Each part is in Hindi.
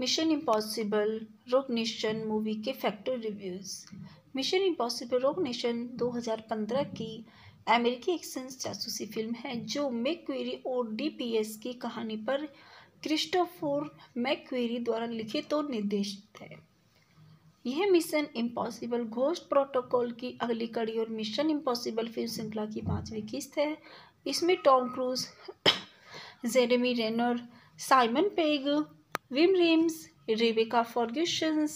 mission Impossible Rogue Nation movie के factor reviews Mission Impossible Rogue Nation 2015 की अमेरिकी एक्शन जासूसी फिल्म है जो मैक्वेरी और डीपीएस की कहानी पर क्रिस्टोफोर मैक्वेरी द्वारा लिखित और निर्देशित है यह मिशन इम्पॉसिबल घोस्ट प्रोटोकॉल की अगली कड़ी और मिशन इम्पॉसिबल फिल्म श्रृंखला की पांचवी किस्त है इसमें Tom Cruise Jeremy Renner Simon Pegg Ving Rhames Rebecca Fergusons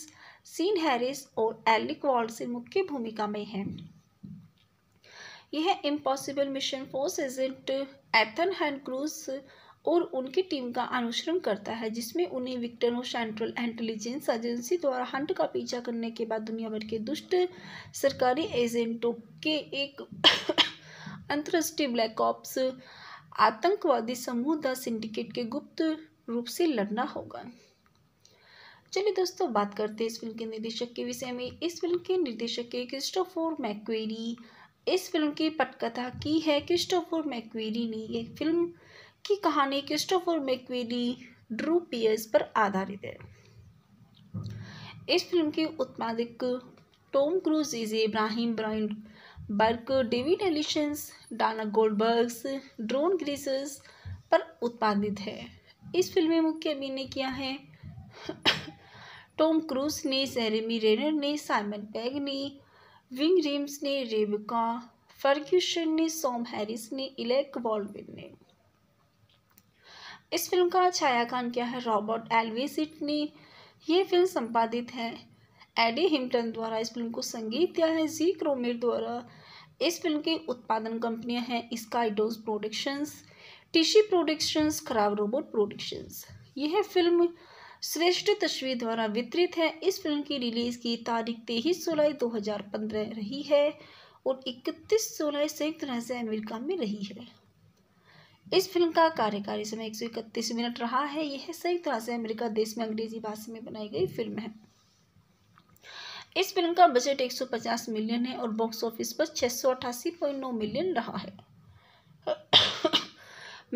Sean Harris और एलिक से मुख्य भूमिका में हैं यह Impossible Mission Force agent Ethan Hunt Cruise और उनकी टीम का अनुसरण करता है जिसमें उन्हें विक्टर और सेंट्रल इंटेलिजेंस एजेंसी द्वारा हंट का पीछा करने के बाद दुनिया भर के दुष्ट सरकारी एजेंटों के एक अंतर्राष्ट्रीय ब्लैक ऑप्स आतंकवादी समूह द सिंडिकेट के गुप्त रूप से लड़ना होगा चलिए दोस्तों बात करते हैं इस फिल्म के निर्देशक के विषय में इस फिल्म के निर्देशक के क्रिस्टोफोर मैक्वेरी इस फिल्म की पटकथा की है क्रिस्टोफोर मैक्वेरी ने यह फिल्म की कहानी क्रिस्टोफोर मैक्वेरी ड्रू पियर्स पर आधारित है इस फिल्म के उत्पादक Tom Cruise Abrams Bryan Burk David Ellisons Dana Goldbergs drone ग्रीसर्स पर उत्पादित है इस फिल्म में मुख्य अभिनय किया है टॉम क्रूज ने जेरेमी रेनर ने साइमन पैग ने विंग रिम्स ने रेबिका फर्ग्यूशन ने सॉम हैरिस ने इलेक वॉल्विन ने इस फिल्म का छायाकान किया है रॉबर्ट एलवेसिट ने यह फिल्म संपादित है एडी हिमटन द्वारा इस फिल्म को संगीत दिया है जी क्रोमिर द्वारा इस फिल्म की उत्पादन कंपनियां हैं स्काईडोज प्रोडक्शंस टिशी प्रोडक्शंस खराब रोबोट प्रोडक्शंस यह फिल्म श्रेष्ठ तस्वीर द्वारा वितरित है इस फिल्म की रिलीज की तारीख तेईस जुलाई 2015 रही है और 31 जुलाई संयुक्त राज्य अमेरिका में रही है इस फिल्म का कार्यकारी समय एक सौ इकतीस मिनट रहा है यह संयुक्त राज्य अमेरिका देश में अंग्रेजी भाषा में बनाई गई फिल्म है इस फिल्म का बजट 150 मिलियन है और बॉक्स ऑफिस पर 688.9 मिलियन रहा है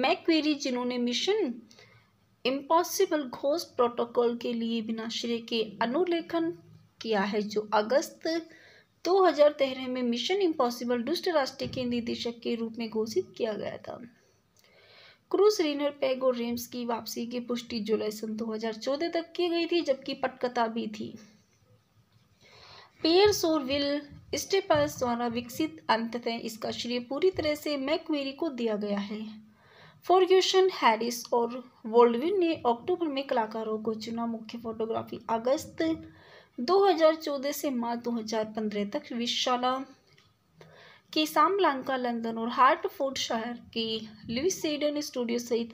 मैक्वेरी जिन्होंने मिशन इम्पॉसिबल घोष प्रोटोकॉल के लिए बिना श्रेय के अनुलेखन किया है जो अगस्त 2013 में मिशन इम्पॉसिबल दुष्ट राष्ट्र के निदेशक के रूप में घोषित किया गया था क्रूस रेनर पैग और रेम्स की वापसी की पुष्टि जुलाई सन 2014 तक की गई थी जबकि पटकथा भी थी पेयर्स और विल स्टेपर्स द्वारा विकसित अंततः इसका श्रेय पूरी तरह से मैकवेरी को दिया गया है फॉरग्यूशन हैरिस और वोल्डविन ने अक्टूबर में कलाकारों को चुना मुख्य फोटोग्राफी अगस्त 2014 से मार्च 2015 तक विशाला के सामलांका लंदन और हार्टफोर्ड शहर के लुइस सेडन स्टूडियो सहित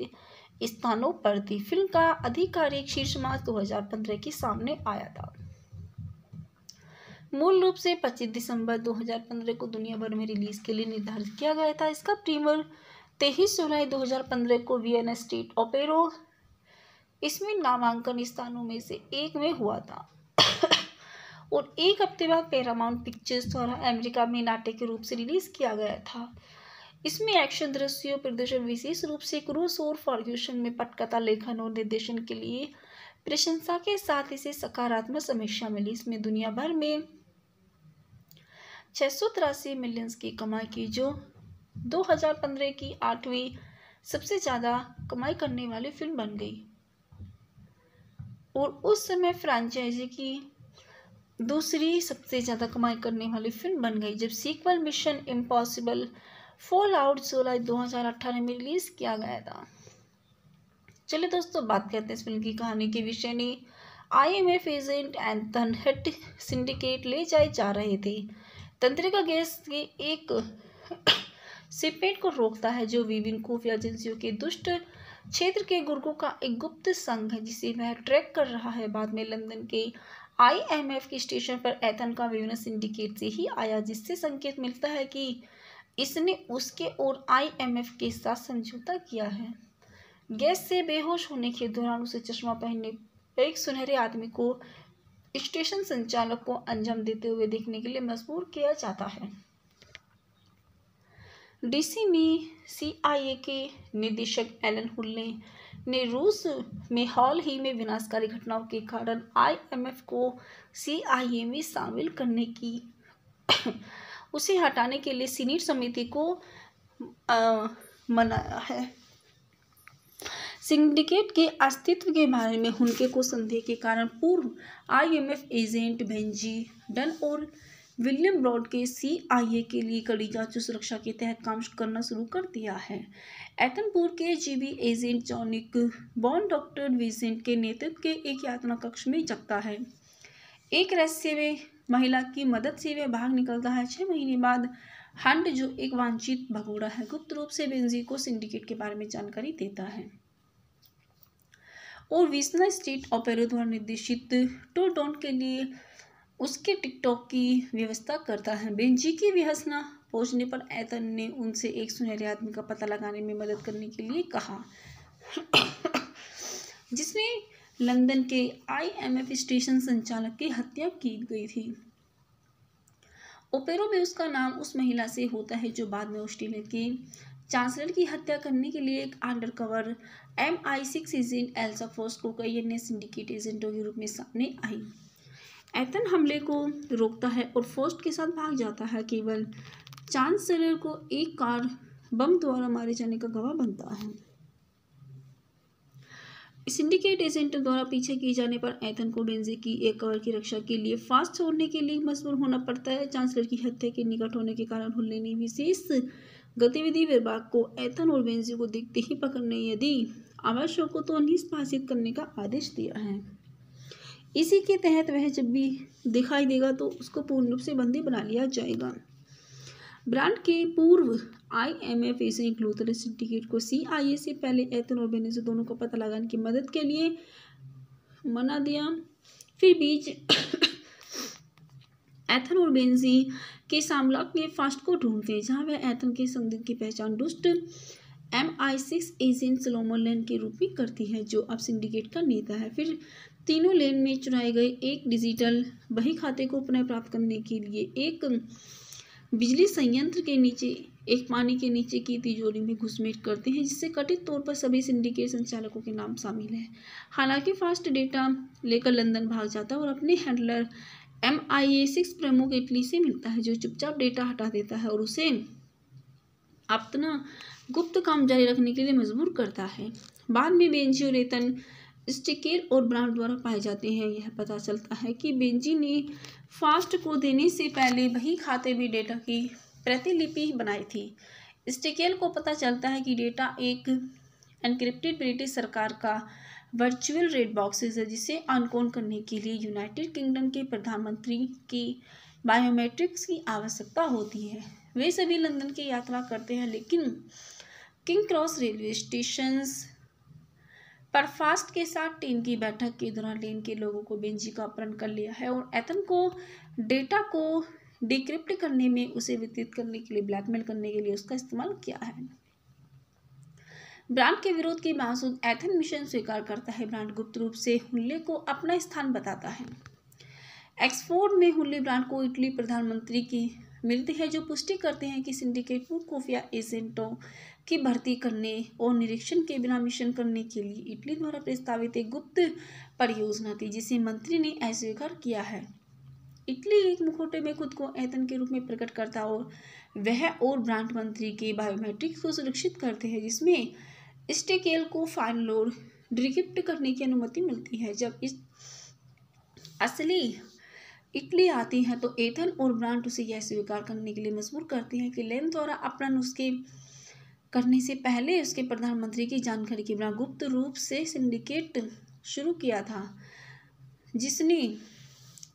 स्थानों पर थी फिल्म का आधिकारिक शीर्ष मार्च 2015 के सामने आया था मूल रूप से 25 दिसंबर 2015 को दुनिया भर में रिलीज के लिए निर्धारित किया गया था इसका प्रीमियर तेईस जुलाई 2015 को वियन स्टेट ओपेरो इसमें नामांकन स्थानों में से एक में हुआ था और एक हफ्ते बाद पैरामाउंट पिक्चर्स द्वारा अमेरिका में नाट्य के रूप से रिलीज किया गया था इसमें एक्शन दृश्यों प्रदर्शन विशेष रूप से क्रूस और फॉर्ग्यूशन में पटकथा लेखन और निर्देशन के लिए प्रशंसा के साथ इसे सकारात्मक समीक्षा मिली इसमें दुनिया भर में छः मिलियंस की कमाई की जो 2015 की आठवीं सबसे ज़्यादा कमाई करने वाली फिल्म बन गई और उस समय फ्रेंचाइजी की दूसरी सबसे ज़्यादा कमाई करने वाली फिल्म बन गई जब sequel Mission Impossible Fallout जुलाई दो में रिलीज़ किया गया था चलिए दोस्तों बात करते हैं इस फिल्म की कहानी के विषय ने I M F agent and धनहट सिंडिकेट ले जाए जा रहे थे तंत्रिका गैस के एक सिपेट को रोकता है जो खुफिया एजेंसियों के दुष्ट क्षेत्र के गुर्गों का एक गुप्त संघ है जिसे वह ट्रैक कर रहा है बाद में लंदन के आईएमएफ के स्टेशन पर एथन का विभिन्न सिंडिकेट से ही आया जिससे संकेत मिलता है कि इसने उसके और आईएमएफ के साथ समझौता किया है गैस से बेहोश होने के दौरान उसे चश्मा पहनने एक सुनहरे आदमी को स्टेशन संचालक को अंजाम देते हुए देखने के लिए मजबूर किया जाता है डीसी में सीआईए के निदेशक एलन हुल्ले ने रूस में हाल ही में विनाशकारी घटनाओं के कारण आईएमएफ को सीआईए में शामिल करने की उसे हटाने के लिए सीनियर समिति को आ, मनाया है सिंडिकेट के अस्तित्व के बारे में उनके को संदेह के कारण पूर्व आईएमएफ एजेंट बेंजी डन और विलियम ब्रॉड के सीआईए के लिए कड़ी जांच सुरक्षा के तहत काम करना शुरू कर दिया है एटनपुर के जीबी एजेंट जॉनिक बॉन डॉक्टर विजेंट के नेतृत्व के एक यातना कक्ष में जगता है एक रहस्य में महिला की मदद से वह भाग निकलता है छः महीने बाद हंड जो एक वांछित भगोड़ा है गुप्त रूप से बेंजी को सिंडिकेट के बारे में जानकारी देता है और विस्ना स्टेट ओपेरो द्वारा निर्देशित टू डॉन के लिए उसके टिकटॉक की व्यवस्था करता है बेंजी की व्यसना पहुंचने पर ऐतन ने उनसे एक सुनहरे आदमी का पता लगाने में मदद करने के लिए कहा जिसने लंदन के आईएमएफ स्टेशन संचालक की हत्या की गई थी ओपेरो में उसका नाम उस महिला से होता है जो बाद में ऑस्ट्रेलिया के चांसलर की हत्या करने के लिए एक undercover M I six agent Ilsa को कई अन्य सिंडिकेट एजेंटों के रूप में सामने आई एथन हमले को रोकता है और फोस्ट के साथ भाग जाता है केवल चांसलर को एक कार बम द्वारा मारे जाने का गवाह बनता है सिंडिकेट एजेंट द्वारा पीछे किए जाने पर एथन को डेंजे की एक कवर की रक्षा के लिए फास्ट छोड़ने के लिए मजबूर होना पड़ता है चांसलर की हत्या के निकट होने के कारण हुल्ले ने विशेष गतिविधि विभाग को एथन और बेंजी को देखते ही पकड़ने यदि आवश्यक हो तो निष्पासित करने का आदेश दिया है इसी के तहत वह जब भी दिखाई देगा तो उसको पूर्ण रूप से बंदी बना लिया जाएगा ब्रांड के पूर्व आईएमएफ एशियन ग्लूथर सिंडिकेट को सी आई ए से पहले एथन और से दोनों को पता लगाने की मदद के लिए मना दिया फिर बीच एथन और बेनजी के सामलाक में फास्ट को ढूंढते हैं जहां वह एथन के संदिग्ध की पहचान दुष्ट M I six agent Solomon Lane के रूप में करती है जो अब सिंडिकेट का नेता है फिर तीनों लेन में चुनाए गए एक डिजिटल बही खाते को पुनः प्राप्त करने के लिए एक बिजली संयंत्र के नीचे एक पानी के नीचे की तिजोरी में घुसमेट करते हैं जिससे कथित तौर पर सभी सिंडिकेट संचालकों के नाम शामिल है हालांकि फास्ट डेटा लेकर लंदन भाग जाता है और अपने handler M I A six प्रमुख इटली से मिलता है जो चुपचाप डेटा हटा देता है और उसे अपना गुप्त काम जारी रखने के लिए मजबूर करता है बाद में बेंजी और रेतन स्टिकेर और ब्रांड द्वारा पाए जाते हैं यह पता चलता है कि बेंजी ने फास्ट को देने से पहले वही खाते में डेटा की प्रतिलिपि बनाई थी स्टिकेल को पता चलता है कि डेटा एक एनक्रिप्टेड ब्रिटिश सरकार का वर्चुअल रेड बॉक्सेस है जिसे अनकोन करने के लिए यूनाइटेड किंगडम के प्रधानमंत्री की बायोमेट्रिक्स की आवश्यकता होती है वे सभी लंदन की यात्रा करते हैं लेकिन किंग क्रॉस रेलवे स्टेशंस पर फास्ट के साथ टीम की बैठक के दौरान लेन के लोगों को बेंजी का अपहरण कर लिया है और एथन को डेटा को डिक्रिप्ट करने में उसे वितरित करने के लिए ब्लैकमेल करने के लिए उसका इस्तेमाल किया है ब्रांड के विरोध के बावजूद एथन मिशन स्वीकार करता है ब्रांड गुप्त रूप से हुल्ले को अपना स्थान बताता है एक्सफोर्ड में हुल्ले ब्रांड को इटली प्रधानमंत्री की मिलती है जो पुष्टि करते हैं कि सिंडिकेट टू खुफिया एजेंटों की भर्ती करने और निरीक्षण के बिना मिशन करने के लिए इटली द्वारा प्रस्तावित एक गुप्त परियोजना थी जिसे मंत्री ने अस्वीकार किया है इटली एक मुखोटे में खुद को ऐतन के रूप में प्रकट करता और वह और ब्रांड मंत्री के बायोमेट्रिक्स को सुरक्षित करते हैं जिसमें स्टेकेल को फाइन लोड डिक्रिप्ट करने की अनुमति मिलती है जब इस असली इटली आती है तो एथन और ब्रांड उसे यह स्वीकार करने के लिए मजबूर करते हैं कि लेन द्वारा अपना नुस्खे करने से पहले उसके प्रधानमंत्री की जानकारी के बिना गुप्त रूप से सिंडिकेट शुरू किया था जिसने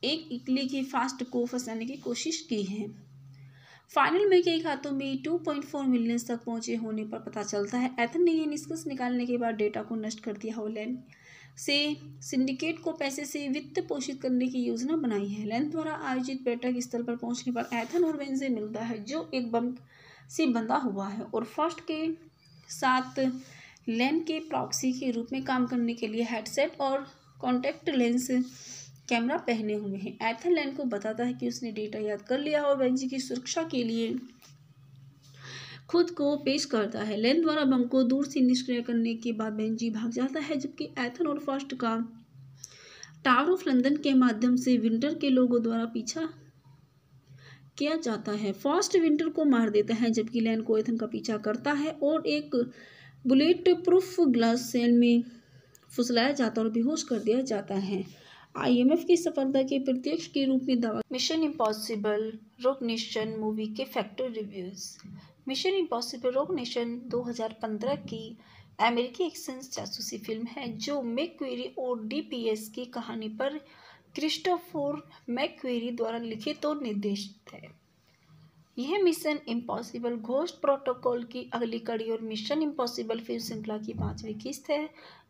एक इटली की फास्ट को फंसाने की कोशिश की है फाइनल में कई खातों में 2.4 मिलियन तक पहुंचे होने पर पता चलता है एथन ने यह निष्कर्ष निकालने के बाद डेटा को नष्ट कर दिया होलैंड से सिंडिकेट को पैसे से वित्त पोषित करने की योजना बनाई है लैंड द्वारा आयोजित बैठक स्थल पर पहुंचने पर एथन और वेंजे मिलता है जो एक बम से बंधा हुआ है और फर्स्ट के साथ लैन के प्रॉक्सी के रूप में काम करने के लिए हेडसेट और कॉन्टैक्ट लेंस कैमरा पहने हुए हैं एथन लैन को बताता है कि उसने डेटा याद कर लिया और बेंजी की सुरक्षा के लिए खुद को पेश करता है लेन द्वारा बम को दूर से निष्क्रिय करने के बाद बेंजी भाग जाता है जबकि एथन और फर्स्ट का टावर ऑफ लंदन के माध्यम से विंटर के लोगों द्वारा पीछा किया जाता है फास्ट विंटर को मार देता है जबकि लैन कोएथन का पीछा करता है और एक बुलेट प्रूफ ग्लास सेल में फुसलाया जाता है और बेहोश कर दिया जाता है आईएमएफ की सफलता के प्रत्यक्ष के रूप में दावा Mission Impossible Rogue Nation movie के factor reviews Mission Impossible Rogue Nation 2015 की अमेरिकी एक्शन जासूसी फिल्म है जो मेक और डीपीएस की कहानी पर क्रिस्टोफोर मैक्वेरी द्वारा लिखित और तो निर्देशित है यह मिशन इम्पॉसिबल घोष्ट प्रोटोकॉल की अगली कड़ी और मिशन इम्पॉसिबल फिल्म श्रृंखला की पांचवी किस्त है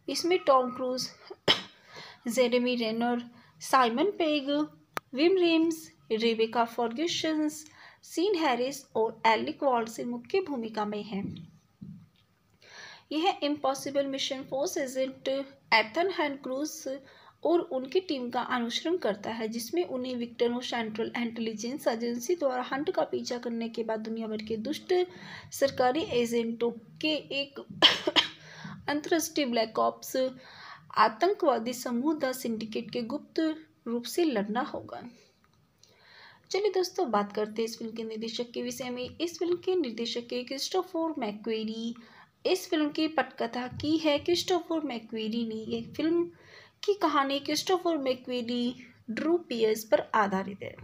इसमें Tom Cruise Jeremy Renner Simon Pegg Ving Rhames Rebecca Fergusons Sean Harris और एलिक से मुख्य भूमिका में हैं यह Impossible Mission Force agent Ethan Hunt Cruise और उनकी टीम का अनुसरण करता है जिसमें उन्हें और सेंट्रल इंटेलिजेंस एजेंसी द्वारा हंट का पीछा करने के बाद दुनिया भर के दुष्ट सरकारी एजेंटों के एक अंतर्राष्ट्रीय ब्लैक ऑप्स आतंकवादी समूह द सिंडिकेट के गुप्त रूप से लड़ना होगा चलिए दोस्तों बात करते हैं इस फिल्म के निर्देशक के विषय में इस फिल्म के निर्देशक के क्रिस्टोफोर मैक्वेरी इस फिल्म की पटकथा की है क्रिस्टोफोर मैक्वेरी ने यह फिल्म की कहानी क्रिस्टोफर मैक्विली ड्रू पियर्स पर आधारित है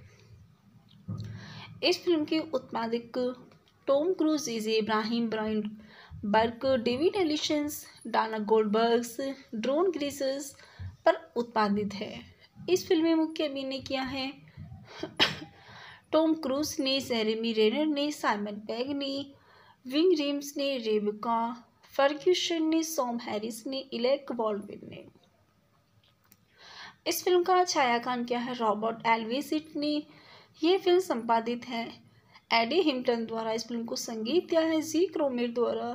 इस फिल्म के उत्पादक Tom Cruise is Abrams Bryan Burk David Ellisons Dana Goldbergs drone ग्रीसस पर उत्पादित है इस फिल्म में मुख्य अभिनय किया है टॉम क्रूज ने जेरेमी रेनर ने साइमन पैग ने विंग रिम्स ने रेबिका फर्ग्यूशन ने सॉम हैरिस ने इलेक बॉल्डविन ने इस फिल्म का छायाकान किया है रॉबर्ट एलवी सिटनी ये फिल्म संपादित है एडी हिमटन द्वारा इस फिल्म को संगीत दिया है जी क्रोमिर द्वारा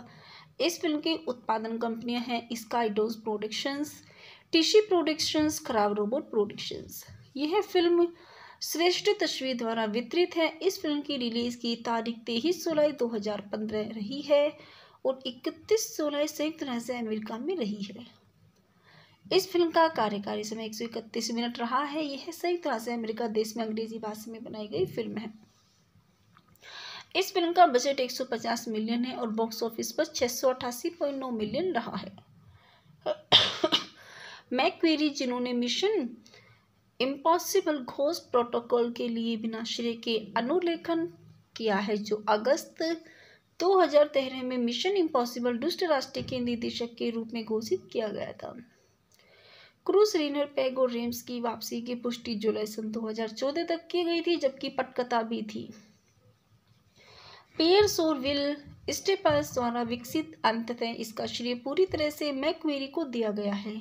इस फिल्म की उत्पादन कंपनियां हैं स्काईडोज प्रोडक्शंस टिशी प्रोडक्शंस खराब रोबोट प्रोडक्शंस यह फिल्म श्रेष्ठ तस्वीर द्वारा वितरित है इस फिल्म की रिलीज की तारीख तेईस जुलाई 2015 रही है और इकतीस जुलाई संयुक्त राज्य अमेरिका में रही है इस फिल्म का कार्यकारी समय एक सौ इकतीस मिनट रहा है यह सही तरह से अमेरिका देश में अंग्रेजी भाषा में बनाई गई फिल्म है इस फिल्म का बजट 150 मिलियन है और बॉक्स ऑफिस पर छह मिलियन रहा है मैक्वेरी जिन्होंने मिशन इम्पॉसिबल घोष प्रोटोकॉल के लिए बिना श्रेय के अनुलेखन किया है जो अगस्त 2013 में मिशन इम्पॉसिबल दुष्ट राष्ट्र के निदेशक के रूप में घोषित किया गया था क्रूस रीनर पैग और रेम्स की वापसी की पुष्टि जुलाई सन 2014 तक की गई थी जबकि पटकथा भी थी पेयर्स और विल स्टेपल्स द्वारा विकसित अंततः इसका श्रेय पूरी तरह से मैकवेरी को दिया गया है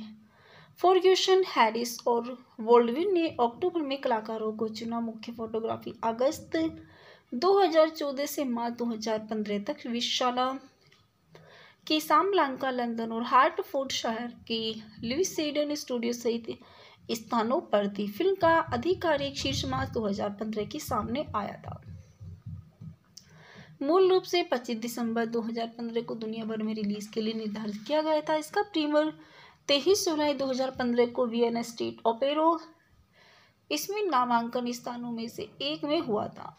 फॉर्ग्यूशन हैरिस और वोल्डविन ने अक्टूबर में कलाकारों को चुना मुख्य फोटोग्राफी अगस्त 2014 से मार्च 2015 तक विशाला साम सामलांका लंदन और हार्ट फोर्ड शहर के लुइस सीडन स्टूडियो सहित स्थानों पर थी फिल्म का आधिकारिक शीर्ष मार्च 2015 के सामने आया था मूल रूप से 25 दिसंबर 2015 को दुनिया भर में रिलीज के लिए निर्धारित किया गया था इसका प्रीमियर 23 जुलाई 2015 को वियना स्टेट ओपेरो इसमें नामांकन स्थानों में से एक में हुआ था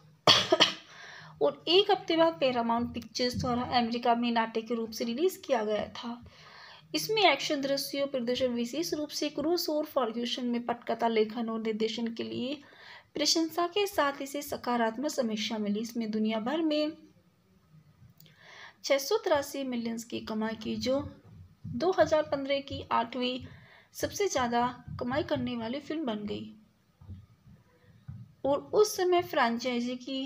और एक हफ्ते बाद पैरामाउंट पिक्चर्स द्वारा अमेरिका में नाटक के रूप से रिलीज किया गया था इसमें एक्शन दृश्यों प्रदर्शन विशेष रूप से क्रूस और फॉर्ग्यूशन में पटकथा लेखन और निर्देशन के लिए प्रशंसा के साथ इसे सकारात्मक समीक्षा मिली इसमें दुनिया भर में छः सौ तिरासी मिलियंस की कमाई की जो 2015 की आठवीं सबसे ज़्यादा कमाई करने वाली फिल्म बन गई और उस समय फ्रेंचाइजी की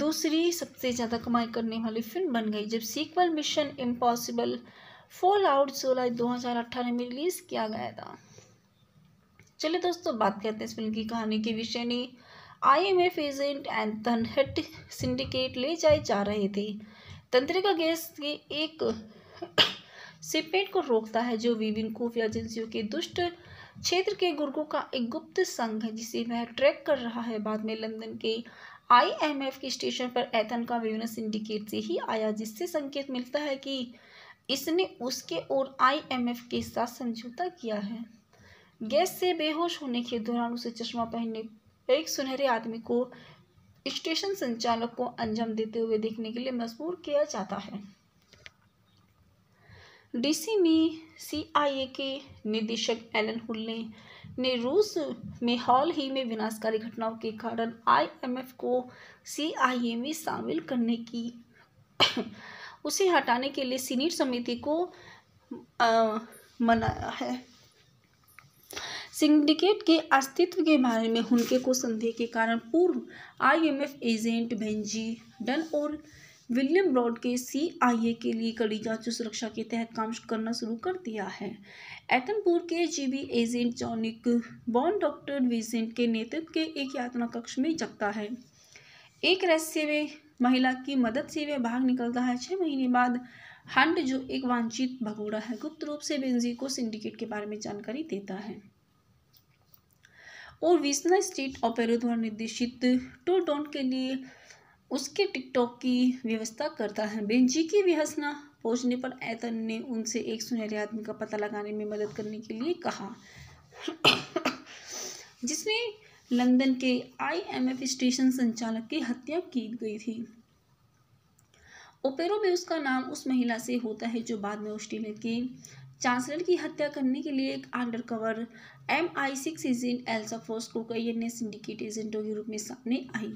दूसरी सबसे ज़्यादा कमाई करने वाली फिल्म बन गई जब sequel Mission Impossible Fallout सोलह दो हज़ार अठारह में रिलीज़ किया गया था चलिए दोस्तों बात करते हैं इस फिल्म की कहानी के विषय ने I M F agent and धनहट सिंडिकेट ले जाए जा रहे थे तंत्रिका गैस के एक सिपेट को रोकता है जो विभिन्न खुफिया एजेंसियों के दुष्ट क्षेत्र के गुर्गों का एक गुप्त संघ है जिसे वह ट्रैक कर रहा है बाद में लंदन के आईएमएफ के स्टेशन पर एथन का वेनस इंडिकेट से ही आया जिससे संकेत मिलता है कि इसने उसके और आईएमएफ के साथ समझौता किया है गैस से बेहोश होने के दौरान उसे चश्मा पहनने एक सुनहरे आदमी को स्टेशन संचालक को अंजाम देते हुए देखने के लिए मजबूर किया जाता है डीसी में सीआईए के निदेशक एलन हुल ने ने रूस में हाल ही में विनाशकारी घटनाओं के कारण आईएमएफ को सीआईए में शामिल करने की उसे हटाने के लिए सीनियर समिति को आ, मनाया है सिंडिकेट के अस्तित्व के बारे में उनके को संदेह के कारण पूर्व आईएमएफ एजेंट बेंजी डन और विलियम ब्रॉड के सीआईए के लिए कड़ी जांच और सुरक्षा के तहत काम करना शुरू कर दिया है एथनपुर के जीबी एजेंट जॉनिक बॉन डॉक्टर विजेंट के नेतृत्व के एक यातना कक्ष में जगता है एक रहस्य में महिला की मदद से वह भाग निकलता है छः महीने बाद हंड जो एक वांछित भगोड़ा है गुप्त रूप से बेंजी को सिंडिकेट के बारे में जानकारी देता है और विस्ना स्टेट ऑपेरो द्वारा निर्देशित टू डॉन के लिए उसके टिकटॉक की व्यवस्था करता है बेंजी की भी हंसना पहुंचने पर ऐतन ने उनसे एक सुनहरे आदमी का पता लगाने में मदद करने के लिए कहा जिसने लंदन के आईएमएफ स्टेशन संचालक की हत्या की गई थी ओपेरो में उसका नाम उस महिला से होता है जो बाद में ऑस्ट्रेलिया के चांसलर की हत्या करने के लिए एक undercover M I six agent Ilsa फोर्स को कई अन्य सिंडिकेट एजेंटों के रूप में सामने आई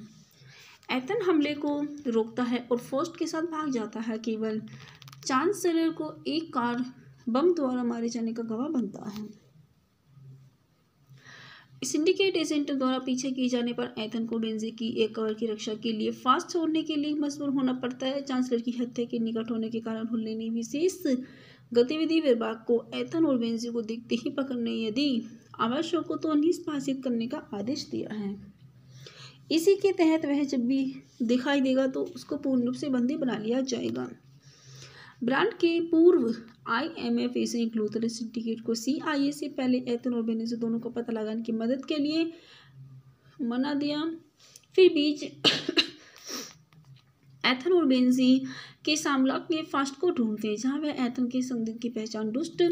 एथन हमले को रोकता है और फोस्ट के साथ भाग जाता है केवल चांसलर को एक कार बम द्वारा मारे जाने का गवाह बनता है सिंडिकेट एजेंट द्वारा पीछे किए जाने पर एथन को डेंजे की एक कवर की रक्षा के लिए फास्ट छोड़ने के लिए मजबूर होना पड़ता है चांसलर की हत्या के निकट होने के कारण हुल्ले ने विशेष गतिविधि विभाग को एथन और बेंजी को देखते ही पकड़ने यदि आवश्यक हो तो निष्पासित करने का आदेश दिया है इसी के तहत वह जब भी दिखाई देगा तो उसको पूर्ण रूप से बंदी बना लिया जाएगा ब्रांड के पूर्व I M F Asian syndicate को सी आई ए से पहले एथन और बेनेजो दोनों को पता लगाने की मदद के लिए मना दिया फिर बीच एथन और बेनजी के सामलाक में फास्ट को ढूंढते जहां वह एथन के संदिग्ध की पहचान दुष्ट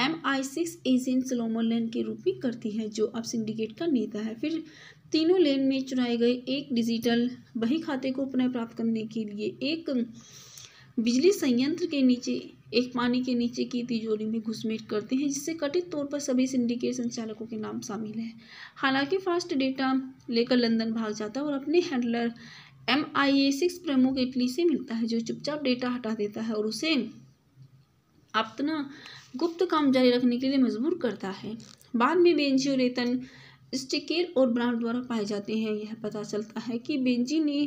M I six agent Solomon Lane के रूप में करती है जो अब सिंडिकेट का नेता है फिर तीनों लेन में चुनाए गए एक डिजिटल बही खाते को पुनः प्राप्त करने के लिए एक बिजली संयंत्र के नीचे एक पानी के नीचे की तिजोरी में घुसमेट करते हैं जिससे कथित तौर पर सभी सिंडिकेट संचालकों के नाम शामिल है हालांकि फास्ट डेटा लेकर लंदन भाग जाता है और अपने handler M I A six प्रमुख इटली से मिलता है जो चुपचाप डेटा हटा देता है और उसे अपना गुप्त काम जारी रखने के लिए मजबूर करता है बाद में बेंजी और रेतन स्टिकेर और ब्रांड द्वारा पाए जाते हैं यह पता चलता है कि बेंजी ने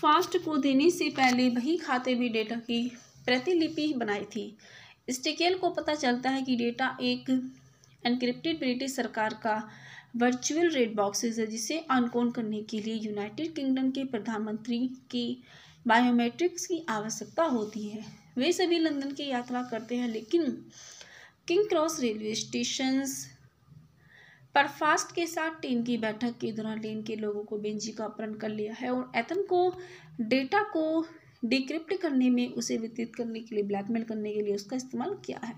फास्ट को देने से पहले वही खाते में डेटा की प्रतिलिपि बनाई थी स्टिकेल को पता चलता है कि डेटा एक एनक्रिप्टेड ब्रिटिश सरकार का वर्चुअल रेड बॉक्सेस है जिसे अनकोन करने के लिए यूनाइटेड किंगडम के प्रधानमंत्री की बायोमेट्रिक्स की आवश्यकता होती है वे सभी लंदन की यात्रा करते हैं लेकिन किंग क्रॉस रेलवे स्टेशंस परफास्ट के साथ टीम की बैठक के दौरान टीम के लोगों को बेंजी का अपहरण कर लिया है और एथन को डेटा को डिक्रिप्ट करने में उसे वितरित करने के लिए ब्लैकमेल करने के लिए उसका इस्तेमाल किया है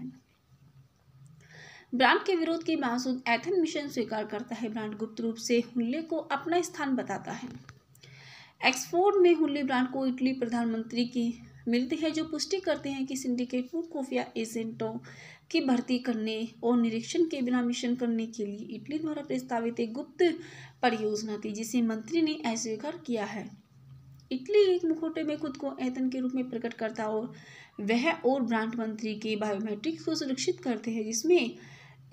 ब्रांड के विरोध के बावजूद एथन मिशन स्वीकार करता है ब्रांड गुप्त रूप से हुल्ले को अपना स्थान बताता है एक्सफोर्ड में हुल्ले ब्रांड को इटली प्रधानमंत्री की मिलती है जो पुष्टि करते हैं कि सिंडिकेट फूड कोफिया एजेंटों की भर्ती करने और निरीक्षण के बिना मिशन करने के लिए इटली द्वारा प्रस्तावित एक गुप्त परियोजना थी जिसे मंत्री ने अस्वीकार किया है इटली एक मुखोटे में खुद को ऐतन के रूप में प्रकट करता और वह और ब्रांड मंत्री के बायोमेट्रिक्स को सुरक्षित करते हैं जिसमें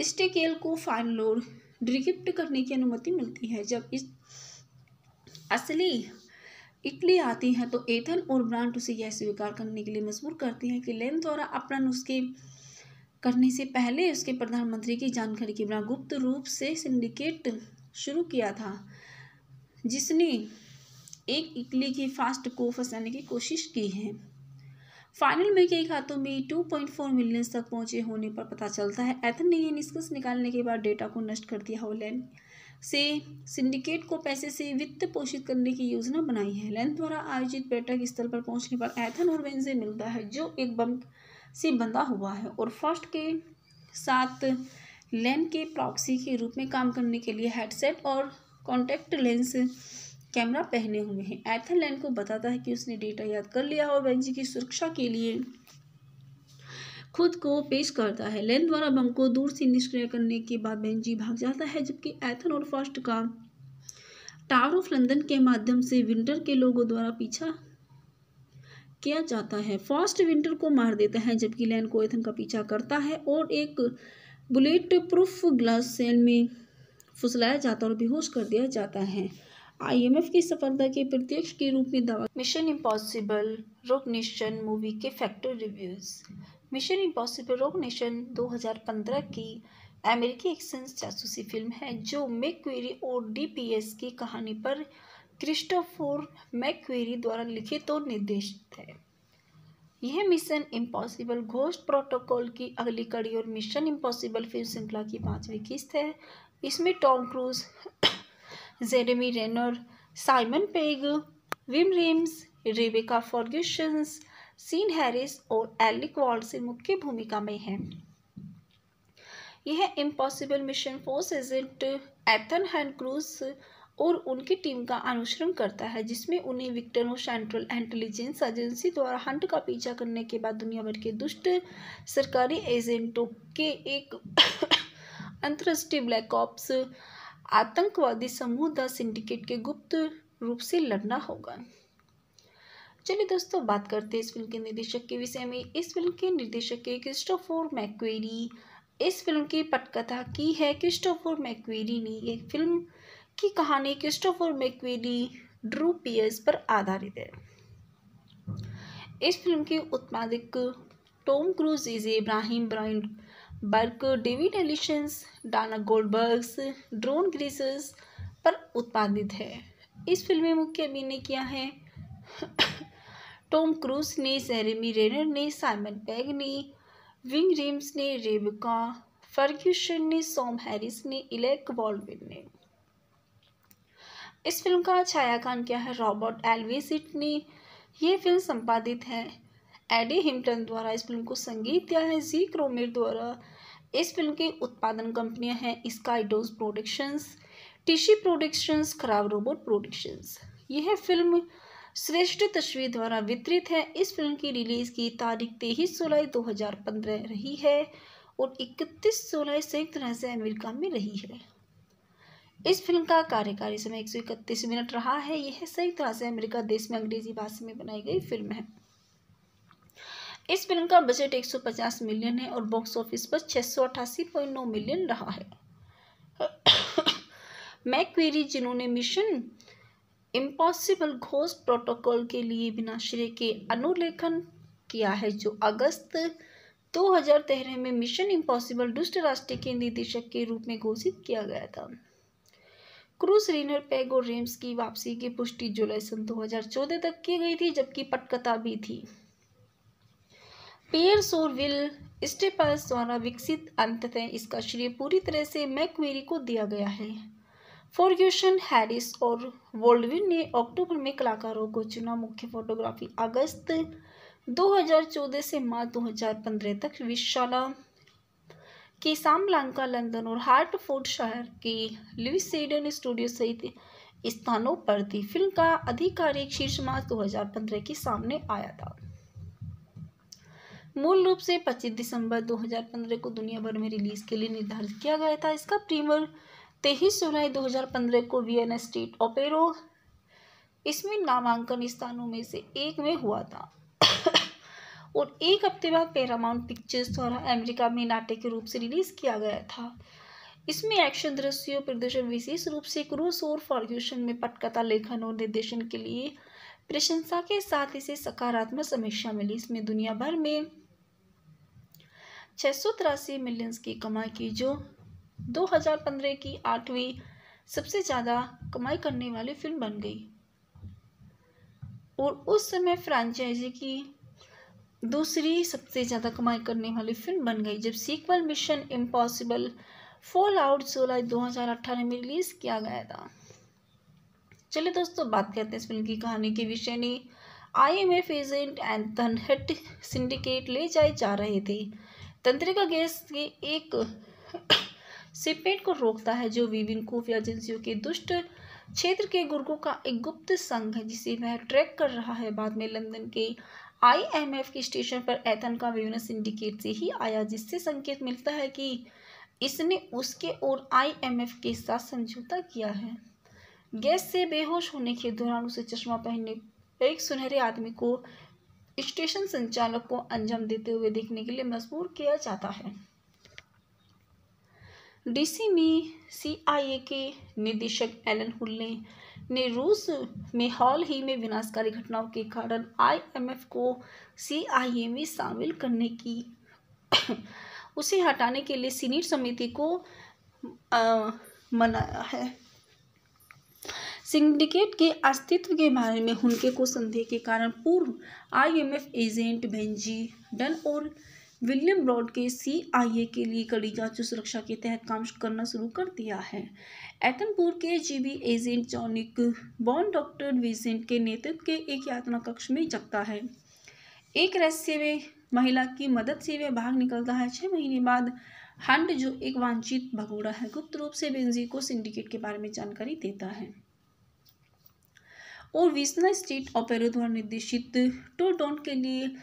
स्टेकेल को फाइनल और डिक्रिप्ट करने की अनुमति मिलती है जब इस असली इटली आती है तो एथन और ब्रांड उसे यह स्वीकार करने के लिए मजबूर करती है कि लेन द्वारा अपना नुस्खे करने से पहले उसके प्रधानमंत्री की जानकारी के बिना गुप्त रूप से सिंडिकेट शुरू किया था जिसने एक इटली की फास्ट को फंसाने की कोशिश की है फाइनल में कई खातों में 2.4 मिलियन तक पहुंचे होने पर पता चलता है एथन ने यह निष्कर्ष निकालने के बाद डेटा को नष्ट कर दिया होलैंड से सिंडिकेट को पैसे से वित्त पोषित करने की योजना बनाई है लैंड द्वारा आयोजित बैठक स्थल पर पहुंचने पर एथन और वेंजे मिलता है जो एक बम से बंधा हुआ है और फर्स्ट के साथ लेन के प्रॉक्सी के रूप में काम करने के लिए हेडसेट और कॉन्टैक्ट लेंस कैमरा पहने हुए हैं एथर लैन को बताता है कि उसने डेटा याद कर लिया और बेंजी की सुरक्षा के लिए खुद को पेश करता है लैन द्वारा बम को दूर से निष्क्रिय करने के बाद बेंजी भाग जाता है जबकि एथन और फर्स्ट का टावर ऑफ लंदन के माध्यम से विंटर के लोगों द्वारा पीछा किया जाता है फास्ट विंटर को मार देता है जबकि लैन को एथन का पीछा करता है और एक बुलेट प्रूफ ग्लास सेल में फुसलाया जाता है और बेहोश कर दिया जाता है आईएमएफ की सफलता के प्रत्यक्ष के रूप में दावा Mission Impossible Rogue Nation movie के factor reviews Mission Impossible Rogue Nation 2015 की अमेरिकी एक्शन जासूसी फिल्म है जो मेक और डीपीएस की कहानी पर क्रिस्टोफोर मैक्वेरी द्वारा लिखित और निर्देशित है यह मिशन इम्पॉसिबल घोस्ट प्रोटोकॉल की अगली कड़ी और मिशन इम्पॉसिबल फिल्म श्रृंखला की पांचवी किस्त है इसमें Tom Cruise Jeremy Renner Simon Pegg Ving Rhames Rebecca Fergusons Sean Harris और एलिक वॉल्स मुख्य भूमिका में हैं यह Impossible Mission Force agent Ethan Hunt Cruise और उनकी टीम का अनुसरण करता है जिसमें उन्हें विक्टनो सेंट्रल इंटेलिजेंस एजेंसी द्वारा हंट का पीछा करने के बाद दुनिया भर के दुष्ट सरकारी एजेंटों के एक अंतर्राष्ट्रीय ब्लैक ऑप्स आतंकवादी समूह द सिंडिकेट के गुप्त रूप से लड़ना होगा चलिए दोस्तों बात करते हैं इस फिल्म के निर्देशक के विषय में इस फिल्म के निर्देशक के क्रिस्टोफोर मैक्वेरी इस फिल्म की पटकथा की है क्रिस्टोफोर मैक्वेरी ने एक फिल्म की कहानी क्रिस्टोफर मैक्वेडी ड्रू पियर्स पर आधारित है इस फिल्म के उत्पादक Tom Cruise is Abrams Bryan Burk David Ellisons Dana Goldbergs drone ग्रीसस पर उत्पादित है इस फिल्म में मुख्य अभिनय किया है टॉम क्रूज ने जेरेमी रेनर ने साइमन पैग ने विंग रिम्स ने रेबिका फर्ग्यूशन ने सॉम हैरिस ने इलेक वॉलविन ने इस फिल्म का छायाकान क्या है रॉबर्ट एलवी सिटनी ये फिल्म संपादित है एडी हिमटन द्वारा इस फिल्म को संगीत दिया है जी क्रोमिर द्वारा इस फिल्म की उत्पादन कंपनियां हैं स्काईडोज प्रोडक्शंस टीशी प्रोडक्शंस खराब रोबोट प्रोडक्शंस यह फिल्म श्रेष्ठ तस्वीर द्वारा वितरित है इस फिल्म की रिलीज की तारीख तेईस जुलाई 2015 रही है और इकतीस जुलाई संयुक्त राज्य अमेरिका में रही है इस फिल्म का कार्यकारी समय एक सौ इकतीस मिनट रहा है यह सही तरह से अमेरिका देश में अंग्रेजी भाषा में बनाई गई फिल्म है इस फिल्म का बजट 150 मिलियन है और बॉक्स ऑफिस पर छः मिलियन रहा है मैक्वेरी जिन्होंने मिशन इम्पॉसिबल घोष प्रोटोकॉल के लिए बिना श्रेय के अनुलेखन किया है जो अगस्त 2013 में मिशन इम्पॉसिबल दुष्ट राष्ट्र के निदेशक के रूप में घोषित किया गया था क्रूस रेनर पेगो रेम्स की वापसी की पुष्टि जुलाई सन 2014 तक की गई थी जबकि पटकथा भी थी पेयर सोरविल स्टेपल्स द्वारा विकसित अंततः इसका श्रेय पूरी तरह से मैकवेरी को दिया गया है फोर्ग्यूशन हैरिस और वोल्डविन ने अक्टूबर में कलाकारों को चुना मुख्य फोटोग्राफी अगस्त 2014 से मार्च 2015 तक विशाला की सामलंका लंदन और हार्टफोर्ड शहर के लुइस सीडन स्टूडियो सहित स्थानों पर थी फिल्म का आधिकारिक शीर्ष मार्च दो के सामने आया था मूल रूप से 25 दिसंबर 2015 को दुनिया भर में रिलीज के लिए निर्धारित किया गया था इसका प्रीमियर तेईस जुलाई 2015 को वियना स्टेट ओपेरो इसमें नामांकन स्थानों में से एक में हुआ था और एक हफ्ते बाद पैरामाउंट पिक्चर्स द्वारा अमेरिका में नाटक के रूप से रिलीज़ किया गया था इसमें एक्शन दृश्य प्रदर्शन विशेष रूप से क्रूस और फॉर्ग्यूशन में पटकथा लेखन और निर्देशन के लिए प्रशंसा के साथ इसे सकारात्मक समीक्षा मिली इसमें दुनिया भर में छः सौ तिरासी मिलियंस की कमाई की जो 2015 की आठवीं सबसे ज़्यादा कमाई करने वाली फिल्म बन गई और उस समय फ्रेंचाइजी की दूसरी सबसे ज़्यादा कमाई करने वाली फिल्म बन गई जब sequel Mission Impossible Fallout सोलह दो में रिलीज़ किया गया था चलिए दोस्तों बात करते हैं इस फिल्म की कहानी के विषय ने I M F agent and धनहट सिंडिकेट ले जाए जा रहे थे तंत्रिका गैस के एक सिपेट को रोकता है जो विभिन्न खुफिया एजेंसियों के दुष्ट क्षेत्र के गुर्गों का एक गुप्त संघ है जिसे वह ट्रैक कर रहा है बाद में लंदन के आईएमएफ के स्टेशन पर एथन का यूनस इंडिकेट से ही आया जिससे संकेत मिलता है कि इसने उसके और आईएमएफ के साथ समझौता किया है गैस से बेहोश होने के दौरान उसे चश्मा पहनने एक सुनहरे आदमी को स्टेशन संचालक को अंजाम देते हुए देखने के लिए मजबूर किया जाता है डीसी में सीआईए के निदेशक एलन हुल ने ने रूस में हाल ही में विनाशकारी घटनाओं के कारण आईएमएफ को सीआईए में शामिल करने की उसे हटाने के लिए सीनियर समिति को आ, मनाया है सिंडिकेट के अस्तित्व के बारे में उनके को संदेह के कारण पूर्व आईएमएफ एजेंट बेंजी डन और विलियम ब्रॉड के सीआईए के लिए कड़ी जांच सुरक्षा के तहत काम करना शुरू कर दिया है एटनपुर के जीबी एजेंट जॉनिक बॉन डॉक्टर विजेंट के नेतृत्व के एक यातना कक्ष में जगता है एक रहस्य में महिला की मदद से वह भाग निकलता है छः महीने बाद हंड जो एक वांछित भगोड़ा है गुप्त रूप से बेंजी को सिंडिकेट के बारे में जानकारी देता है और विस्ना स्टेट ओपेरा द्वारा निर्देशित टू डॉन के लिए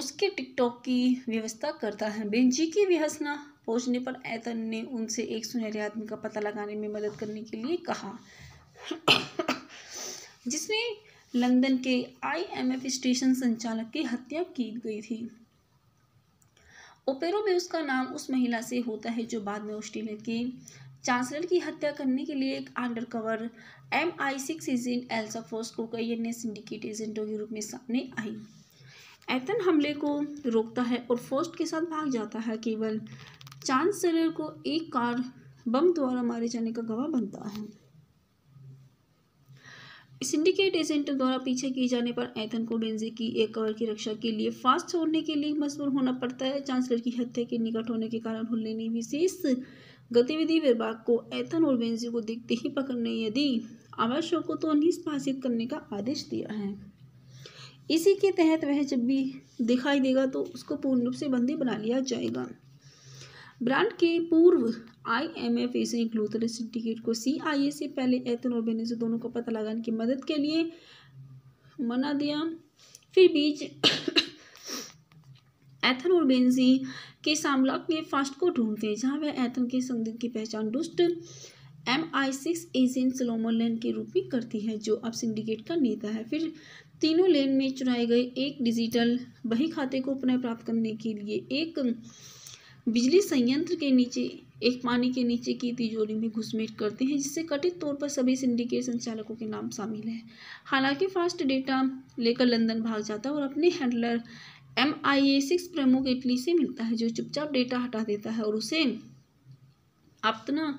उसके टिकटॉक की व्यवस्था करता है बेंजी की व्यसना पहुंचने पर ऐतन ने उनसे एक सुनहरे आदमी का पता लगाने में मदद करने के लिए कहा जिसने लंदन के आईएमएफ स्टेशन संचालक की हत्या की गई थी ओपेरो में उसका नाम उस महिला से होता है जो बाद में ऑस्ट्रेलिया के चांसलर की हत्या करने के लिए एक undercover M I six agent Ilsa फोर्स को कई अन्य सिंडिकेट एजेंटों के रूप में सामने आई एथन हमले को रोकता है और फोस्ट के साथ भाग जाता है केवल चांसलर को एक कार बम द्वारा मारे जाने का गवाह बनता है सिंडिकेट एजेंट द्वारा पीछे किए जाने पर एथन को डेंजे की एक कवर की रक्षा के लिए फास्ट छोड़ने के लिए मजबूर होना पड़ता है चांसलर की हत्या के निकट होने के कारण हुल्ले ने विशेष गतिविधि विभाग को एथन और बेंजी को देखते ही पकड़ने यदि आवश्यक हो तो निष्पासित करने का आदेश दिया है इसी के तहत वह जब भी दिखाई देगा तो उसको पूर्ण रूप से बंदी बना लिया जाएगा ब्रांड के पूर्व I M F Asian syndicate को सी आई ए से पहले एथन और बेनेस दोनों को पता लगाने की मदद के लिए मना दिया फिर बीच एथन और बेनजी के सामलाक ने फास्ट को ढूंढते हैं जहाँ वह एथन के संदिग्ध की पहचान दुष्ट M I six agent Solomon Lane के रूप में करती है जो अब सिंडिकेट का नेता है फिर तीनों लेन में चुनाए गए एक डिजिटल बही खाते को पुनः प्राप्त करने के लिए एक बिजली संयंत्र के नीचे एक पानी के नीचे की तिजोरी में घुसमेट करते हैं जिससे कथित तौर पर सभी सिंडिकेट संचालकों के नाम शामिल हैं हालांकि फास्ट डेटा लेकर लंदन भाग जाता है और अपने handler M I A six प्रमुख इटली से मिलता है जो चुपचाप डेटा हटा देता है और उसे अपना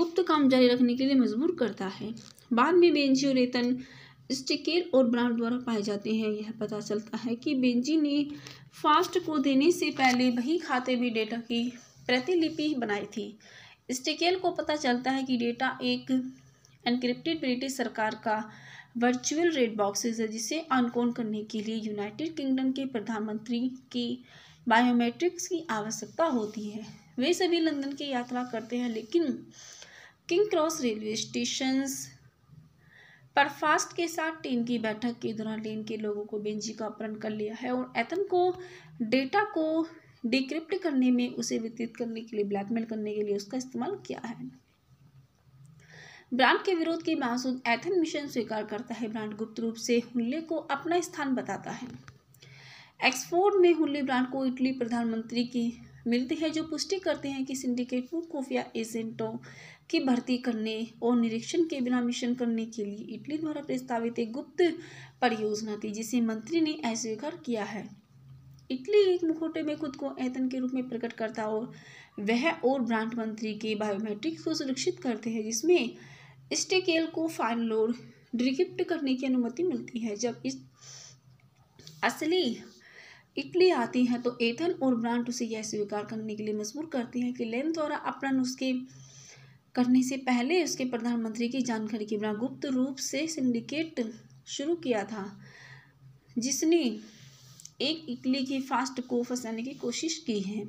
गुप्त काम जारी रखने के लिए मजबूर करता है बाद में बेंजी और रेतन स्टिकेर और ब्रांड द्वारा पाए जाते हैं यह पता चलता है कि बेंजी ने फास्ट को देने से पहले वही खाते में डेटा की प्रतिलिपि बनाई थी स्टिकेल को पता चलता है कि डेटा एक एनक्रिप्टेड ब्रिटिश सरकार का वर्चुअल रेड बॉक्सेस है जिसे अनकोन करने के लिए यूनाइटेड किंगडम के प्रधानमंत्री की बायोमेट्रिक्स की आवश्यकता होती है वे सभी लंदन की यात्रा करते हैं लेकिन किंग क्रॉस रेलवे स्टेशंस करफास्ट के साथ टीम की बैठक के दौरान टीम के लोगों को बेंजी का अपहरण कर लिया है और एथन को डेटा को डिक्रिप्ट करने में उसे वितरित करने के लिए ब्लैकमेल करने के लिए उसका इस्तेमाल किया है ब्रांड के विरोध के बावजूद एथन मिशन स्वीकार करता है ब्रांड गुप्त रूप से हुल्ले को अपना स्थान बताता है एक्सफोर्ड में हुल्ले ब्रांड को इटली प्रधानमंत्री की मिलती है जो पुष्टि करते हैं कि सिंडिकेट फूड खुफिया एजेंटों की भर्ती करने और निरीक्षण के बिना मिशन करने के लिए इटली द्वारा प्रस्तावित एक गुप्त परियोजना थी जिसे मंत्री ने अस्वीकार किया है इटली एक मुखोटे में खुद को ऐतन के रूप में प्रकट करता और वह और ब्रांड मंत्री के बायोमेट्रिक्स को सुरक्षित करते हैं जिसमें स्टेकेल को फाइन लोड डिक्रिप्ट करने की अनुमति मिलती है जब इस असली इटली आती है तो एथन और ब्रांट उसे यह स्वीकार करने के लिए मजबूर करती हैं कि लेन द्वारा अपना नुस्खे करने से पहले उसके प्रधानमंत्री की जानकारी के बिना गुप्त रूप से सिंडिकेट शुरू किया था जिसने एक इटली की फास्ट को फंसाने की कोशिश की है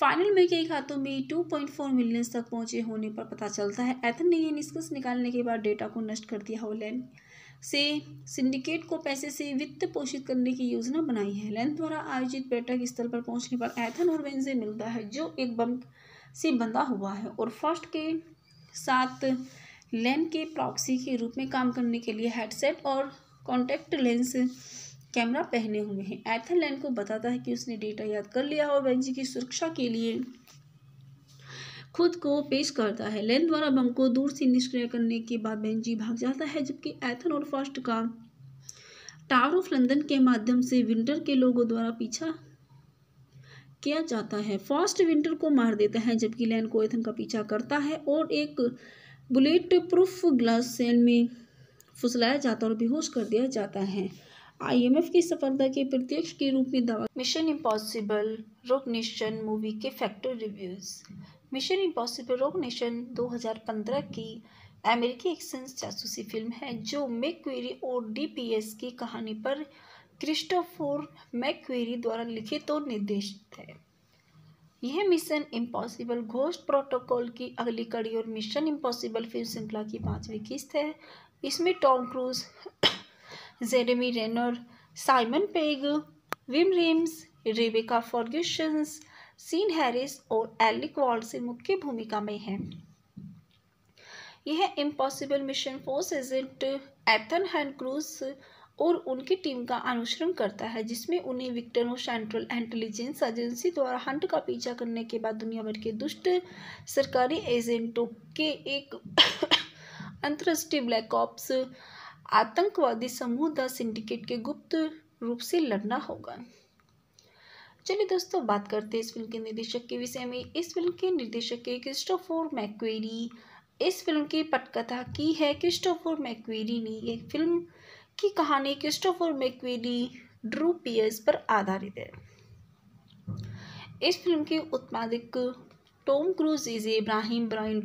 फाइनल में कई खातों में 2.4 मिलियन तक पहुंचे होने पर पता चलता है एथन ने यह निष्कर्ष निकालने के बाद डेटा को नष्ट कर दिया होलैंड से सिंडिकेट को पैसे से वित्त पोषित करने की योजना बनाई है लैंड द्वारा आयोजित बैठक स्थल पर पहुंचने पर एथन और वेन से मिलता है जो एक बम से बंधा हुआ है और फर्स्ट के साथ लैन के प्रॉक्सी के रूप में काम करने के लिए हेडसेट और कॉन्टैक्ट लेंस कैमरा पहने हुए हैं एथन लैन को बताता है कि उसने डेटा याद कर लिया और वेंजी की सुरक्षा के लिए खुद को पेश करता है लेन द्वारा बम को दूर से निष्क्रिय करने के बाद बेंजी भाग जाता है जबकि एथन और फर्स्ट का टावर ऑफ लंदन के माध्यम से विंटर के लोगों द्वारा पीछा किया जाता है फास्ट विंटर को मार देता है जबकि लैन को एथन का पीछा करता है और एक बुलेट प्रूफ ग्लास सेल में फुसलाया जाता है और बेहोश कर दिया जाता है आईएमएफ की सफलता के प्रत्यक्ष के रूप में दावा Mission Impossible Rogue Nation movie के factor reviews Mission Impossible Rogue Nation 2015 की अमेरिकी एक्शन जासूसी फिल्म है जो मेक और डीपीएस की कहानी पर क्रिस्टोफोर मैक्वेरी द्वारा लिखित और निर्देशित है यह मिशन इम्पॉसिबल घोस्ट प्रोटोकॉल की अगली कड़ी और मिशन इम्पॉसिबल फिल्म श्रृंखला की पांचवी किस्त है इसमें Tom Cruise Jeremy Renner Simon Pegg Ving Rhames Rebecca Fergusons Sean Harris और एलिक वॉल्ड से मुख्य भूमिका में हैं यह Impossible Mission Force agent Ethan Hunt Cruise और उनकी टीम का अनुसरण करता है जिसमें उन्हें विक्टर सेंट्रल इंटेलिजेंस एजेंसी द्वारा हंट का पीछा करने के बाद दुनिया भर के दुष्ट सरकारी एजेंटों के एक अंतर्राष्ट्रीय ब्लैक ऑप्स आतंकवादी समूह द सिंडिकेट के गुप्त रूप से लड़ना होगा चलिए दोस्तों बात करते हैं इस फिल्म के निर्देशक के विषय में इस फिल्म के निर्देशक के क्रिस्टोफोर मैक्वेरी इस फिल्म की पटकथा की है क्रिस्टोफोर मैक्वेरी ने एक फिल्म की कहानी क्रिस्टोफर मैक्विनी ड्रू पियर्स पर आधारित है इस फिल्म के उत्पादक Tom Cruise इजे Abrams Bryan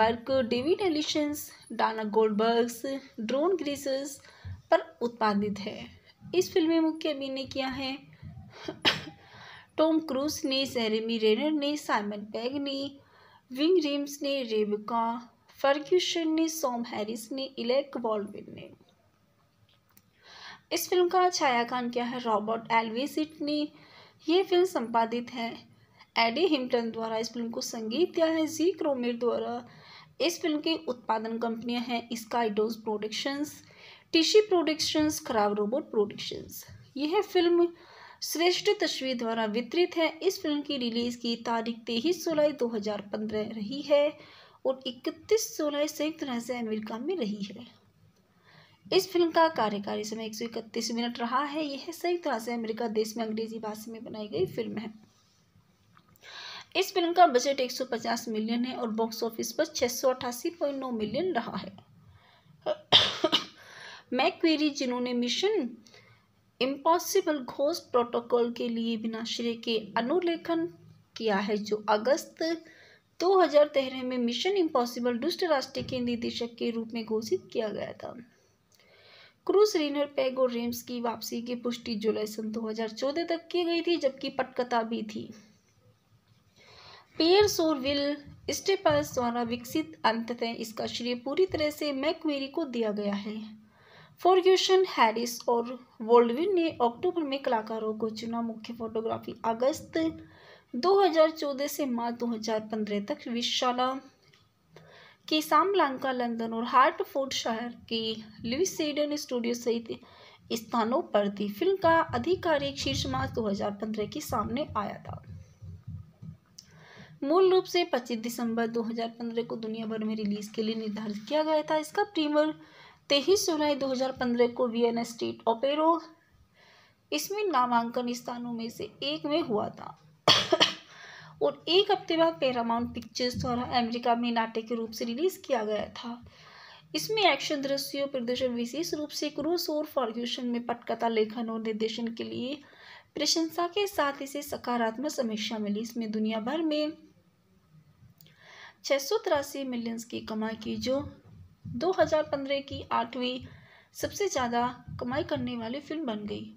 Burk David Ellisons Dana Goldbergs drone ग्रीसर्स पर उत्पादित है इस फिल्म में मुख्य अभिनय किया है टॉम क्रूज ने जेरेमी रेनर ने साइमन पैग ने विंग रिम्स ने रेबिका फर्ग्यूशन ने सॉम हैरिस ने इलेक वॉल्विन ने इस फिल्म का छायाकान किया है रॉबर्ट एलवी सिटनी ये फिल्म संपादित है एडी हिमटन द्वारा इस फिल्म को संगीत दिया है जी क्रोमिर द्वारा इस फिल्म की उत्पादन कंपनियां हैं स्काईडोज प्रोडक्शंस टीशी प्रोडक्शंस खराब रोबोट प्रोडक्शंस यह फिल्म श्रेष्ठ तस्वीर द्वारा वितरित है इस फिल्म की रिलीज की तारीख तेईस जुलाई 2015 रही है और इकतीस जुलाई संयुक्त राज्य अमेरिका में रही है इस फिल्म का कार्यकारी समय एक सौ इकतीस मिनट रहा है यह सही तरह से अमेरिका देश में अंग्रेजी भाषा में बनाई गई फिल्म है इस फिल्म का बजट एक सौ पचास मिलियन है और बॉक्स ऑफिस पर सौ पॉइंट नौ मिलियन रहा है मैक्वेरी जिन्होंने मिशन इम्पॉसिबल घोष प्रोटोकॉल के लिए बिना श्रेय के अनुलेखन किया है जो अगस्त 2013 में मिशन इम्पॉसिबल दुष्ट राष्ट्र के निदेशक के रूप में घोषित किया गया था क्रूस रेनर पेग और रेम्स की वापसी की पुष्टि जुलाई सन 2014 तक की गई थी जबकि पटकथा भी थी पेयर और विल स्टेपल्स द्वारा विकसित अंततः इसका श्रेय पूरी तरह से मैकवेरी को दिया गया है फॉर्ग्यूशन हैरिस और वोल्डविन ने अक्टूबर में कलाकारों को चुना मुख्य फोटोग्राफी अगस्त 2014 से मार्च 2015 तक विशाला के सामलांका लंदन और हार्टफोर्ड शहर के लुइस सीडन स्टूडियो सहित स्थानों पर थी फिल्म का आधिकारिक शीर्ष मार्च दो के सामने आया था मूल रूप से 25 दिसंबर 2015 को दुनिया भर में रिलीज के लिए निर्धारित किया गया था इसका प्रीमियर तेईस जुलाई 2015 को वियन स्टेट ओपेरो इसमें नामांकन स्थानों में से एक में हुआ था और एक हफ्ते बाद पैरामाउंट पिक्चर्स द्वारा अमेरिका में नाटक के रूप से रिलीज किया गया था इसमें एक्शन दृश्यों प्रदर्शन विशेष रूप से क्रूस और फॉर्ग्यूशन में पटकथा लेखन और निर्देशन के लिए प्रशंसा के साथ इसे सकारात्मक समीक्षा मिली इसमें दुनिया भर में छः सौ तिरासी मिलियंस की कमाई की जो 2015 की आठवीं सबसे ज़्यादा कमाई करने वाली फिल्म बन गई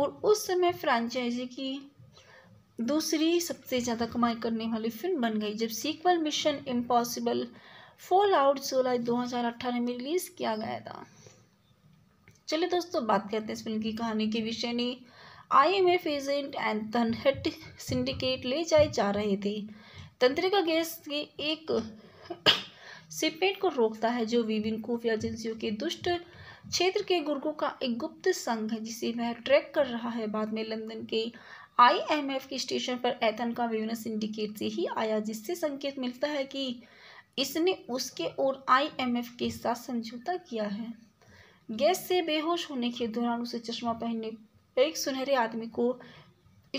और उस समय फ्रेंचाइजी की दूसरी सबसे ज़्यादा कमाई करने वाली फिल्म बन गई जब sequel Mission Impossible Fallout सोलह दो हज़ार अठारह में रिलीज़ किया गया था चलिए दोस्तों बात करते हैं इस फिल्म की कहानी के विषय ने I M F agent and धनहट सिंडिकेट ले जाए जा रहे थे तंत्रिका गैस के एक सिपेट को रोकता है जो विभिन्न खुफिया एजेंसियों के दुष्ट क्षेत्र के गुर्गों का एक गुप्त संघ है जिसे वह ट्रैक कर रहा है बाद में लंदन के आईएमएफ के स्टेशन पर एथन का वीनस इंडिकेट से ही आया जिससे संकेत मिलता है कि इसने उसके और आईएमएफ के साथ समझौता किया है गैस से बेहोश होने के दौरान उसे चश्मा पहनने एक सुनहरे आदमी को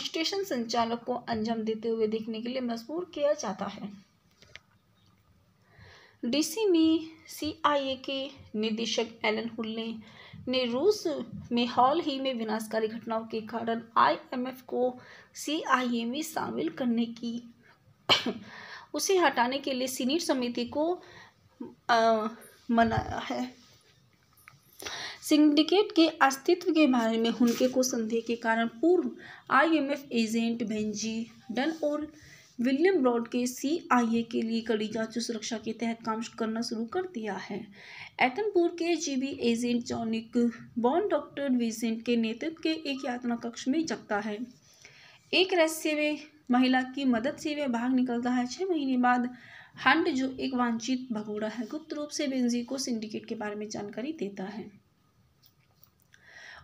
स्टेशन संचालक को अंजाम देते हुए देखने के लिए मजबूर किया जाता है डीसी में सीआईए के निदेशक एलन हुल ने ने रूस में हाल ही में विनाशकारी घटनाओं के कारण आईएमएफ को सीआईए में शामिल करने की उसे हटाने के लिए सीनियर समिति को आ, मनाया है सिंडिकेट के अस्तित्व के बारे में उनके को संदेह के कारण पूर्व आईएमएफ एजेंट बेंजी डन और विलियम ब्रॉड के सी आई ए के लिए कड़ी जांच सुरक्षा के तहत काम करना शुरू कर दिया है एटमपुर के जीबी एजेंट जॉनिक बॉन डॉक्टर विजेंट के नेतृत्व के एक यातना कक्ष में जगता है एक रहस्य में महिला की मदद से वह भाग निकलता है छः महीने बाद हंड जो एक वांछित भगोड़ा है गुप्त रूप से बेंजी को सिंडिकेट के बारे में जानकारी देता है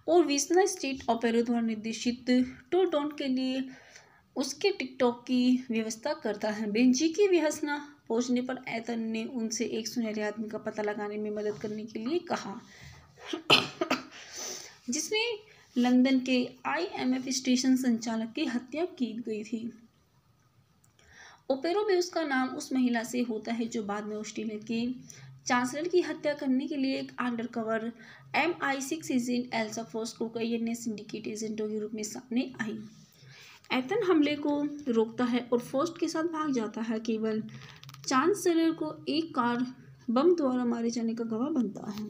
और विस्ना स्टेट ओपेरा द्वारा निर्देशित टू डॉन के लिए उसके टिकटॉक की व्यवस्था करता है बेंजी की विहसना पहुंचने पर ऐतन ने उनसे एक सुनहरे आदमी का पता लगाने में मदद करने के लिए कहा जिसने लंदन के आईएमएफ स्टेशन संचालक की हत्या की गई थी ओपेरो में उसका नाम उस महिला से होता है जो बाद में ऑस्ट्रेलिया के चांसलर की हत्या करने के लिए एक undercover M I six agent Ilsa को कई अन्य सिंडिकेट एजेंटों के रूप में सामने आई एथन हमले को रोकता है और फोस्ट के साथ भाग जाता है केवल चांसलर को एक कार बम द्वारा मारे जाने का गवाह बनता है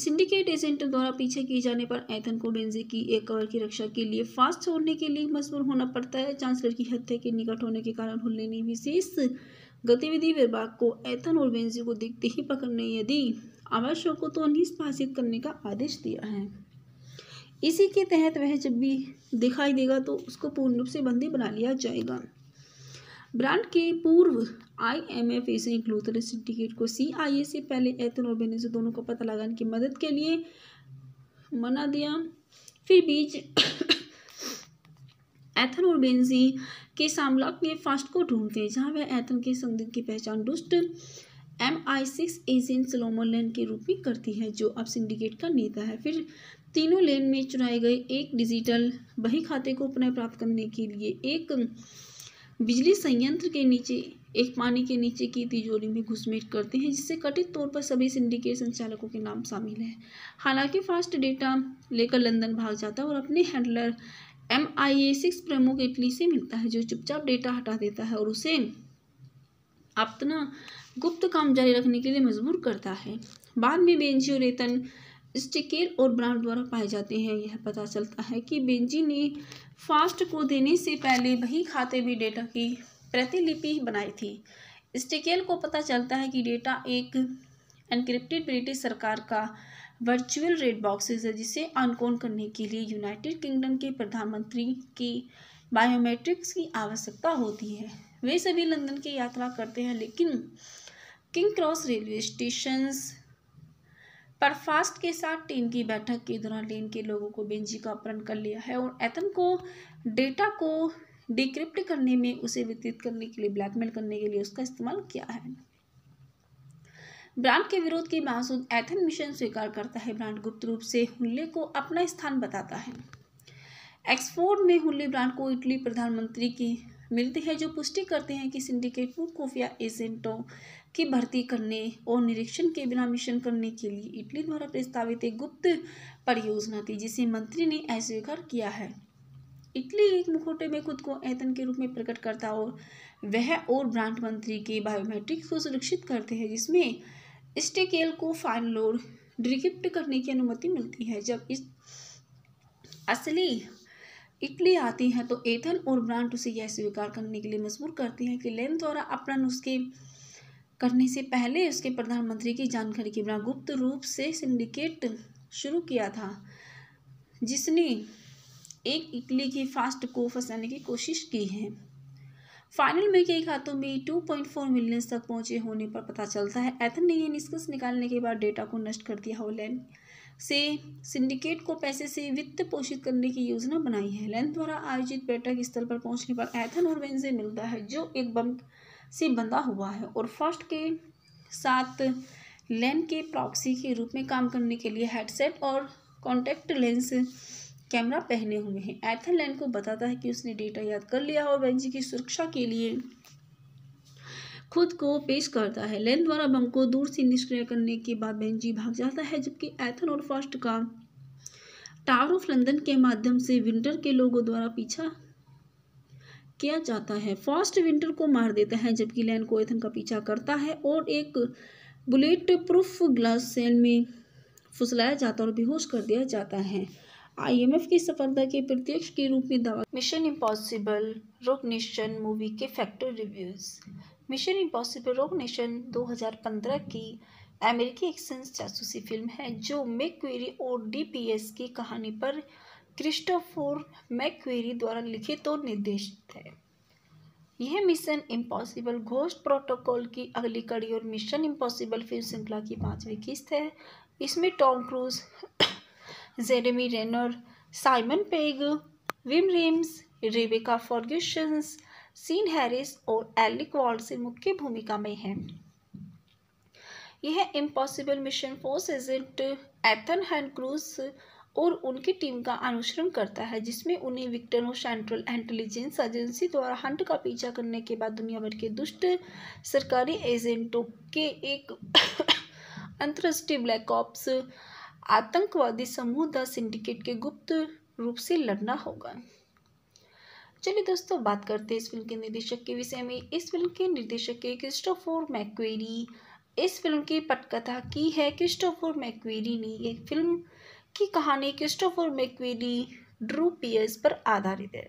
सिंडिकेट एजेंट द्वारा पीछे किए जाने पर एथन को बेंजी की एक कवर की रक्षा के लिए फास्ट छोड़ने के लिए मजबूर होना पड़ता है चांसलर की हत्या के निकट होने के कारण ने विशेष गतिविधि विभाग को एथन और बेंजी को देखते ही पकड़ने यदि आवश्यक हो तो निष्पासित करने का आदेश दिया है इसी के तहत वह जब भी दिखाई देगा तो उसको पूर्ण रूप से बंदी बना लिया जाएगा ब्रांड के पूर्व I M F Asian syndicate को सी आई ए से पहले एथन और बेनेजो दोनों को पता लगाने की मदद के लिए मना दिया फिर बीच एथन और बेनजी के सामलाक में फास्ट को ढूंढते हैं जहां वह एथन के संदिग्ध की पहचान दुष्ट M I six agent Solomon Lane के रूप में करती है जो अब सिंडिकेट का नेता है फिर तीनों लेन में चुनाए गए एक डिजिटल बही खाते को पुनः प्राप्त करने के लिए एक बिजली संयंत्र के नीचे एक पानी के नीचे की तिजोरी में घुसमेट करते हैं जिससे कथित तौर पर सभी सिंडिकेट संचालकों के नाम शामिल है हालांकि फास्ट डेटा लेकर लंदन भाग जाता है और अपने handler M I A six प्रमुख इटली से मिलता है जो चुपचाप डेटा हटा देता है और उसे अपना गुप्त काम जारी रखने के लिए मजबूर करता है बाद में बेंजी और रेतन स्टिकेर और ब्रांड द्वारा पाए जाते हैं यह पता चलता है कि बेंजी ने फास्ट को देने से पहले वही खाते में डेटा की प्रतिलिपि बनाई थी स्टिकेल को पता चलता है कि डेटा एक एनक्रिप्टेड ब्रिटिश सरकार का वर्चुअल रेड बॉक्सेज है जिसे अनकोन करने के लिए यूनाइटेड किंगडम के प्रधानमंत्री की बायोमेट्रिक्स की आवश्यकता होती है वे सभी लंदन की यात्रा करते हैं लेकिन King Cross railway stations fast के साथ टीम की बैठक के दौरान लेन के लोगों को बेंजी का अपहरण कर लिया है और एथन को डेटा को डिक्रिप्ट करने में उसे वितरित करने के लिए ब्लैकमेल करने के लिए उसका इस्तेमाल किया है ब्रांड के विरोध की मासूद एथन मिशन स्वीकार करता है ब्रांड गुप्त रूप से हुल्ले को अपना स्थान बताता है एक्सफोर्ड में हुल्ले ब्रांड को इटली प्रधानमंत्री की मिलती है जो पुष्टि करते हैं कि सिंडिकेट फूड खुफिया एजेंटों की भर्ती करने और निरीक्षण के बिना मिशन करने के लिए इटली द्वारा प्रस्तावित एक गुप्त परियोजना थी जिसे मंत्री ने अस्वीकार किया है इटली एक मुखोटे में खुद को ऐतन के रूप में प्रकट करता और वह और ब्रांड मंत्री के बायोमेट्रिक्स को सुरक्षित करते हैं जिसमें स्टेकेल को फाइन लोड डिक्रिप्ट करने की अनुमति मिलती है जब इस असली इटली आती है तो एथन और ब्रांड उसे यह स्वीकार करने के लिए मजबूर करती हैं कि लेन द्वारा अपना नुस्खे करने से पहले उसके प्रधानमंत्री की जानकारी के बिना गुप्त रूप से सिंडिकेट शुरू किया था जिसने एक इटली की फास्ट को फंसाने की कोशिश की है फाइनल में कई खातों में 2.4 मिलियन तक पहुंचे होने पर पता चलता है एथन ने यह निष्कर्ष निकालने के बाद डेटा को नष्ट कर दिया होलैंड से सिंडिकेट को पैसे से वित्त पोषित करने की योजना बनाई है लैंड द्वारा आयोजित बैठक स्थल पर पहुंचने पर एथन और वेंजे मिलता है जो एक बम से बंधा हुआ है और फर्स्ट के साथ लेन के प्रॉक्सी के रूप में काम करने के लिए हेडसेट और कॉन्टैक्ट लेंस कैमरा पहने हुए हैं एथन लैन को बताता है कि उसने डेटा याद कर लिया और बेंजी की सुरक्षा के लिए खुद को पेश करता है लेन द्वारा बम को दूर से निष्क्रिय करने के बाद बेंजी भाग जाता है जबकि एथन और फर्स्ट का टावर ऑफ लंदन के माध्यम से विंटर के लोगों द्वारा पीछा किया जाता है फास्ट विंटर को मार देता है जबकि लैन एथन का पीछा करता है और एक बुलेट प्रूफ ग्लास सेल में फुसलाया जाता है और बेहोश कर दिया जाता है आईएमएफ की सफलता के प्रत्यक्ष के रूप में दावा Mission Impossible Rogue Nation movie के factor reviews Mission Impossible Rogue Nation 2015 की अमेरिकी एक्शन जासूसी फिल्म है जो मेक क्वेरी और डीपीएस की कहानी पर क्रिस्टोफोर मैक्वेरी द्वारा लिखित और निर्देशित है यह मिशन इम्पॉसिबल घोष्ट प्रोटोकॉल की अगली कड़ी और मिशन इम्पॉसिबल फिल्म श्रृंखला की पांचवी किस्त है इसमें Tom Cruise Jeremy Renner Simon Pegg Ving Rhames Rebecca Fergusons Sean Harris और एलिक वॉल्ड से मुख्य भूमिका में हैं यह Impossible Mission Force agent Ethan Hunt Cruise और उनकी टीम का अनुसरण करता है जिसमें उन्हें विक्टर और सेंट्रल इंटेलिजेंस एजेंसी द्वारा हंट का पीछा करने के बाद दुनिया भर के दुष्ट सरकारी एजेंटों के एक अंतर्राष्ट्रीय ब्लैक ऑप्स आतंकवादी समूह द सिंडिकेट के गुप्त रूप से लड़ना होगा चलिए दोस्तों बात करते हैं इस फिल्म के निर्देशक के विषय में इस फिल्म के निर्देशक के क्रिस्टोफोर मैक्वेरी इस फिल्म की पटकथा की है क्रिस्टोफोर मैक्वेरी ने एक फिल्म की कहानी क्रिस्टोफर मेक्वीडी ड्रू पियर्स पर आधारित है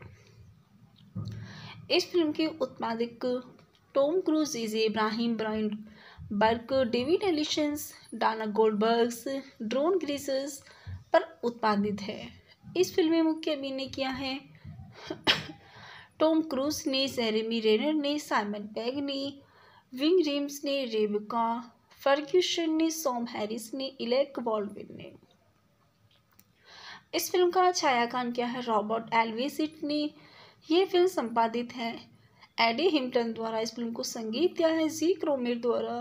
इस फिल्म के उत्पादक Tom Cruise is Abrams Bryan Burk David Ellisons Dana Goldbergs drone ग्रीसस पर उत्पादित है इस फिल्म में मुख्य अभिनय किया है टॉम क्रूज ने जेरेमी रेनर ने साइमन बैग ने विंग रिम्स ने रेबिका फर्ग्यूशन ने सॉम हैरिस ने इलेक बॉल्डविन ने इस फिल्म का छायाकान क्या है रॉबर्ट एलवी सिटनी ये फिल्म संपादित है एडी हिमटन द्वारा इस फिल्म को संगीत दिया है जी क्रोमिर द्वारा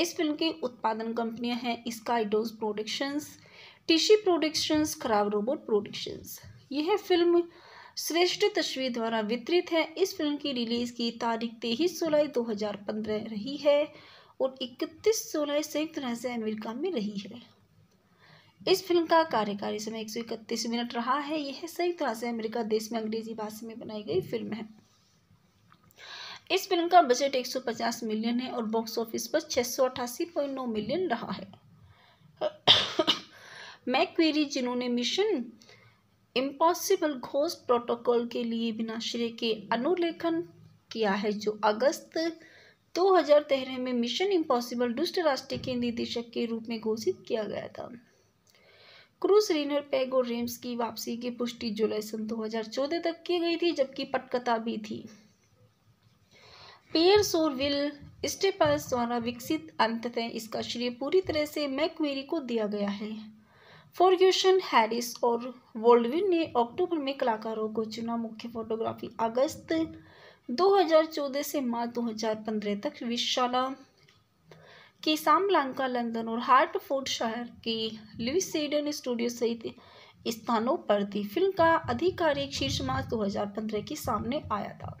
इस फिल्म की उत्पादन कंपनियां हैं स्काईडोज प्रोडक्शंस टीशी प्रोडक्शंस खराब रोबोट प्रोडक्शंस यह फिल्म श्रेष्ठ तस्वीर द्वारा वितरित है इस फिल्म की रिलीज की तारीख तेईस जुलाई 2015 रही है और इकतीस जुलाई संयुक्त राज्य अमेरिका में रही है इस फिल्म का कार्यकारी समय एक सौ इकतीस मिनट रहा है यह सही तरह से अमेरिका देश में अंग्रेजी भाषा में बनाई गई फिल्म है इस फिल्म का बजट 150 मिलियन है और बॉक्स ऑफिस पर छः मिलियन रहा है मैक्वेरी जिन्होंने मिशन इम्पॉसिबल घोष प्रोटोकॉल के लिए बिना श्रेय के अनुलेखन किया है जो अगस्त 2013 में मिशन इम्पॉसिबल दुष्ट राष्ट्र के निदेशक के रूप में घोषित किया गया था क्रूस रिनर पैग और रेम्स की वापसी की पुष्टि जुलाई सन 2014 तक की गई थी जबकि पटकथा भी थी पेयर सोरविल विल स्टेपल्स द्वारा विकसित अंततः इसका श्रेय पूरी तरह से मैकवेरी को दिया गया है फॉर्ग्यूशन हैरिस और वोल्डविन ने अक्टूबर में कलाकारों को चुना मुख्य फोटोग्राफी अगस्त 2014 से मार्च 2015 तक विशाला के सामलांका लंदन और हार्टफोर्ड शहर के लुइस सीडन स्टूडियो सहित स्थानों पर दी फिल्म का आधिकारिक शीर्ष मार्च दो के सामने आया था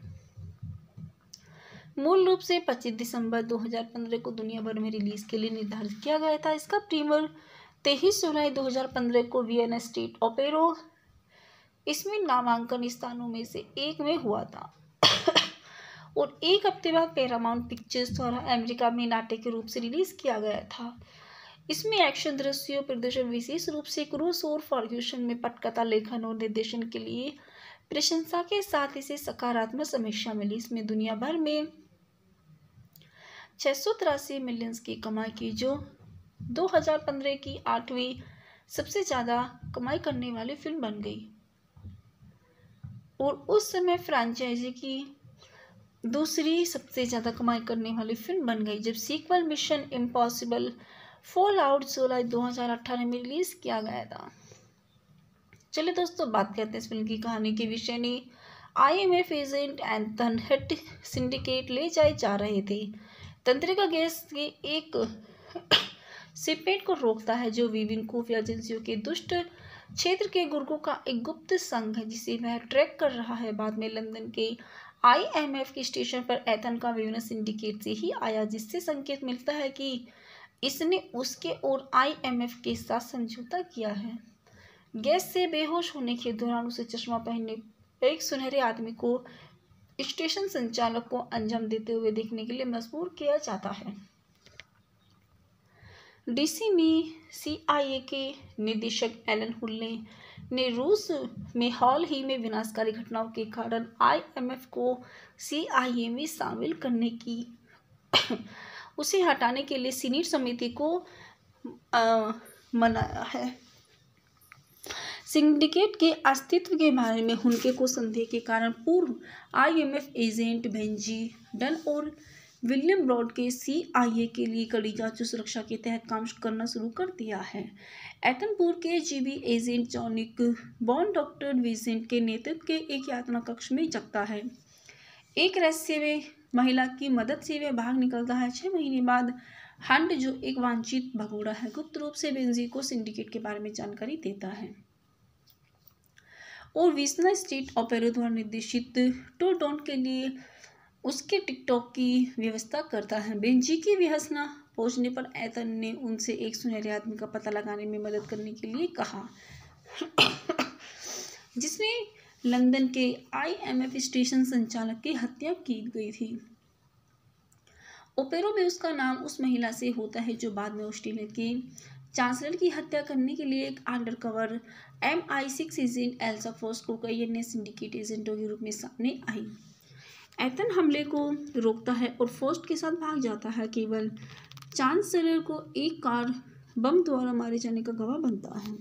मूल रूप से 25 दिसंबर 2015 को दुनिया भर में रिलीज के लिए निर्धारित किया गया था इसका प्रीमियर तेईस जुलाई 2015 को वियना स्टेट ओपेरो इसमें नामांकन स्थानों में से एक में हुआ था और एक हफ्ते बाद पैरामाउंट पिक्चर्स द्वारा अमेरिका में नाटक के रूप से रिलीज़ किया गया था इसमें एक्शन दृश्यों प्रदर्शन विशेष रूप से क्रूस और फॉर्ग्यूशन में पटकथा लेखन और निर्देशन के लिए प्रशंसा के साथ इसे सकारात्मक समीक्षा मिली इसमें दुनिया भर में छः सौ तिरासी मिलियंस की कमाई की जो 2015 की आठवीं सबसे ज़्यादा कमाई करने वाली फिल्म बन गई और उस समय फ्रेंचाइजी की दूसरी सबसे ज़्यादा कमाई करने वाली फिल्म बन गई जब sequel Mission Impossible Fallout सोलह दो में रिलीज़ किया गया था चलिए दोस्तों बात करते हैं इस फिल्म की कहानी के विषय ने I M F agent and धनहट सिंडिकेट ले जाए जा रहे थे तंत्रिका गैस के एक सिपेट को रोकता है जो विभिन्न खुफिया एजेंसियों के दुष्ट क्षेत्र के गुर्गों का एक गुप्त संघ है जिसे वह ट्रैक कर रहा है बाद में लंदन के आईएमएफ के स्टेशन पर एथन का वेनस इंडिकेट से ही आया जिससे संकेत मिलता है कि इसने उसके और आईएमएफ के साथ समझौता किया है गैस से बेहोश होने के दौरान उसे चश्मा पहनने एक सुनहरे आदमी को स्टेशन संचालक को अंजाम देते हुए देखने के लिए मजबूर किया जाता है डीसी में सीआईए के निदेशक एलन हुल ने ने रूस में हाल ही में विनाशकारी घटनाओं के कारण आईएमएफ को सीआईए में शामिल करने की उसे हटाने के लिए सीनियर समिति को आ, मनाया है सिंडिकेट के अस्तित्व के बारे में उनके को संदेह के कारण पूर्व आईएमएफ एजेंट बेंजी डन और विलियम ब्रॉड के सीआईए के लिए कड़ी जांच और सुरक्षा के तहत काम करना शुरू कर दिया है एटनपुर के जीबी एजेंट जॉनिक बॉन डॉक्टर विजेंट के नेतृत्व के एक यातना कक्ष में जगता है एक रहस्य में महिला की मदद से वह भाग निकलता है छः महीने बाद हंड जो एक वांछित भगोड़ा है गुप्त रूप से बेंजी को सिंडिकेट के बारे में जानकारी देता है और विस्ना स्टेट ऑपेरो द्वारा निर्देशित टू डॉन के लिए उसके टिकटॉक की व्यवस्था करता है बेंजी की विहसना पहुंचने पर ऐतन ने उनसे एक सुनहरे आदमी का पता लगाने में मदद करने के लिए कहा जिसने लंदन के आईएमएफ स्टेशन संचालक की हत्या की गई थी ओपेरो में उसका नाम उस महिला से होता है जो बाद में ऑस्ट्रेलिया के चांसलर की हत्या करने के लिए एक undercover M I six agent Ilsa फोर्स को कई अन्य सिंडिकेट एजेंटों के रूप में सामने आई एथन हमले को रोकता है और फोस्ट के साथ भाग जाता है केवल चांसलर को एक कार बम द्वारा मारे जाने का गवाह बनता है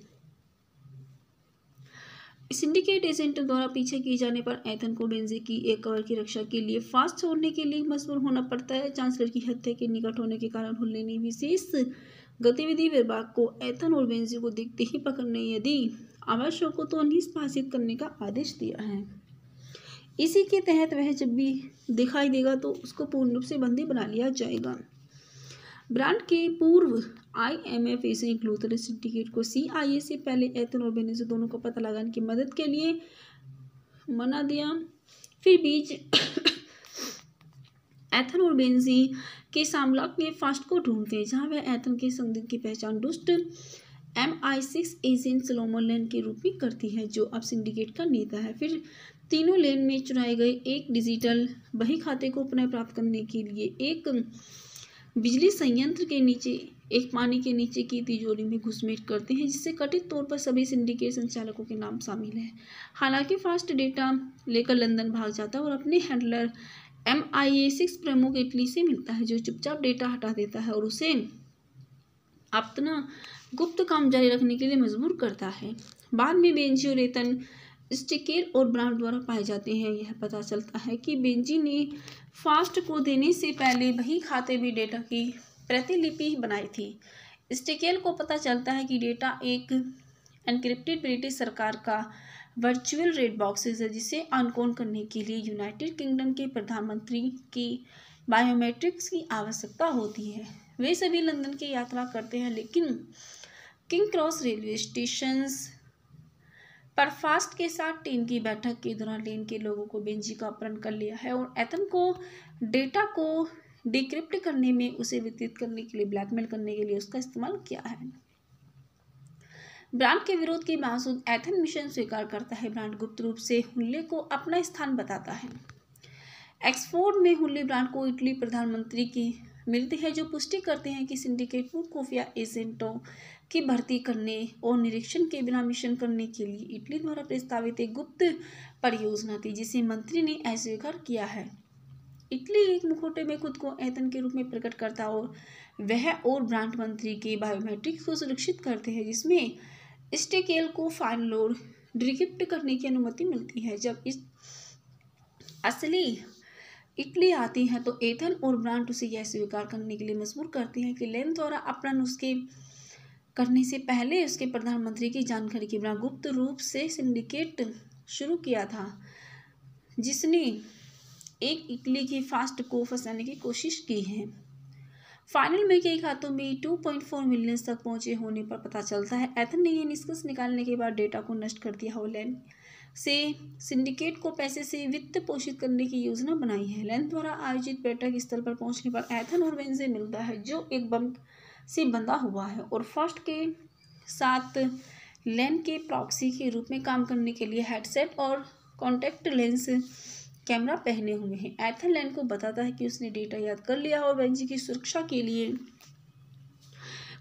सिंडिकेट एजेंट द्वारा पीछे किए जाने पर एथन को डेंजे की एक कवर की रक्षा के लिए फास्ट छोड़ने के लिए मजबूर होना पड़ता है चांसलर की हत्या के निकट होने के कारण हुल्ले ने विशेष गतिविधि विभाग को एथन और बेंजी को देखते ही पकड़ने यदि आवश्यक हो तो निष्पासित करने का आदेश दिया है इसी के तहत वह जब भी दिखाई देगा तो उसको पूर्ण रूप से बंदी बना लिया जाएगा ब्रांड के पूर्व आई एम एफ एशियन ग्लूथर सिंडिकेट को सी आई ए से पहले एथन और बेनेजो दोनों को पता लगाने की मदद के लिए मना दिया फिर बीच एथन और बेनजी के सामलाक में फास्ट को ढूंढते जहां वह एथन के संदिग्ध की पहचान दुष्ट M I six agent Solomon Lane के रूप में करती है जो अब सिंडिकेट का नेता है फिर तीनों लेन में चुनाए गए एक डिजिटल बही खाते को पुनः प्राप्त करने के लिए एक बिजली संयंत्र के नीचे एक पानी के नीचे की तिजोरी में घुसमेट करते हैं जिससे कथित तौर पर सभी सिंडिकेट संचालकों के नाम शामिल है हालांकि फास्ट डेटा लेकर लंदन भाग जाता है और अपने handler M I A six प्रमुख इटली से मिलता है जो चुपचाप डेटा हटा देता है और उसे अपना गुप्त काम जारी रखने के लिए मजबूर करता है बाद में बेंजी और रेतन स्टिकेर और ब्रांड द्वारा पाए जाते हैं यह पता चलता है कि बेंजी ने फास्ट को देने से पहले वही खाते में डेटा की प्रतिलिपि बनाई थी स्टिकेल को पता चलता है कि डेटा एक एनक्रिप्टेड ब्रिटिश सरकार का वर्चुअल रेड बॉक्सेस है जिसे अनकोन करने के लिए यूनाइटेड किंगडम के प्रधानमंत्री की बायोमेट्रिक्स की आवश्यकता होती है वे सभी लंदन की यात्रा करते हैं लेकिन किंग क्रॉस रेलवे स्टेशंस परफास्ट के साथ टीम की बैठक के दौरान लेन के लोगों को बेंजी का अपहरण कर लिया है और एथन को डेटा को डिक्रिप्ट करने में उसे वितरित करने के लिए ब्लैकमेल करने के लिए उसका इस्तेमाल किया है ब्रांड के विरोध के बावजूद एथन मिशन स्वीकार करता है ब्रांड गुप्त रूप से हुल्ले को अपना स्थान बताता है एक्सफोर्ड में हुल्ले ब्रांड को इटली प्रधानमंत्री की मिलती है जो पुष्टि करते हैं कि सिंडिकेट फूड खुफिया एजेंटों की भर्ती करने और निरीक्षण के बिना मिशन करने के लिए इटली द्वारा प्रस्तावित एक गुप्त परियोजना थी जिसे मंत्री ने अस्वीकार किया है इटली एक मुखोटे में खुद को ऐतन के रूप में प्रकट करता और वह और ब्रांड मंत्री के बायोमेट्रिक्स को सुरक्षित करते हैं जिसमें स्टेकेल को फाइन लोड डिक्रिप्ट करने की अनुमति मिलती है जब इस असली इटली आती है तो एथन और ब्रांड उसे यह स्वीकार करने के लिए मजबूर करती है कि लेन द्वारा अपना नुस्खे करने से पहले उसके प्रधानमंत्री की जानकारी के बिना गुप्त रूप से सिंडिकेट शुरू किया था जिसने एक इटली की फास्ट को फंसाने की कोशिश की है फाइनल में कई खातों में 2.4 मिलियन तक पहुंचे होने पर पता चलता है एथन ने यह निष्कर्ष निकालने के बाद डेटा को नष्ट कर दिया होलैंड से सिंडिकेट को पैसे से वित्त पोषित करने की योजना बनाई है लैंड द्वारा आयोजित बैठक स्थल पर पहुंचने पर एथन और वेंजे मिलता है जो एक बम से बंधा हुआ है और फर्स्ट के साथ लेन के प्रॉक्सी के रूप में काम करने के लिए हेडसेट और कॉन्टैक्ट लेंस कैमरा पहने हुए हैं एथन लैन को बताता है कि उसने डेटा याद कर लिया और बेंजी की सुरक्षा के लिए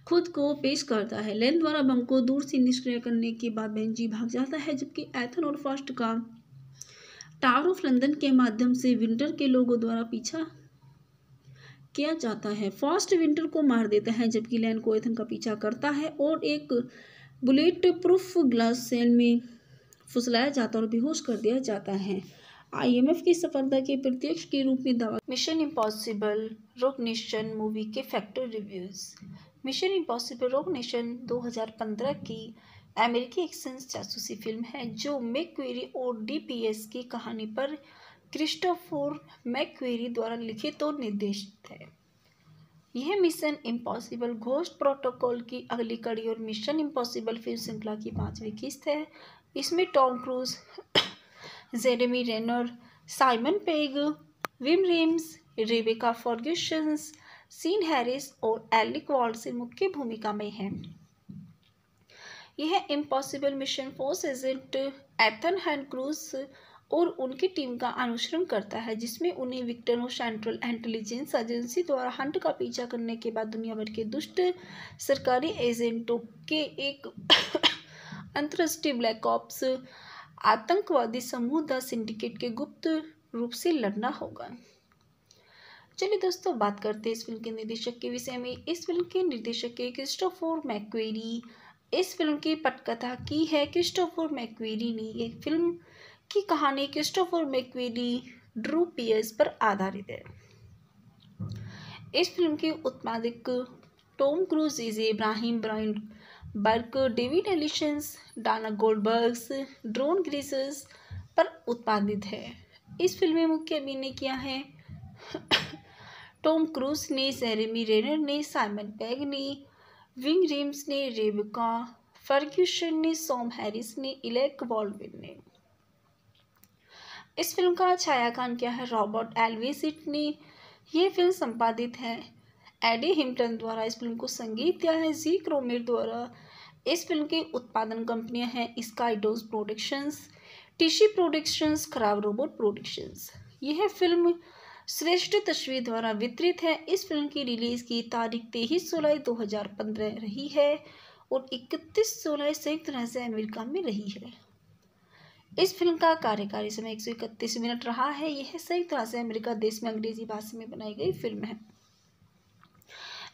खुद को पेश करता है लेन द्वारा बम को दूर से निष्क्रिय करने के बाद बेंजी भाग जाता है जबकि एथन और फर्स्ट का टावर ऑफ लंदन के माध्यम से विंटर के लोगों द्वारा पीछा किया जाता है फास्ट विंटर को मार देता है जबकि लैन को एथन का पीछा करता है और एक बुलेट प्रूफ ग्लास सेल में फुसलाया जाता और बेहोश कर दिया जाता है आईएमएफ की सफलता के प्रत्यक्ष के रूप में दावा Mission Impossible Rogue Nation movie के factor reviews Mission Impossible Rogue Nation 2015 की अमेरिकी एक्शन जासूसी फिल्म है जो मेक क्वेरी और डीपीएस की कहानी पर क्रिस्टोफोर मैक्वेरी द्वारा लिखित और निर्देशित है यह मिशन इम्पॉसिबल घोस्ट प्रोटोकॉल की अगली कड़ी और मिशन इम्पॉसिबल फिल्म श्रृंखला की पांचवी किस्त है इसमें Tom Cruise Jeremy Renner Simon Pegg Ving Rhames Rebecca Fergusons Sean Harris और एलिक से मुख्य भूमिका में हैं यह Impossible Mission Force agent Ethan Hunt Cruise और उनकी टीम का अनुसरण करता है जिसमें उन्हें विक्टनो सेंट्रल इंटेलिजेंस एजेंसी द्वारा हंट का पीछा करने के बाद दुनिया भर के दुष्ट सरकारी एजेंटों के एक अंतर्राष्ट्रीय ब्लैक ऑप्स आतंकवादी समूह द सिंडिकेट के गुप्त रूप से लड़ना होगा चलिए दोस्तों बात करते हैं इस फिल्म के निर्देशक के विषय में इस फिल्म के निर्देशक के क्रिस्टोफोर मैक्वेरी इस फिल्म की पटकथा की है क्रिस्टोफोर मैक्वेरी ने यह फिल्म की कहानी क्रिस्टोफर मेक्वीडी ड्रू पियर्स पर आधारित है इस फिल्म के उत्पादक Tom Cruise is Abrams Bryan Burk David Ellisons Dana Goldbergs drone ग्रीसस पर उत्पादित है इस फिल्म में मुख्य अभिनय किया है टॉम क्रूज ने जेरेमी रेनर ने साइमन पैग ने विंग रिम्स ने रेबिका फर्ग्यूशन ने सॉम हैरिस ने इलेक बॉल्विन ने इस फिल्म का छायाकान किया क्या है रॉबर्ट एलवी सिटनी ये फिल्म संपादित है एडी हिमटन द्वारा इस फिल्म को संगीत दिया है जी क्रोमिर द्वारा इस फिल्म की उत्पादन कंपनियां हैं स्काईडोज प्रोडक्शंस टीशी प्रोडक्शंस खराब रोबोट प्रोडक्शंस यह फिल्म श्रेष्ठ तस्वीर द्वारा वितरित है इस फिल्म की रिलीज की तारीख तेईस जुलाई 2015 रही है और इकतीस जुलाई संयुक्त राज्य अमेरिका में रही है इस फिल्म का कार्यकारी समय एक सौ इकतीस मिनट रहा है यह सही तरह से अमेरिका देश में अंग्रेजी भाषा में बनाई गई फिल्म है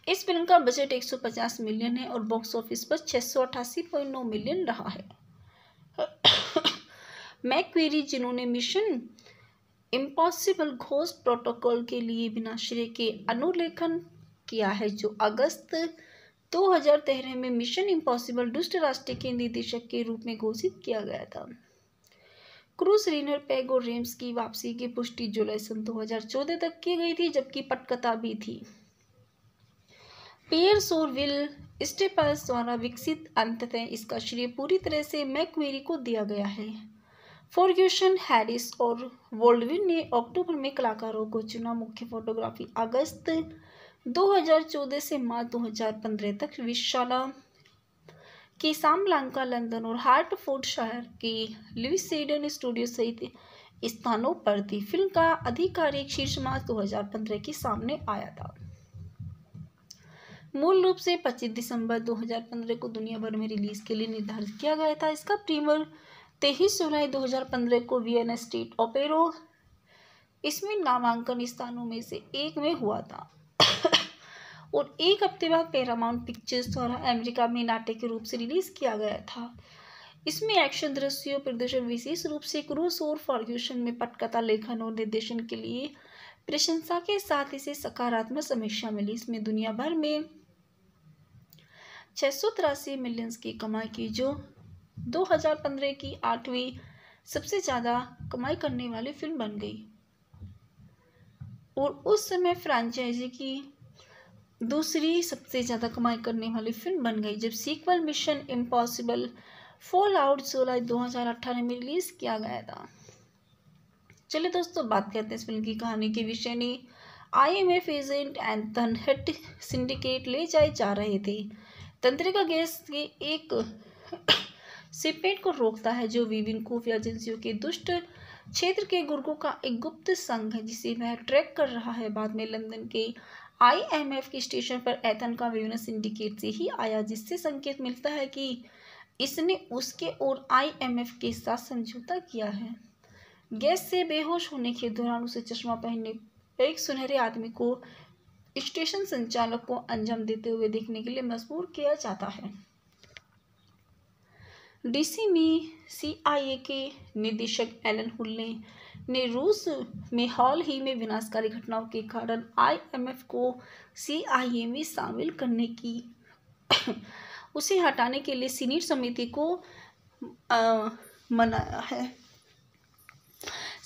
इस फिल्म का बजट 150 मिलियन है और बॉक्स ऑफिस पर 688.9 मिलियन रहा है मैक्वेरी जिन्होंने मिशन इम्पॉसिबल घोष प्रोटोकॉल के लिए बिना श्रेय के अनुलेखन किया है जो अगस्त 2013 में मिशन इम्पॉसिबल दुष्ट राष्ट्र के निदेशक के रूप में घोषित किया गया था क्रूस रिनर पेग और रेम्स की वापसी की पुष्टि जुलाई सन 2014 तक की गई थी जबकि पटकथा भी थी पेयर्स और विल स्टेपल्स द्वारा विकसित अंततः इसका श्रेय पूरी तरह से मैकवेरी को दिया गया है फॉर्ग्यूशन हैरिस और वोल्डविन ने अक्टूबर में कलाकारों को चुना मुख्य फोटोग्राफी अगस्त 2014 से मार्च 2015 तक विशाला कि सामलंका लंदन और हार्टफोर्ड शहर के सीडन स्टूडियो सहित स्थानों पर थी फिल्म का आधिकारिक शीर्ष मार्च दो के सामने आया था मूल रूप से 25 दिसंबर 2015 को दुनिया भर में रिलीज के लिए निर्धारित किया गया था इसका प्रीमियर तेईस जुलाई 2015 को वियना स्टेट ओपेरो इसमें नामांकन स्थानों में से एक में हुआ था और एक हफ्ते बाद पैरामाउंट पिक्चर्स द्वारा अमेरिका में नाटक के रूप से रिलीज़ किया गया था इसमें एक्शन दृश्य प्रदर्शन विशेष रूप से क्रूस और फॉर्ग्यूशन में पटकथा लेखन और निर्देशन के लिए प्रशंसा के साथ इसे सकारात्मक समीक्षा मिली इसमें दुनिया भर में छः सौ तिरासी मिलियंस की कमाई की जो 2015 की आठवीं सबसे ज़्यादा कमाई करने वाली फिल्म बन गई और उस समय फ्रेंचाइजी की दूसरी सबसे ज़्यादा कमाई करने वाली फिल्म बन गई जब sequel Mission Impossible Fallout सोलह दो में रिलीज़ किया गया था चलिए दोस्तों बात करते हैं इस फिल्म की कहानी के विषय ने I M F agent and धन हट सिंडिकेट ले जाए जा रहे थे तंत्रिका गैस के एक सिपेट को रोकता है जो विभिन्न खुफिया एजेंसियों के दुष्ट क्षेत्र के गुर्गों का एक गुप्त संघ है जिसे वह ट्रैक कर रहा है बाद में लंदन के आईएमएफ के स्टेशन पर एथन का वीनस इंडिकेट से ही आया जिससे संकेत मिलता है कि इसने उसके और आईएमएफ के साथ समझौता किया है गैस से बेहोश होने के दौरान उसे चश्मा पहनने एक सुनहरे आदमी को स्टेशन संचालक को अंजाम देते हुए देखने के लिए मजबूर किया जाता है डीसी में सीआईए के निदेशक एलन हुल ने ने रूस में हाल ही में विनाशकारी घटनाओं के कारण आईएमएफ को सीआईए में शामिल करने की उसे हटाने के लिए सीनियर समिति को आ, मनाया है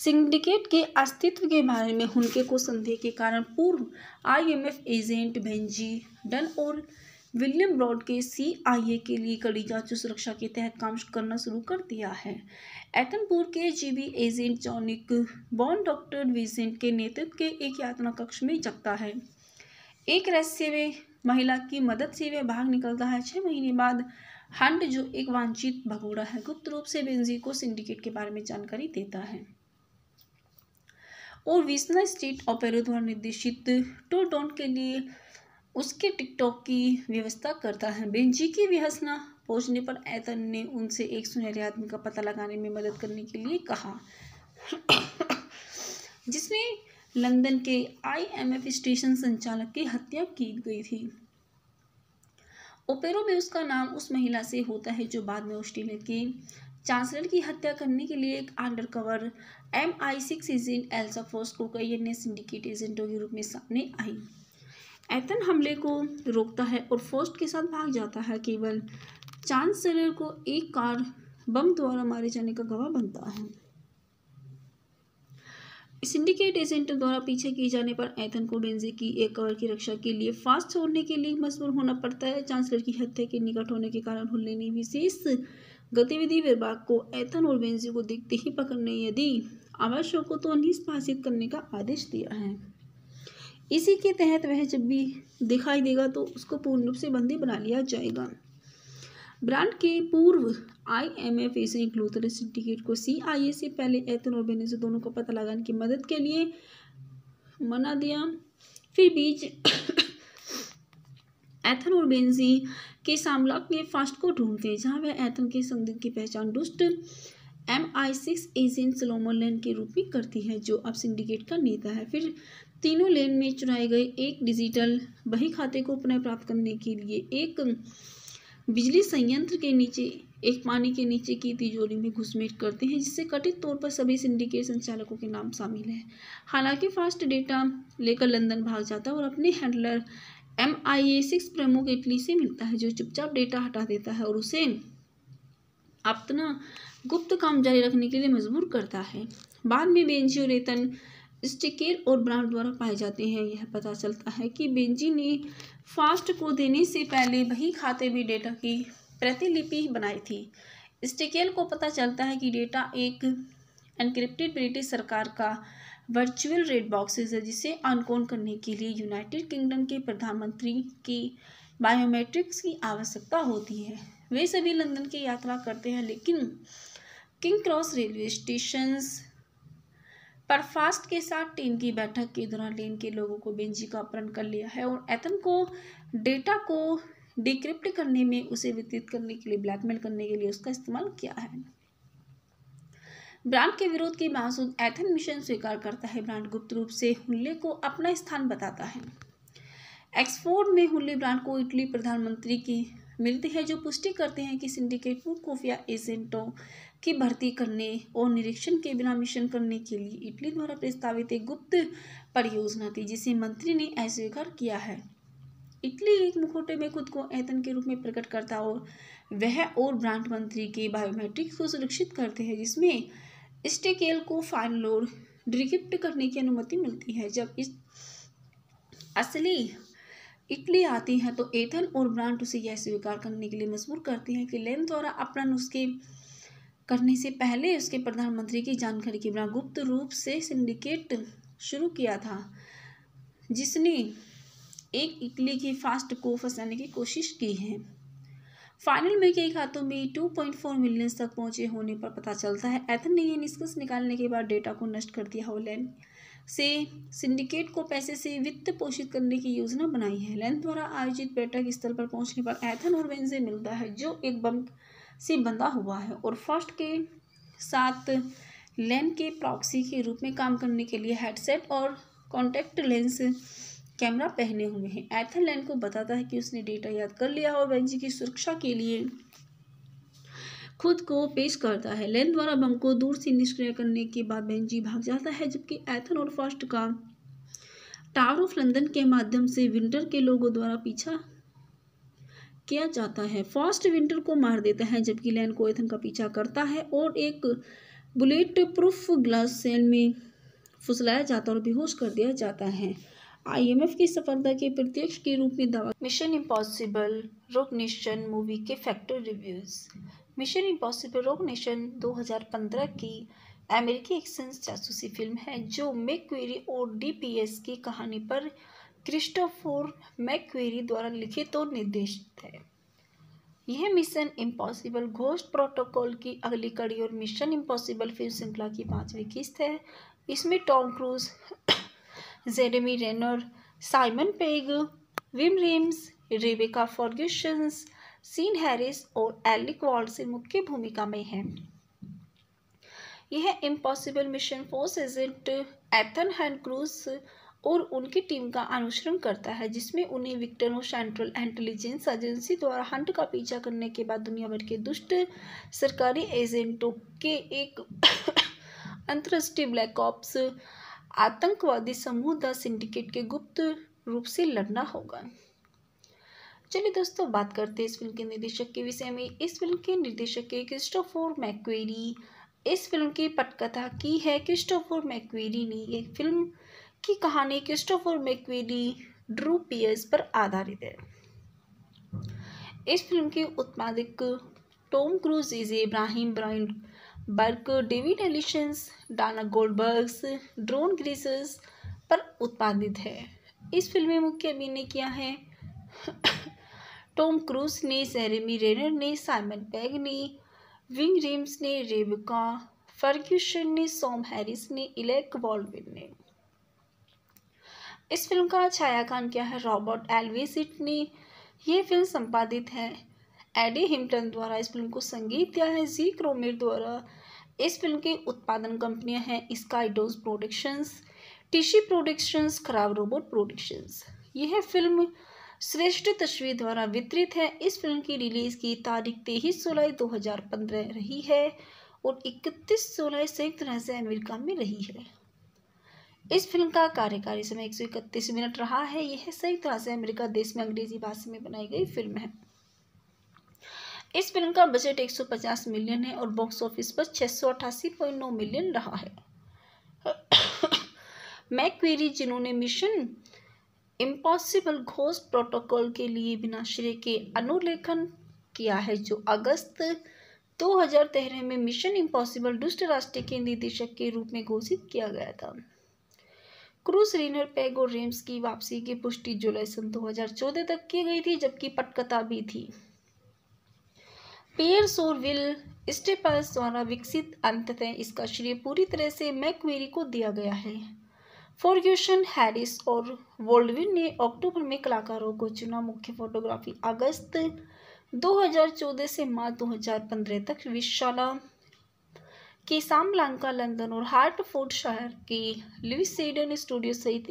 सिंडिकेट के अस्तित्व के बारे में उनके को संदेह के कारण पूर्व आईएमएफ एजेंट बेंजी डन और विलियम ब्रॉड के सीआईए के लिए कड़ी जांच और सुरक्षा के तहत काम करना शुरू कर दिया है एटनपुर के जीबी एजेंट जॉनिक बॉन डॉक्टर विजेंट के नेतृत्व के एक यातना कक्ष में जगता है एक रहस्य में महिला की मदद से वह भाग निकलता है छः महीने बाद हंड जो एक वांछित भगोड़ा है गुप्त रूप से बेंजी को सिंडिकेट के बारे में जानकारी देता है और विस्ना स्टेट ऑपेरा द्वारा निर्देशित टू डॉन के लिए उसके टिकटॉक की व्यवस्था करता है बेंजी की व्यसना पहुंचने पर ऐतन ने उनसे एक सुनहरे आदमी का पता लगाने में मदद करने के लिए कहा जिसने लंदन के आईएमएफ स्टेशन संचालक की हत्या की गई थी ओपेरो में उसका नाम उस महिला से होता है जो बाद में ऑस्ट्रेलिया के चांसलर की हत्या करने के लिए एक undercover M I six agent Ilsa फोर्स को कई अन्य सिंडिकेट एजेंटों के रूप में सामने आई एथन हमले को रोकता है और फोस्ट के साथ भाग जाता है केवल चांसलर को एक कार बम द्वारा मारे जाने का गवाह बनता है सिंडिकेट एजेंट द्वारा पीछे किए जाने पर एथन को डेंजे की एक कवर की रक्षा के लिए फास्ट छोड़ने के लिए मजबूर होना पड़ता है चांसलर की हत्या के निकट होने के कारण हुल्ले ने विशेष गतिविधि विभाग को एथन और बेंजी को देखते ही पकड़ने यदि आवश्यक हो तो निष्पाषित करने का आदेश दिया है इसी के तहत वह जब भी दिखाई देगा तो उसको पूर्ण रूप से बंदी बना लिया जाएगा ब्रांड के पूर्व I M F Asian Luther syndicate को सी आई ए से पहले एथन और दोनों को पता लगाने की मदद के लिए मना दिया फिर बीच एथन और बेंजी के सामलाक ने फास्ट को ढूंढते हैं जहां वह एथन के संदिग्ध की पहचान दुष्ट M I six agent Solomon Lane के रूप में करती है जो अब सिंडिकेट का नेता है फिर तीनों लेन में चुनाए गए एक डिजिटल बही खाते को पुनः प्राप्त करने के लिए एक बिजली संयंत्र के नीचे एक पानी के नीचे की तिजोरी में घुसमेट करते हैं जिससे कथित तौर पर सभी सिंडिकेट संचालकों के नाम शामिल हैं हालांकि फास्ट डेटा लेकर लंदन भाग जाता है और अपने handler M I A six प्रमुख इटली से मिलता है जो चुपचाप डेटा हटा देता है और उसे अपना गुप्त काम जारी रखने के लिए मजबूर करता है बाद में बेंजी और रेतन स्टिकेर और ब्रांड द्वारा पाए जाते हैं यह पता चलता है कि बेंजी ने फास्ट को देने से पहले वही खाते में डेटा की प्रतिलिपि बनाई थी स्टिकेल को पता चलता है कि डेटा एक एनक्रिप्टेड ब्रिटिश सरकार का वर्चुअल रेड बॉक्सेस है जिसे अनकोन करने के लिए यूनाइटेड किंगडम के प्रधानमंत्री की बायोमेट्रिक्स की आवश्यकता होती है वे सभी लंदन की यात्रा करते हैं लेकिन किंग क्रॉस रेलवे स्टेशंस पर फास्ट के साथ टीम की बैठक के दौरान टीम के लोगों को बेंजी का अपहरण कर लिया है और एथन को डेटा को डिक्रिप्ट करने में उसे वितरित करने के लिए ब्लैकमेल करने के लिए उसका इस्तेमाल किया है ब्रांड के विरोध के बावजूद एथन मिशन स्वीकार करता है ब्रांड गुप्त रूप से हुल्ले को अपना स्थान बताता है एक्सफोर्ड में हुल्ले ब्रांड को इटली प्रधानमंत्री की मिलती है जो पुष्टि करते हैं कि सिंडिकेट में खुफिया एजेंटों की भर्ती करने और निरीक्षण के बिना मिशन करने के लिए इटली द्वारा प्रस्तावित एक गुप्त परियोजना थी जिसे मंत्री ने अस्वीकार किया है इटली एक मुखोटे में खुद को ऐतन के रूप में प्रकट करता और वह और ब्रांड मंत्री के बायोमेट्रिक्स को सुरक्षित करते हैं जिसमें स्टेकेल को फाइनलोर डिक्रिप्ट करने की अनुमति मिलती है जब इस असली इटली आती हैं तो एथन और ब्रांट उसे यह स्वीकार करने के लिए मजबूर करती हैं कि लेन द्वारा अपना नुस्खे करने से पहले उसके प्रधानमंत्री की जानकारी के बिना गुप्त रूप से सिंडिकेट शुरू किया था जिसने एक इटली की फास्ट को फंसाने की कोशिश की है फाइनल में कई खातों में 2.4 मिलियन तक पहुंचे होने पर पता चलता है एथन ने यह निष्कर्ष निकालने के बाद डेटा को नष्ट कर दिया होलैंड से सिंडिकेट को पैसे से वित्त पोषित करने की योजना बनाई है लेंथ द्वारा आयोजित बैठक स्थल पर पहुंचने पर एथन और वेन से मिलता है जो एक बम से बंधा हुआ है और फर्स्ट के साथ लेन के प्रॉक्सी के रूप में काम करने के लिए हेडसेट और कॉन्टैक्ट लेंस कैमरा पहने हुए हैं एथन लैन को बताता है कि उसने डेटा याद कर लिया और वेंजी की सुरक्षा के लिए खुद को पेश करता है लेन द्वारा बम को दूर से निष्क्रिय करने के बाद बेंजी भाग जाता है जबकि एथन और फर्स्ट का टावर ऑफ लंदन के माध्यम से विंटर के लोगों द्वारा पीछा किया जाता है फर्स्ट विंटर को मार देता है जबकि लैन को एथन का पीछा करता है और एक बुलेट प्रूफ ग्लास सेल में फुसलाया जाता और बेहोश कर दिया जाता है आईएमएफ की सफलता के प्रत्यक्ष के रूप में दावा Mission Impossible Rogue Nation movie के factor reviews Mission Impossible Rogue Nation 2015 की अमेरिकी एक्शन जासूसी फिल्म है जो मैक्वेरी और डीपीएस की कहानी पर क्रिस्टोफोर मैक्वेरी द्वारा लिखित और निर्देशित है यह मिशन इम्पॉसिबल घोस्ट प्रोटोकॉल की अगली कड़ी और मिशन इम्पॉसिबल फिल्म श्रृंखला की पांचवी किस्त है इसमें Tom Cruise Jeremy Renner Simon Pegg Ving Rhames Rebecca Fergusons Sean Harris और एलिक से मुख्य भूमिका में हैं यह Impossible Mission Force agent Ethan Hunt Cruise और उनकी टीम का अनुसरण करता है जिसमें उन्हें विक्टर और सेंट्रल इंटेलिजेंस एजेंसी द्वारा हंट का पीछा करने के बाद दुनिया भर के दुष्ट सरकारी एजेंटों के एक अंतर्राष्ट्रीय ब्लैक ऑप्स आतंकवादी समूह द सिंडिकेट के गुप्त रूप से लड़ना होगा चलिए दोस्तों बात करते हैं इस फिल्म के निर्देशक के विषय में इस फिल्म के निर्देशक के क्रिस्टोफोर मैक्वेरी इस फिल्म की पटकथा की है क्रिस्टोफोर मैक्वेरी ने एक फिल्म की कहानी क्रिस्टोफोर मैक्वेरी ड्रू पियर्स पर आधारित है इस फिल्म के उत्पादक Tom Cruise is Abrams Bryan Burk David Ellisons Dana Goldbergs drone ग्रीसर्स पर उत्पादित है इस फिल्म में मुख्य अभिनय किया है टॉम क्रूस ने जेरेमी रेनर ने साइमन पैग ने विंग रिम्स ने रेबिका फर्ग्यूशन ने सोम हैरिस ने इलेक बॉल्डविन ने इस फिल्म का छायाकान किया है रॉबर्ट एलवेसिट ने यह फिल्म संपादित है एडी हिमटन द्वारा इस फिल्म को संगीत दिया है जी क्रोमिर द्वारा इस फिल्म के उत्पादन कंपनियां हैं स्काईडोज प्रोडक्शंस टीशी प्रोडक्शंस खराब रोबोट प्रोडक्शंस यह फिल्म श्रेष्ठ तस्वीर द्वारा वितरित है इस फिल्म की रिलीज़ की तारीख तेईस जुलाई 2015 रही है और 31 जुलाई संयुक्त राज्य अमेरिका में रही है इस फिल्म का कार्यकारी समय एक इकतीस मिनट रहा है यह संयुक्त राज्य अमेरिका देश में अंग्रेजी भाषा में बनाई गई फिल्म है इस फिल्म का बजट 150 मिलियन है और बॉक्स ऑफिस पर 688.9 मिलियन रहा है मैकवेरी जिन्होंने मिशन इम्पॉसिबल घोष प्रोटोकॉल के लिए बिना श्रेय के अनुलेखन किया है जो अगस्त 2013 में मिशन इम्पॉसिबल दुष्ट राष्ट्र के निदेशक के रूप में घोषित किया गया था क्रूस रीनर पेग और रेम्स की वापसी की पुष्टि जुलाई सन 2014 तक की गई थी जबकि पटकथा भी थी पेयर और विल स्टेपल्स द्वारा विकसित अंततः इसका श्रेय पूरी तरह से मैकवेरी को दिया गया है फोर्ग्यूशन हैरिस और वोल्डविन ने अक्टूबर में कलाकारों को चुना मुख्य फोटोग्राफी अगस्त 2014 से मार्च 2015 तक विशाला के सामलांका लंदन और हार्टफोर्ड शहर के लुइस सेडन स्टूडियो सहित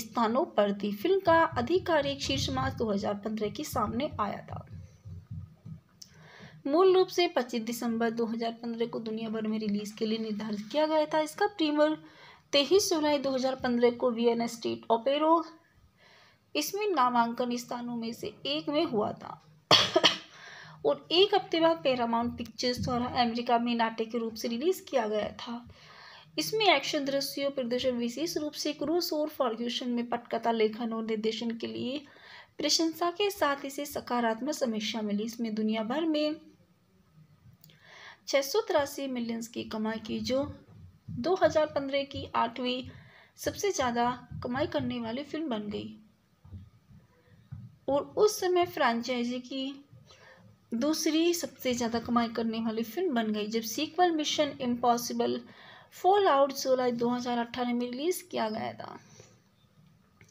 स्थानों पर थी फिल्म का आधिकारिक शीर्ष मार्च 2015 के सामने आया था मूल रूप से 25 दिसंबर 2015 को दुनिया भर में रिलीज के लिए निर्धारित किया गया था इसका प्रीमियर तेईस जुलाई 2015 को वियना स्टेट ओपेरो इसमें नामांकन स्थानों में से एक में हुआ था और एक हफ्ते बाद पैरामाउंट पिक्चर्स द्वारा अमेरिका में नाटक के रूप से रिलीज किया गया था इसमें एक्शन दृश्यों प्रदर्शन विशेष रूप से क्रूस और फॉर्ग्यूशन में पटकथा लेखन और निर्देशन के लिए प्रशंसा के साथ इसे सकारात्मक समीक्षा मिली इसमें दुनिया भर में छः मिलियंस की कमाई की जो 2015 की आठवीं सबसे ज़्यादा कमाई करने वाली फिल्म बन गई और उस समय फ्रेंचाइजी की दूसरी सबसे ज़्यादा कमाई करने वाली फिल्म बन गई जब sequel Mission Impossible Fallout जुलाई 2018 में रिलीज़ किया गया था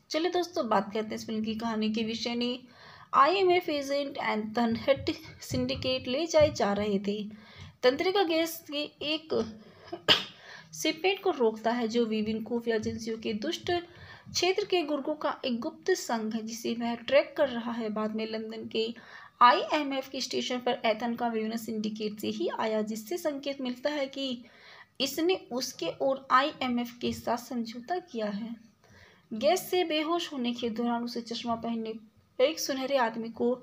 चलिए दोस्तों बात करते हैं इस फिल्म की कहानी के विषय में I M F agent and धन धनहट सिंडिकेट ले जाए जा रहे थे तंत्रिका गैस के एक सिपेट को रोकता है जो विभिन्न खुफिया एजेंसियों के दुष्ट क्षेत्र के गुर्गों का एक गुप्त संघ है जिसे वह ट्रैक कर रहा है बाद में लंदन के आईएमएफ के स्टेशन पर एथन का विभिन्न सिंडिकेट से ही आया जिससे संकेत मिलता है कि इसने उसके और आईएमएफ के साथ समझौता किया है गैस से बेहोश होने के दौरान उसे चश्मा पहनने एक सुनहरे आदमी को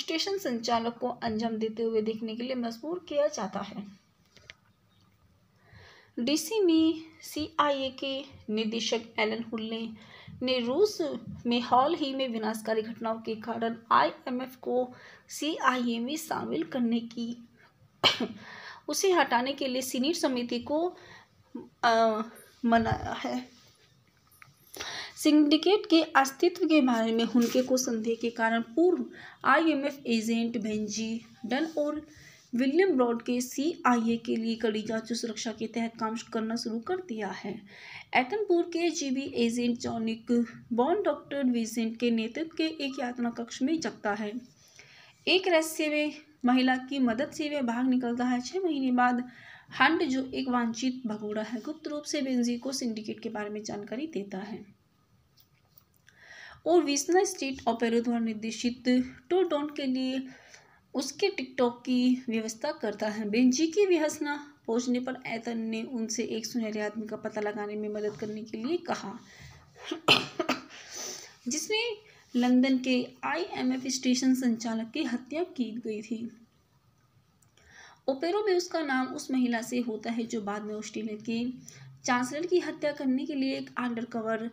स्टेशन संचालक को अंजाम देते हुए देखने के लिए मजबूर किया जाता है डीसी में सीआईए के निदेशक एलन हु ने, ने रूस में हाल ही में विनाशकारी घटनाओं के कारण आईएमएफ को सीआईए में शामिल करने की उसे हटाने के लिए सीनियर समिति को आ, मनाया है सिंडिकेट के अस्तित्व के बारे में उनके को संदेह के कारण पूर्व आईएमएफ एजेंट बेंजी डन और विलियम ब्रॉड के सीआईए के लिए कड़ी जांच सुरक्षा के तहत काम करना शुरू कर दिया है एटनपुर के जीबी एजेंट जॉनिक बॉन डॉक्टर विजेंट के नेतृत्व के एक यातना कक्ष में जगता है एक रहस्य में महिला की मदद से वह भाग निकलता है छः महीने बाद हंड जो एक वांछित भगोड़ा है गुप्त रूप से बेंजी को सिंडिकेट के बारे में जानकारी देता है और विस्ना स्टेट ओपेरा द्वारा निर्देशित टू डॉन के लिए उसके टिकटॉक की व्यवस्था करता है बेंजी की व्यसना पहुंचने पर ऐतन ने उनसे एक सुनहरे आदमी का पता लगाने में मदद करने के लिए कहा जिसने लंदन के आईएमएफ स्टेशन संचालक की हत्या की गई थी ओपेरो में उसका नाम उस महिला से होता है जो बाद में ऑस्ट्रेलिया के चांसलर की हत्या करने के लिए एक undercover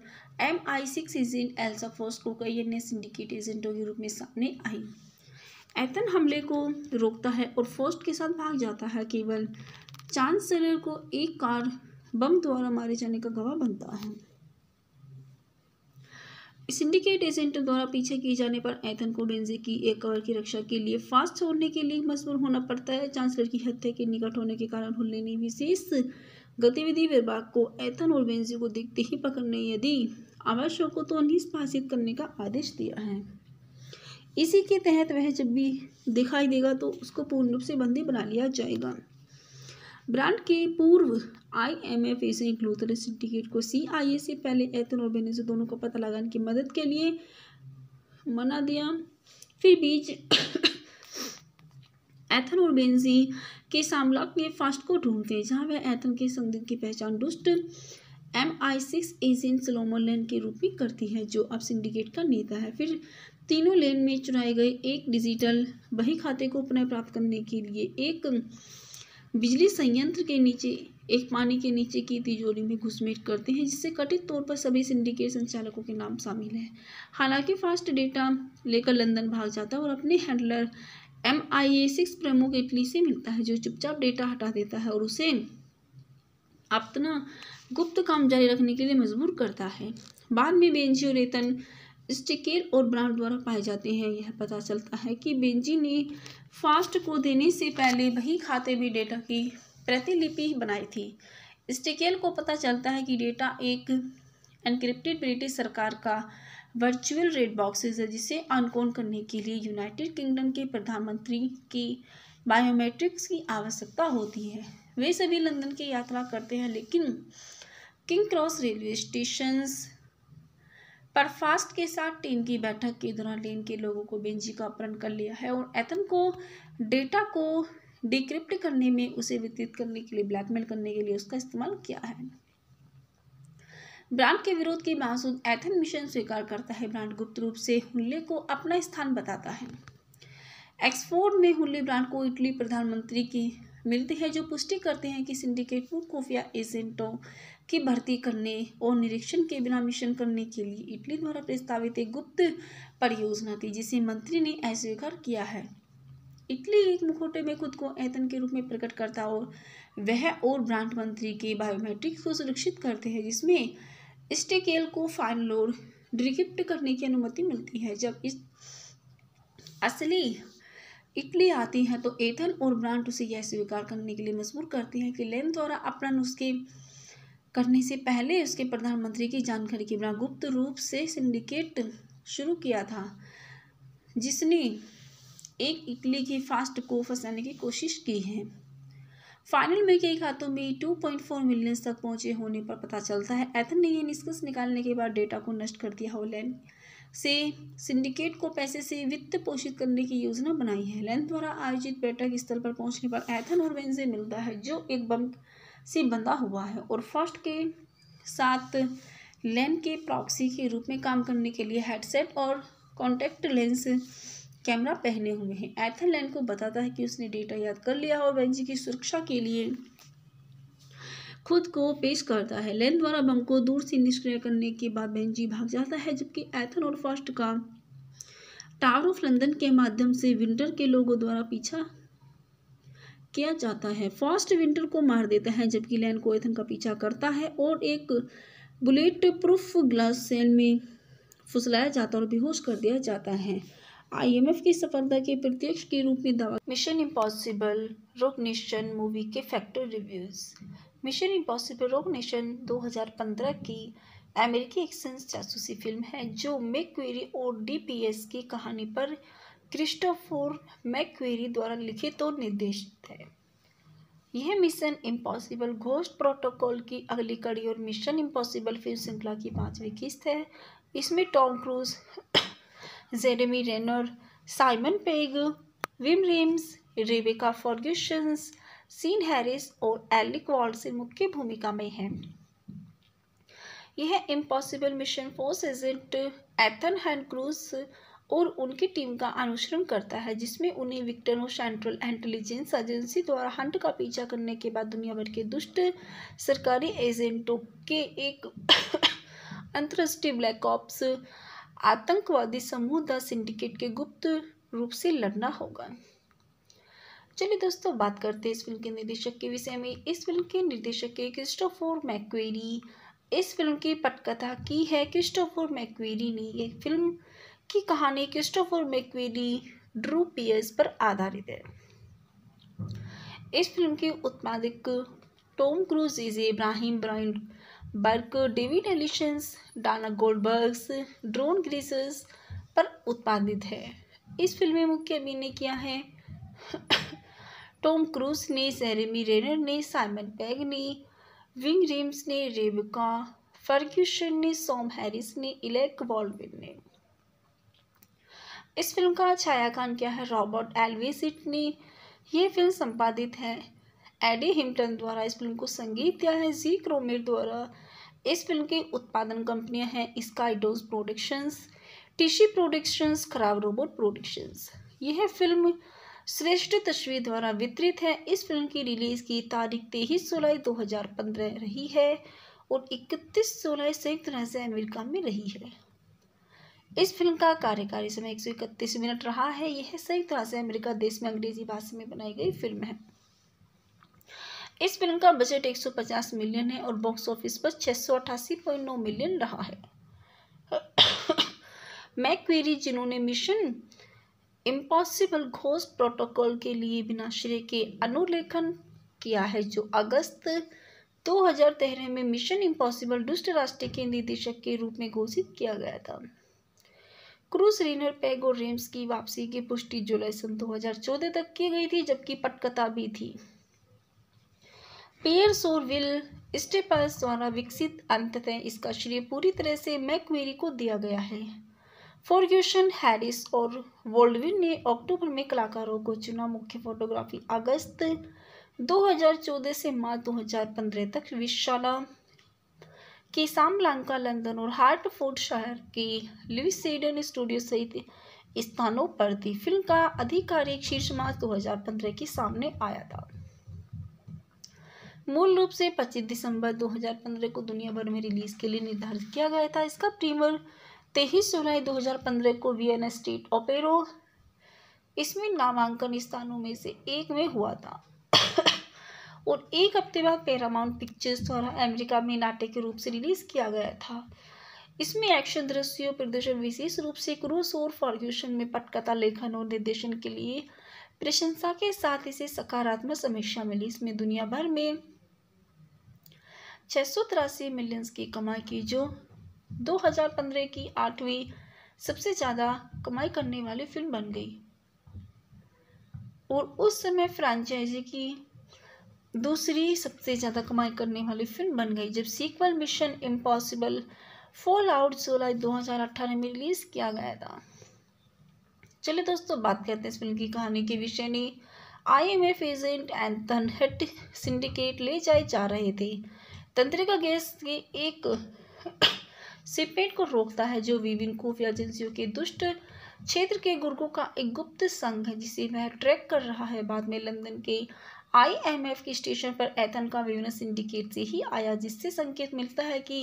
M I six agent Ilsa फोर्स कई अन्य सिंडिकेट एजेंटों के रूप में सामने आई एथन हमले को रोकता है और फोस्ट के साथ भाग जाता है केवल चांसलर को एक कार बम द्वारा मारे जाने का गवाह बनता है सिंडिकेट एजेंट द्वारा पीछे किए जाने पर एथन को डेंजे की एक कवर की रक्षा के लिए फास्ट छोड़ने के लिए मजबूर होना पड़ता है चांसलर की हत्या के निकट होने के कारण हुल्ले ने विशेष गतिविधि विभाग को एथन और बेंजी को देखते ही पकड़ने यदि आवश्यक हो तो निष्पासित करने का आदेश दिया है इसी के तहत वह जब भी दिखाई देगा तो उसको पूर्ण रूप से बंदी बना लिया जाएगा ब्रांड के पूर्व I M F Asian Luther syndicate को सी आई ए से पहले एथन और बेनेस दोनों को पता लगाने की मदद के लिए मना दिया फिर बीच एथन और बेनजी के सामलाक में फास्ट को ढूंढते हैं जहां वह एथन के संदिग्ध की पहचान दुष्ट M I six agent Solomon Lane के रूप में करती है जो अब सिंडिकेट का नेता है फिर तीनों लेन में चुनाए गए एक डिजिटल बही खाते को पुनः प्राप्त करने के लिए एक बिजली संयंत्र के नीचे एक पानी के नीचे की तिजोरी में घुसमेट करते हैं जिससे कथित तौर पर सभी सिंडिकेट संचालकों के नाम शामिल हैं हालांकि फास्ट डेटा लेकर लंदन भाग जाता है और अपने handler M I A six प्रमुख इटली से मिलता है जो चुपचाप डेटा हटा देता है और उसे अपना गुप्त काम जारी रखने के लिए मजबूर करता है बाद में बेंजियो रेतन स्टिकेर और ब्रांड द्वारा पाए जाते हैं यह पता चलता है कि बेंजी ने फास्ट को देने से पहले वही खाते में डेटा की प्रतिलिपि बनाई थी स्टिकेल को पता चलता है कि डेटा एक एनक्रिप्टेड ब्रिटिश सरकार का वर्चुअल रेड बॉक्सेज है जिसे अनकोन करने के लिए यूनाइटेड किंगडम के प्रधानमंत्री की बायोमेट्रिक्स की आवश्यकता होती है वे सभी लंदन की यात्रा करते हैं लेकिन किंग क्रॉस रेलवे स्टेशंस पर फास्ट के साथ टीम की बैठक के दौरान लेन के लोगों को बेंजी का अपहरण कर लिया है और एथन को डेटा को डिक्रिप्ट करने में उसे वितरित करने के लिए ब्लैकमेल करने के लिए उसका इस्तेमाल किया है ब्रांड के विरोध के बावजूद एथन मिशन स्वीकार करता है ब्रांड गुप्त रूप से हुल्ले को अपना स्थान बताता है एक्सफोर्ड में हुल्ले ब्रांड को इटली प्रधानमंत्री की मिलती है जो पुष्टि करते हैं कि सिंडिकेट फूड खुफिया एजेंटों की भर्ती करने और निरीक्षण के बिना मिशन करने के लिए इटली द्वारा प्रस्तावित एक गुप्त परियोजना थी जिसे मंत्री ने अस्वीकार किया है इटली एक मुखोटे में खुद को ऐतन के रूप में प्रकट करता और वह और ब्रांड मंत्री के बायोमेट्रिक्स को सुरक्षित करते हैं जिसमें स्टेकेल को फाइन लोड डिक्रिप्ट करने की अनुमति मिलती है जब इस असली इटली आती है तो एथन और ब्रांड उसे यह स्वीकार करने के लिए मजबूर करते हैं कि लेन द्वारा अपना नुस्खे करने से पहले उसके प्रधानमंत्री की जानकारी के बिना गुप्त रूप से सिंडिकेट शुरू किया था जिसने एक इटली की फास्ट को फंसाने की कोशिश की है फाइनल में कई खातों में 2.4 मिलियन तक पहुंचे होने पर पता चलता है एथन ने यह निष्कर्ष निकालने के बाद डेटा को नष्ट कर दिया होलैंड से सिंडिकेट को पैसे से वित्त पोषित करने की योजना बनाई है लैंड द्वारा आयोजित बैठक स्थल पर पहुंचने पर एथन और वेंजे मिलता है जो एक बम से बंधा हुआ है और फर्स्ट के साथ लैन के प्रॉक्सी के रूप में काम करने के लिए हेडसेट और कॉन्टैक्ट लेंस कैमरा पहने हुए हैं एथन लैन को बताता है कि उसने डेटा याद कर लिया और बेंजी की सुरक्षा के लिए खुद को पेश करता है लेन द्वारा बम को दूर से निष्क्रिय करने के बाद बेंजी भाग जाता है जबकि एथन और फर्स्ट का टावर ऑफ लंदन के माध्यम से विंटर के लोगों द्वारा पीछा किया जाता है फास्ट विंटर को मार देता है जबकि लैन को एथन का पीछा करता है और एक बुलेट प्रूफ ग्लास सेल में फुसलाया जाता है और बेहोश कर दिया जाता है आईएमएफ की सफलता के प्रत्यक्ष के रूप में दावा Mission Impossible Rogue Nation movie के factor reviews Mission Impossible Rogue Nation दो की अमेरिकी एक्शन जासूसी फिल्म है जो मेक और डी की कहानी पर क्रिस्टोफोर मैक्वेरी द्वारा लिखित और निर्देशित है यह मिशन इम्पॉसिबल घोष्ट प्रोटोकॉल की अगली कड़ी और मिशन इम्पॉसिबल फिल्म श्रृंखला की पांचवी किस्त है इसमें Tom Cruise Jeremy Renner Simon Pegg Ving Rhames Rebecca Fergusons Sean Harris और एलिक से मुख्य भूमिका में हैं यह Impossible Mission Force agent Ethan Hunt Cruise और उनकी टीम का अनुसरण करता है जिसमें उन्हें विक्टर और सेंट्रल इंटेलिजेंस एजेंसी द्वारा हंट का पीछा करने के बाद दुनिया भर के दुष्ट सरकारी एजेंटों के एक अंतर्राष्ट्रीय ब्लैक ऑप्स आतंकवादी समूह द सिंडिकेट के गुप्त रूप से लड़ना होगा चलिए दोस्तों बात करते हैं इस फिल्म के निर्देशक के विषय में इस फिल्म के निर्देशक के क्रिस्टोफोर मैक्वेरी इस फिल्म की पटकथा की है क्रिस्टोफोर मैक्वेरी ने एक फिल्म की कहानी क्रिस्टोफर मेक्वीडी ड्रू पियर्स पर आधारित है इस फिल्म के उत्पादक Tom Cruise इजे Abrams Bryan Burk David Ellisons Dana Goldbergs drone ग्रीसस पर उत्पादित है इस फिल्म में मुख्य अभिनय किया है टॉम क्रूज ने जेरेमी रेनर ने साइमन पैग ने विंग रिम्स ने रेबिका फर्ग्यूशन ने सॉम हैरिस ने इलेक वॉल्विन ने इस फिल्म का छायाकान क्या है रॉबर्ट एलवी सिटनी ये फिल्म संपादित है एडी हिमटन द्वारा इस फिल्म को संगीत दिया है जी क्रोमिर द्वारा इस फिल्म की उत्पादन कंपनियां हैं स्काईडोज प्रोडक्शंस टीशी प्रोडक्शंस खराब रोबोट प्रोडक्शंस यह फिल्म श्रेष्ठ तस्वीर द्वारा वितरित है इस फिल्म की रिलीज की तारीख तेईस जुलाई 2015 रही है और इकतीस जुलाई संयुक्त राज्य अमेरिका में रही है इस फिल्म का कार्यकारी समय एक सौ इकतीस मिनट रहा है यह संयुक्त से अमेरिका देश में अंग्रेजी भाषा में बनाई गई फिल्म है इस फिल्म का बजट 150 मिलियन है और बॉक्स ऑफिस पर 688.9 मिलियन रहा है मैक्वेरी जिन्होंने मिशन इम्पॉसिबल घोष प्रोटोकॉल के लिए बिना श्रेय के अनुलेखन किया है जो अगस्त 2013 में मिशन इम्पॉसिबल दुष्ट राष्ट्र के निदेशक के रूप में घोषित किया गया था क्रूस रीनर पैग और रेम्स की वापसी की पुष्टि जुलाई सन 2014 तक की गई थी जबकि पटकथा भी थी पेयर सोरविल विल स्टेपल्स द्वारा विकसित अंततः इसका श्रेय पूरी तरह से मैकवेरी को दिया गया है फॉर्ग्यूशन हैरिस और वोल्डविन ने अक्टूबर में कलाकारों को चुना मुख्य फोटोग्राफी अगस्त 2014 से मार्च 2015 तक विशाला साम लांका लंदन और हार्टफोर्ड शहर के लुइस सेडन स्टूडियो सहित स्थानों पर दी फिल्म का आधिकारिक शीर्ष मार्च दो के सामने आया था मूल रूप से 25 दिसंबर 2015 को दुनिया भर में रिलीज के लिए निर्धारित किया गया था इसका प्रीमियर तेईस जुलाई 2015 को वियना स्टेट ओपेरो इसमें नामांकन स्थानों में से एक में हुआ था और एक हफ्ते बाद पैरामाउंट पिक्चर्स द्वारा अमेरिका में नाटक के रूप से रिलीज किया गया था इसमें एक्शन दृश्यों प्रदर्शन विशेष रूप से क्रूस और फॉर्ग्यूशन में पटकथा लेखन और निर्देशन के लिए प्रशंसा के साथ इसे सकारात्मक समीक्षा मिली इसमें दुनिया भर में छः सौ तिरासी मिलियंस की कमाई की जो 2015 की आठवीं सबसे ज़्यादा कमाई करने वाली फिल्म बन गई और उस समय फ्रांचाइजी की दूसरी सबसे ज़्यादा कमाई करने वाली फिल्म बन गई जब sequel Mission Impossible Fallout सोलह दो हज़ार में रिलीज़ किया गया था चलिए दोस्तों बात करते हैं इस फिल्म की कहानी के विषय ने I M F agent and धन धनहट सिंडिकेट ले जाए जा रहे थे तंत्रिका गैस के एक सिपेट को रोकता है जो विभिन्न खुफिया एजेंसियों के दुष्ट क्षेत्र के गुर्गों का एक गुप्त संघ है जिसे वह ट्रैक कर रहा है बाद में लंदन के आईएमएफ के स्टेशन पर एथन का वीनस इंडिकेट से ही आया जिससे संकेत मिलता है कि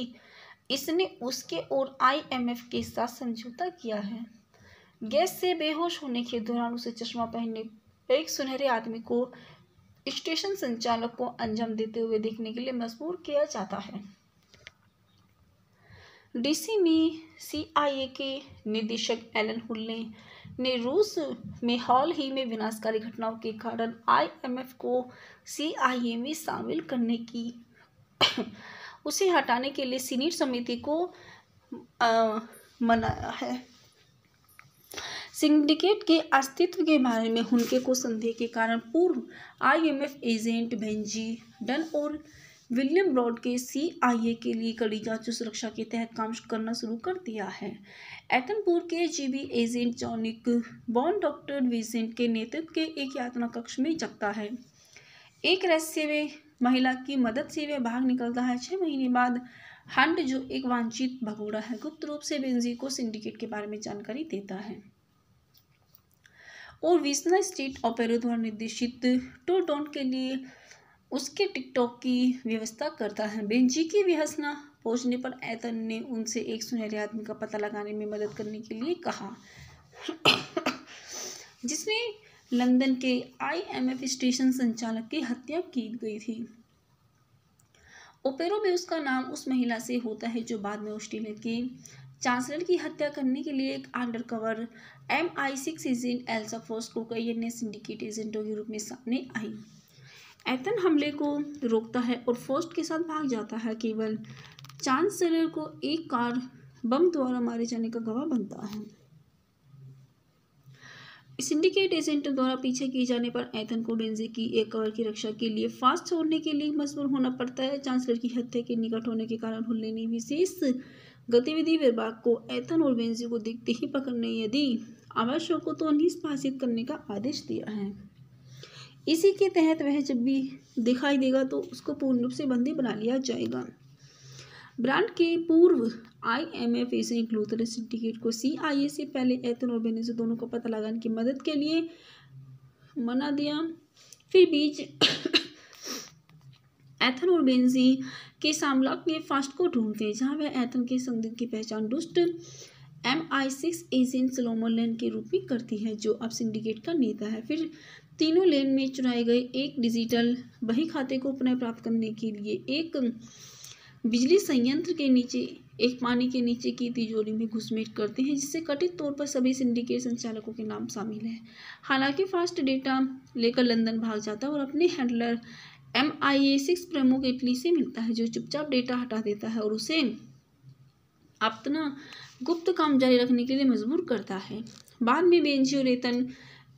इसने उसके और आईएमएफ के साथ समझौता किया है गैस से बेहोश होने के दौरान उसे चश्मा पहनने एक सुनहरे आदमी को स्टेशन संचालक को अंजाम देते हुए देखने के लिए मजबूर किया जाता है डीसी में सीआईए के निदेशक एलन हुल ने ने रूस में हाल ही में विनाशकारी घटनाओं के कारण आईएमएफ को सीआईए में शामिल करने की उसे हटाने के लिए सीनियर समिति को आ, मनाया है सिंडिकेट के अस्तित्व के बारे में उनके को संदेह के कारण पूर्व आईएमएफ एजेंट बेंजी डन और विलियम ब्रॉड के सीआईए के लिए कड़ी जांच सुरक्षा के तहत काम करना शुरू कर दिया है एटनपुर के जीबी एजेंट जॉनिक बॉन डॉक्टर विजेंट के नेतृत्व के एक यातना कक्ष में जगता है एक रहस्य में महिला की मदद से वह भाग निकलता है छः महीने बाद हंड जो एक वांछित भगोड़ा है गुप्त रूप से बेंजी को सिंडिकेट के बारे में जानकारी देता है और विस्ना स्टेट ऑपेरा द्वारा निर्देशित टोडोन के लिए उसके टिकटॉक की व्यवस्था करता है बेंजी की विहसना पहुंचने पर ऐतन ने उनसे एक सुनहरे आदमी का पता लगाने में मदद करने के लिए कहा जिसने लंदन के आईएमएफ स्टेशन संचालक की हत्या की गई थी ओपेरो में उसका नाम उस महिला से होता है जो बाद में ऑस्ट्रेलिया की चांसलर की हत्या करने के लिए एक undercover M I six agent Ilsa फोर्स कई अन्य सिंडिकेट एजेंटों के रूप में सामने आई एथन हमले को रोकता है और फोस्ट के साथ भाग जाता है केवल चांसलर को एक कार बम द्वारा मारे जाने का गवाह बनता है सिंडिकेट एजेंट द्वारा पीछे किए जाने पर एथन को डेंजे की एक कवर की रक्षा के लिए फास्ट छोड़ने के लिए मजबूर होना पड़ता है चांसलर की हत्या के निकट होने के कारण हुल्ले ने विशेष गतिविधि विभाग को एथन और बेंजी को देखते ही पकड़ने यदि आवश्यक हो तो निष्पासित करने का आदेश दिया है इसी के तहत वह जब भी दिखाई देगा तो उसको पूर्ण रूप से बंदी बना लिया जाएगा ब्रांड के पूर्व आई एम एफ एशियन ग्लूथर सिंडिकेट को सी आई ए से पहले एथन और बेनेजो दोनों को पता लगाने की मदद के लिए मना दिया फिर बीच एथन और बेनजी के सामलाक में फास्ट को ढूंढते हैं जहाँ वह एथन के संदिग्ध की पहचान दुष्ट M I six agent Solomon Lane के रूप में करती है जो अब सिंडिकेट का नेता है फिर तीनों लेन में चुनाए गए एक डिजिटल बही खाते को पुनः प्राप्त करने के लिए एक बिजली संयंत्र के नीचे एक पानी के नीचे की तिजोरी में घुसमेट करते हैं जिससे कथित तौर पर सभी सिंडिकेट संचालकों के नाम शामिल है हालांकि फास्ट डेटा लेकर लंदन भाग जाता है और अपने handler M I A six प्रमुख इटली से मिलता है जो चुपचाप डेटा हटा देता है और उसे अपना गुप्त काम जारी रखने के लिए मजबूर करता है बाद में बेंजी और रेतन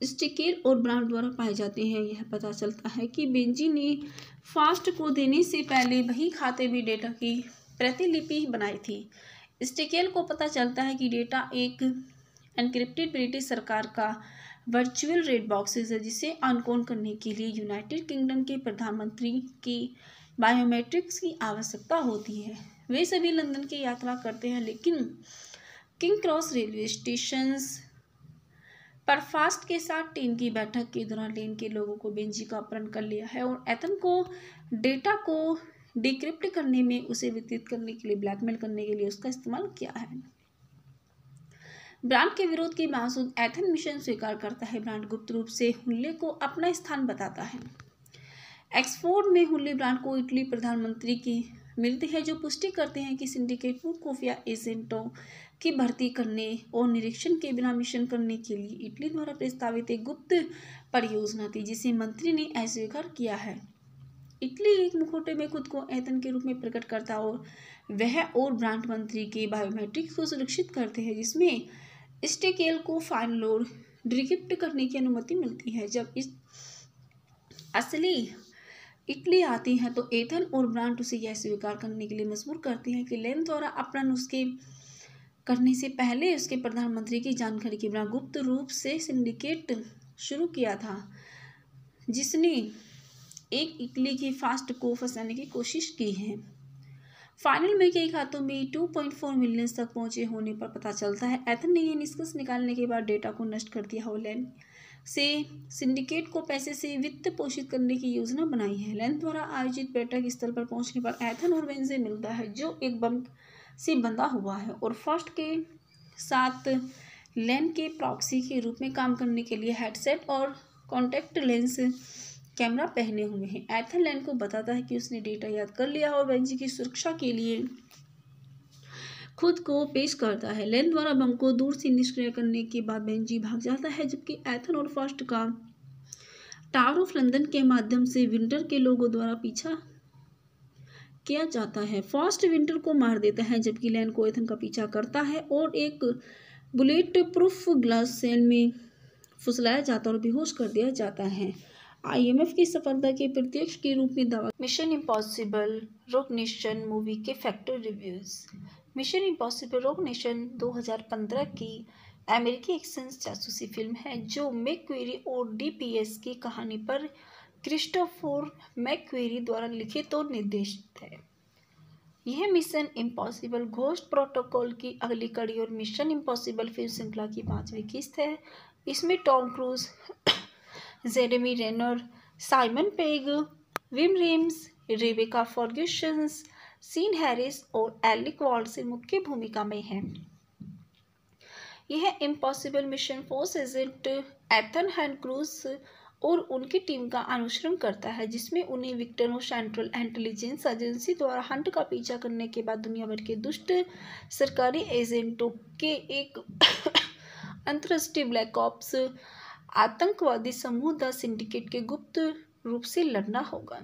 स्टिकेर और ब्रांड द्वारा पाए जाते हैं यह पता चलता है कि बेंजी ने फास्ट को देने से पहले वही खाते में डेटा की प्रतिलिपि बनाई थी स्टिकेल को पता चलता है कि डेटा एक एनक्रिप्टेड ब्रिटिश सरकार का वर्चुअल रेड बॉक्सेस है जिसे अनकोन करने के लिए यूनाइटेड किंगडम के प्रधानमंत्री की बायोमेट्रिक्स की आवश्यकता होती है वे सभी लंदन की यात्रा करते हैं लेकिन किंग क्रॉस रेलवे स्टेशंस पर फास्ट के साथ टीम की बैठक के दौरान लेन के लोगों को बेंजी का अपहरण कर लिया है और एथन को डेटा को डिक्रिप्ट करने में उसे वितरित करने के लिए ब्लैकमेल करने के लिए उसका इस्तेमाल किया है ब्रांड के विरोध के बावजूद एथन मिशन स्वीकार करता है ब्रांड गुप्त रूप से हुल्ले को अपना स्थान बताता है एक्सफोर्ड में हुल्ले ब्रांड को इटली प्रधानमंत्री की मिलती है जो पुष्टि करते हैं कि सिंडिकेट खुफिया एजेंटों की भर्ती करने और निरीक्षण के बिना मिशन करने के लिए इटली द्वारा प्रस्तावित एक गुप्त परियोजना थी जिसे मंत्री ने अस्वीकार किया है इटली एक मुखोटे में खुद को ऐतन के रूप में प्रकट करता और वह और ब्रांड मंत्री के बायोमेट्रिक्स को सुरक्षित करते हैं जिसमें स्टेकेल को फाइन लोड डिक्रिप्ट करने की अनुमति मिलती है जब इस असली इटली आती हैं तो एथन और ब्रांड उसे यह स्वीकार करने के लिए मजबूर करती हैं कि लेन द्वारा अपना नुस्खे करने से पहले उसके प्रधानमंत्री की जानकारी के बिना गुप्त रूप से सिंडिकेट शुरू किया था जिसने एक इटली की फास्ट को फंसाने की कोशिश की है फाइनल में कई खातों में 2.4 मिलियन तक पहुंचे होने पर पता चलता है एथन ने यह निष्कर्ष निकालने के बाद डेटा को नष्ट कर दिया हो लैन से सिंडिकेट को पैसे से वित्त पोषित करने की योजना बनाई है लेंथ द्वारा आयोजित बैठक स्थल पर पहुंचने पर एथन और वेंजे मिलता है जो एक बम से बंधा हुआ है और फर्स्ट के साथ लेन के प्रॉक्सी के रूप में काम करने के लिए हेडसेट और कॉन्टैक्ट लेंस कैमरा पहने हुए हैं एथन लैन को बताता है कि उसने डेटा याद कर लिया और वेंजी की सुरक्षा के लिए खुद को पेश करता है लेन द्वारा बम को दूर से निष्क्रिय करने के बाद बेंजी भाग जाता है जबकि एथन और फास्ट का टावर ऑफ लंदन के माध्यम से विंटर के लोगों द्वारा पीछा किया जाता है फास्ट विंटर को मार देता है जबकि लैन को एथन का पीछा करता है और एक बुलेट प्रूफ ग्लास सेल में फुसलाया जाता और बेहोश कर दिया जाता है आईएमएफ की सफलता के प्रत्यक्ष के रूप में दावा मिशन इम्पॉसिबल रोग मूवी के factor reviews Mission Impossible Rogue Nation 2015 की अमेरिकी एक्शन जासूसी फिल्म है जो मैक्वेरी और डीपीएस की कहानी पर क्रिस्टोफोर मैक्वेरी द्वारा लिखित तो और निर्देशित है यह मिशन इम्पॉसिबल घोस्ट प्रोटोकॉल की अगली कड़ी और मिशन इम्पॉसिबल फिल्म श्रृंखला की पांचवी किस्त है इसमें Tom Cruise Jeremy Renner Simon Pegg Ving Rhames Rebecca Fergusons Sean Harris और एलिक से मुख्य भूमिका में हैं यह Impossible Mission Force agent Ethan Hunt Cruise और उनकी टीम का अनुसरण करता है जिसमें उन्हें विक्टर और सेंट्रल इंटेलिजेंस एजेंसी द्वारा हंट का पीछा करने के बाद दुनिया भर के दुष्ट सरकारी एजेंटों के एक अंतर्राष्ट्रीय ब्लैक ऑप्स आतंकवादी समूह द सिंडिकेट के गुप्त रूप से लड़ना होगा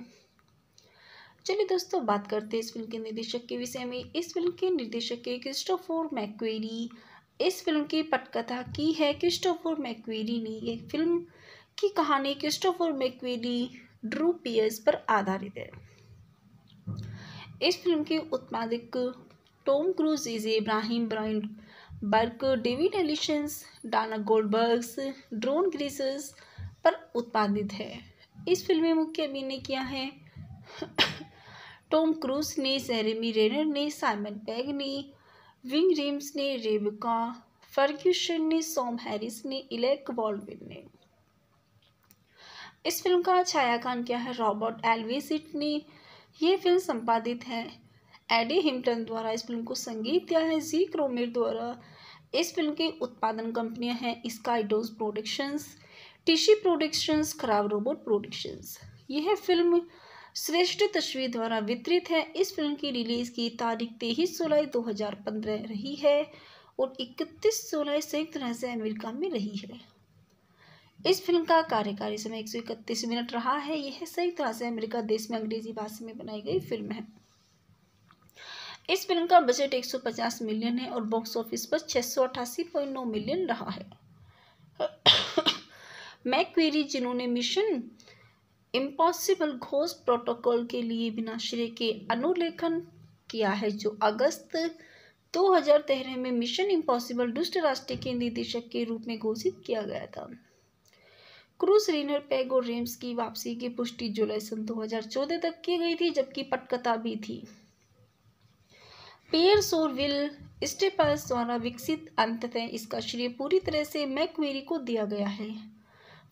चलिए दोस्तों बात करते हैं इस फिल्म के निर्देशक के विषय में इस फिल्म के निर्देशक के क्रिस्टोफोर मैक्वेरी इस फिल्म की पटकथा की है क्रिस्टोफोर मैक्वेरी ने यह फिल्म की कहानी क्रिस्टोफोर मैक्वेरी ड्रू पियर्स पर आधारित है इस फिल्म के उत्पादक Tom Cruise इजे Abrams Bryan Burk David Ellisons Dana Goldbergs drone ग्रीसस पर उत्पादित है इस फिल्म में मुख्य अभिनय किया है टॉम क्रूस ने जेरेमी रेनर ने साइमन पैग ने विंग रिम्स ने रेबिका फर्ग्यूशन ने सॉम हैरिस ने इलेक बॉल्डविन ने इस फिल्म का छायाकान क्या है रॉबर्ट एलवेसिट ने ये फिल्म संपादित है एडी हिमटन द्वारा इस फिल्म को संगीत दिया है जी क्रोमेर द्वारा इस फिल्म की उत्पादन कंपनियां हैं स्काईडोज प्रोडक्शंस टिशी प्रोडक्शंस खराब रोबोट प्रोडक्शंस यह फिल्म श्रेष्ठ तस्वीर द्वारा वितरित है इस फिल्म की रिलीज़ की तारीख तेईस जुलाई 2015 रही है और 31 जुलाई संयुक्त राज्य अमेरिका में रही है इस फिल्म का कार्यकारी समय एक मिनट रहा है यह संयुक्त राज्य अमेरिका देश में अंग्रेजी भाषा में बनाई गई फिल्म है इस फिल्म का बजट 150 मिलियन है और बॉक्स ऑफिस पर 688.9 मिलियन रहा है मैक्वेरी जिन्होंने मिशन इम्पॉसिबल घोष प्रोटोकॉल के लिए बिना श्रेय के अनुलेखन किया है जो अगस्त 2013 में मिशन इम्पॉसिबल दुष्ट राष्ट्र के निदेशक के रूप में घोषित किया गया था क्रूज रीनर पेग और रेम्स की वापसी की पुष्टि जुलाई सन 2014 तक की गई थी जबकि पटकथा भी थी पेयर्स और विल स्टेपल्स द्वारा विकसित अंततः इसका श्रेय पूरी तरह से मैकवेरी को दिया गया है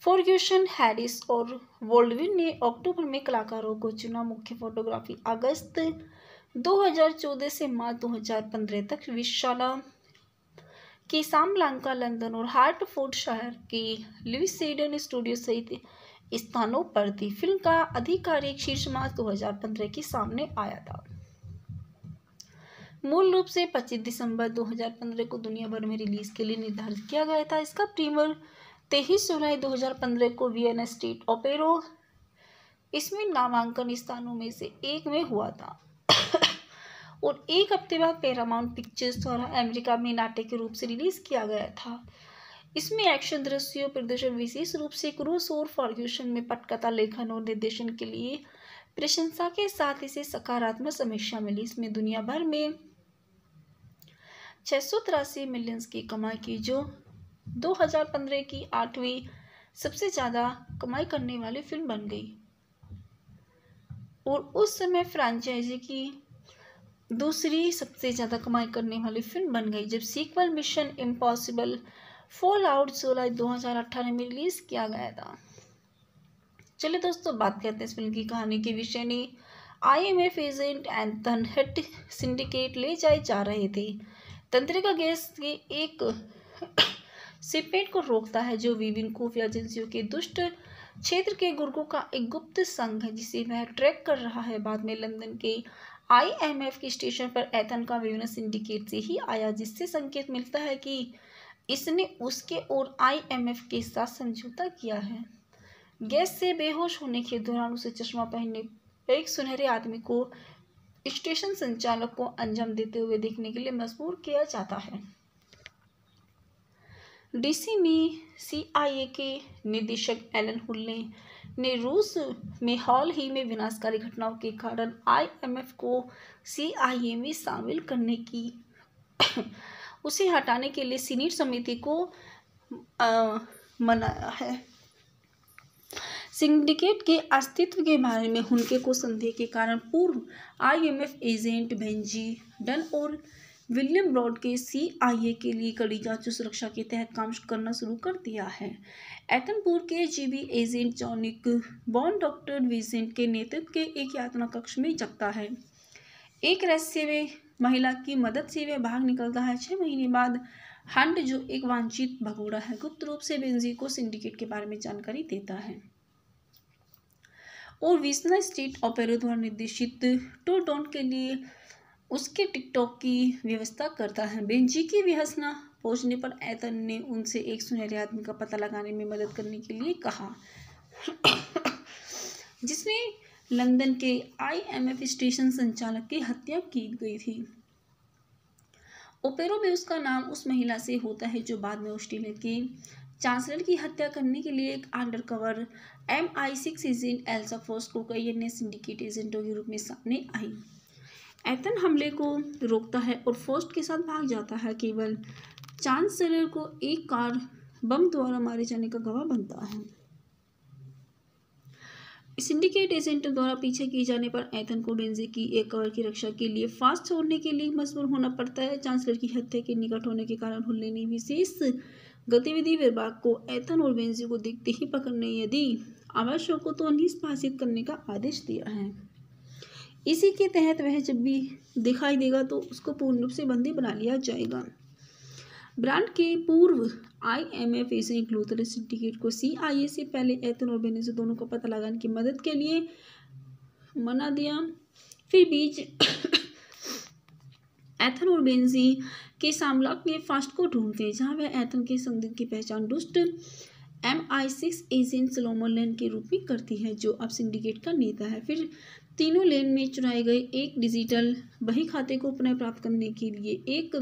फोर्ग्यूशन हैरिस और वोल्डविन ने अक्टूबर में कलाकारों को चुना मुख्य फोटोग्राफी अगस्त 2014 से मार्च 2015 तक विशाला की सामलांका लंदन और हार्टफोर्ड शहर की सीडन स्टूडियो सहित स्थानों पर थी फिल्म का आधिकारिक शीर्ष मार्च 2015 के सामने आया था मूल रूप से 25 दिसंबर 2015 को दुनिया भर में रिलीज के लिए निर्धारित किया गया था इसका प्रीमियर तेईस जुलाई 2015 को वियना स्टेट ओपेरो इसमें नामांकन स्थानों में से एक में हुआ था और एक हफ्ते बाद पैरामाउंट पिक्चर्स द्वारा अमेरिका में नाटक के रूप से रिलीज किया गया था इसमें एक्शन दृश्य प्रदर्शन विशेष रूप से क्रूस और फॉर्ग्यूशन में पटकथा लेखन और निर्देशन के लिए प्रशंसा के साथ इसे सकारात्मक समीक्षा मिली इसमें दुनिया भर में छः मिलियंस की कमाई की जो 2015 की आठवीं सबसे ज़्यादा कमाई करने वाली फिल्म बन गई और उस समय फ्रेंचाइजी की दूसरी सबसे ज़्यादा कमाई करने वाली फिल्म बन गई जब sequel Mission Impossible Fallout जुलाई दो में रिलीज़ किया गया था चलिए दोस्तों बात करते हैं इस फिल्म की कहानी के विषय ने I M F agent and हिट सिंडिकेट ले जाए जा रहे थे तंत्रिका गैस के एक सिपेट को रोकता है जो विभिन्न खुफिया एजेंसियों के दुष्ट क्षेत्र के गुर्गों का एक गुप्त संघ है जिसे वह ट्रैक कर रहा है बाद में लंदन के आईएमएफ के स्टेशन पर एथन का विभिन्न सिंडिकेट से ही आया जिससे संकेत मिलता है कि इसने उसके और आईएमएफ के साथ समझौता किया है गैस से बेहोश होने के दौरान उसे चश्मा पहनने एक सुनहरे आदमी को स्टेशन संचालक को अंजाम देते हुए देखने के लिए मजबूर किया जाता है डीसी में सीआईए के निदेशक एलन हुल्ले ने रूस में हाल ही में विनाशकारी घटनाओं के कारण आईएमएफ को सीआईए में शामिल करने की उसे हटाने के लिए सीनियर समिति को आ, मनाया है सिंडिकेट के अस्तित्व के बारे में उनके को संदेह के कारण पूर्व आईएमएफ एजेंट बेंजी डन और विलियम ब्रॉड के सीआईए के लिए कड़ी जांच और सुरक्षा के तहत काम करना शुरू कर दिया है एटनपुर के जीबी एजेंट जॉनिक बॉन डॉक्टर विजेंट के नेतृत्व के एक यात्रा कक्ष में जगता है एक रहस्य में महिला की मदद से वह भाग निकलता है छः महीने बाद हंड जो एक वांछित भगोड़ा है गुप्त रूप से बेंजी को सिंडिकेट के बारे में जानकारी देता है और विस्ना स्टेट ऑपेरा द्वारा निर्देशित टू डॉन के लिए उसके टिकटॉक की व्यवस्था करता है बेंजी की व्यसना पहुंचने पर ऐतन ने उनसे एक सुनहरे आदमी का पता लगाने में मदद करने के लिए कहा जिसने लंदन के आईएमएफ स्टेशन संचालक की हत्या की गई थी ओपेरो में उसका नाम उस महिला से होता है जो बाद में ऑस्ट्रेलिया के चांसलर की हत्या करने के लिए एक undercover M I six agent Ilsa फोर्स को कई अन्य सिंडिकेट एजेंटों के रूप में सामने आई एथन हमले को रोकता है और फोस्ट के साथ भाग जाता है केवल चांसलर को एक कार बम द्वारा मारे जाने का गवाह बनता है सिंडिकेट एजेंट द्वारा पीछे किए जाने पर एथन को डेंजे की एक कवर की रक्षा के लिए फास्ट छोड़ने के लिए मजबूर होना पड़ता है चांसलर की हत्या के निकट होने के कारण हुल्ले ने विशेष गतिविधि विभाग को एथन और बेंजी को देखते ही पकड़ने यदि आवश्यक हो तो निष्पासित करने का आदेश दिया है इसी के तहत वह जब भी दिखाई देगा तो उसको पूर्ण रूप से बंदी बना लिया जाएगा ब्रांड के पूर्व आई एम एफ एस ग्लोथर सिंडिकेट को सी आई ए से पहले एथन और बेनेस दोनों को पता लगाने की मदद के लिए मना दिया फिर बीच एथन और बेनजी के सामलाक ने फास्ट को ढूंढते हैं जहां वह एथन के संदिग्ध की पहचान दुष्ट M I six agent Solomon Lane के रूप में करती है जो अब सिंडिकेट का नेता है फिर तीनों लेन में चुनाए गए एक डिजिटल बही खाते को पुनः प्राप्त करने के लिए एक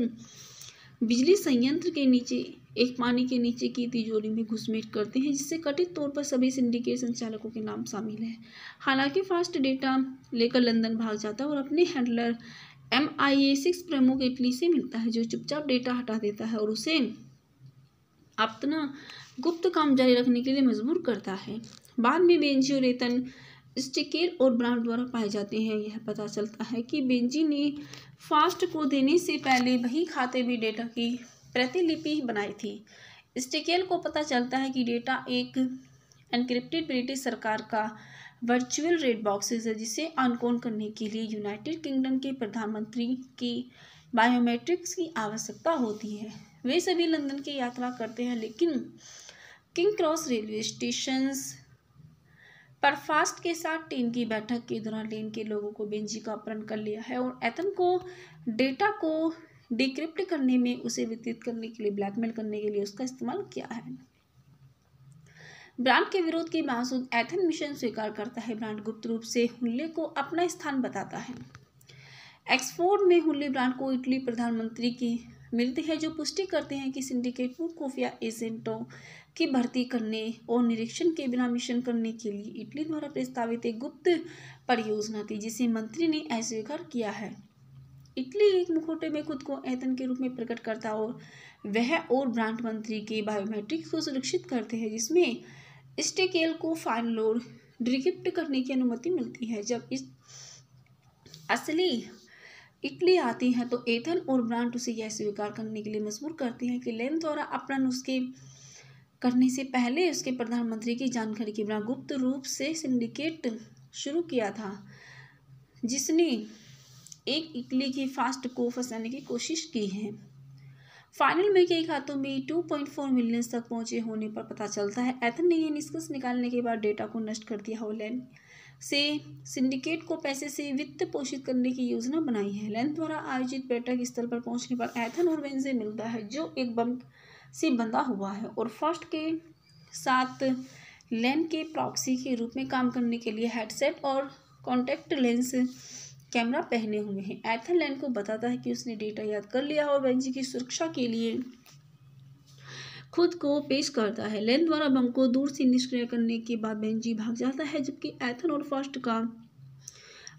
बिजली संयंत्र के नीचे एक पानी के नीचे की तिजोरी में घुसमेट करते हैं जिससे कथित तौर पर सभी सिंडिकेट संचालकों के नाम शामिल है हालांकि फास्ट डेटा लेकर लंदन भाग जाता है और अपने handler M I A six प्रमुख इटली से मिलता है जो चुपचाप डेटा हटा देता है और उसे अपना गुप्त काम जारी रखने के लिए मजबूर करता है बाद में बेंजी और रेतन स्टिकेल और ब्रांड द्वारा पाए जाते हैं यह पता चलता है कि बेंजी ने फास्ट को देने से पहले वही खाते में डेटा की प्रतिलिपि बनाई थी स्टिकेल को पता चलता है कि डेटा एक एनक्रिप्टेड ब्रिटिश सरकार का वर्चुअल रेड बॉक्सेस है जिसे अनकोन करने के लिए यूनाइटेड किंगडम के प्रधानमंत्री की बायोमेट्रिक्स की आवश्यकता होती है वे सभी लंदन की यात्रा करते हैं लेकिन किंग क्रॉस रेलवे स्टेशंस परफास्ट के साथ टीम की बैठक के दौरान टीम के लोगों को बेंजी का अपहरण कर लिया है और एथन को डेटा को डिक्रिप्ट करने में उसे वितरित करने के लिए ब्लैकमेल करने के लिए उसका इस्तेमाल किया है ब्रांड के विरोध की बावजूद एथन मिशन स्वीकार करता है ब्रांड गुप्त रूप से हुल्ले को अपना स्थान बताता है एक्सफोर्ड में हुल्ले ब्रांड को इटली प्रधानमंत्री की मिलती है जो पुष्टि करते हैं कि सिंडिकेट फूड खुफिया एजेंटों की भर्ती करने और निरीक्षण के बिना मिशन करने के लिए इटली द्वारा प्रस्तावित एक गुप्त परियोजना थी जिसे मंत्री ने अस्वीकार किया है इटली एक मुखोटे में खुद को ऐतन के रूप में प्रकट करता और वह और ब्रांड मंत्री के बायोमेट्रिक्स को सुरक्षित करते हैं जिसमें स्टेकेल को फाइनल और डिक्रिप्ट करने की अनुमति मिलती है जब इस असली इटली आती है तो एथन और ब्रांड उसे यह स्वीकार करने के लिए मजबूर करते हैं कि लेन द्वारा अपना नुस्खे करने से पहले उसके प्रधानमंत्री की जानकारी के बिना गुप्त रूप से सिंडिकेट शुरू किया था जिसने एक इटली की फास्ट को फंसाने की कोशिश की है फाइनल में कई खातों में 2.4 मिलियन तक पहुंचे होने पर पता चलता है एथन ने यह निष्कर्ष निकालने के बाद डेटा को नष्ट कर दिया होलैंड से सिंडिकेट को पैसे से वित्त पोषित करने की योजना बनाई है लैंड द्वारा आयोजित बैठक स्थल पर पहुंचने पर एथन और वेन से मिलता है जो एक बम से बंधा हुआ है और फर्स्ट के साथ लेन के प्रॉक्सी के रूप में काम करने के लिए हेडसेट और कॉन्टैक्ट लेंस कैमरा पहने हुए हैं एथर लैन को बताता है कि उसने डेटा याद कर लिया और बेंजी की सुरक्षा के लिए खुद को पेश करता है लेन द्वारा बम को दूर से निष्क्रिय करने के बाद बेंजी भाग जाता है जबकि एथन और फर्स्ट का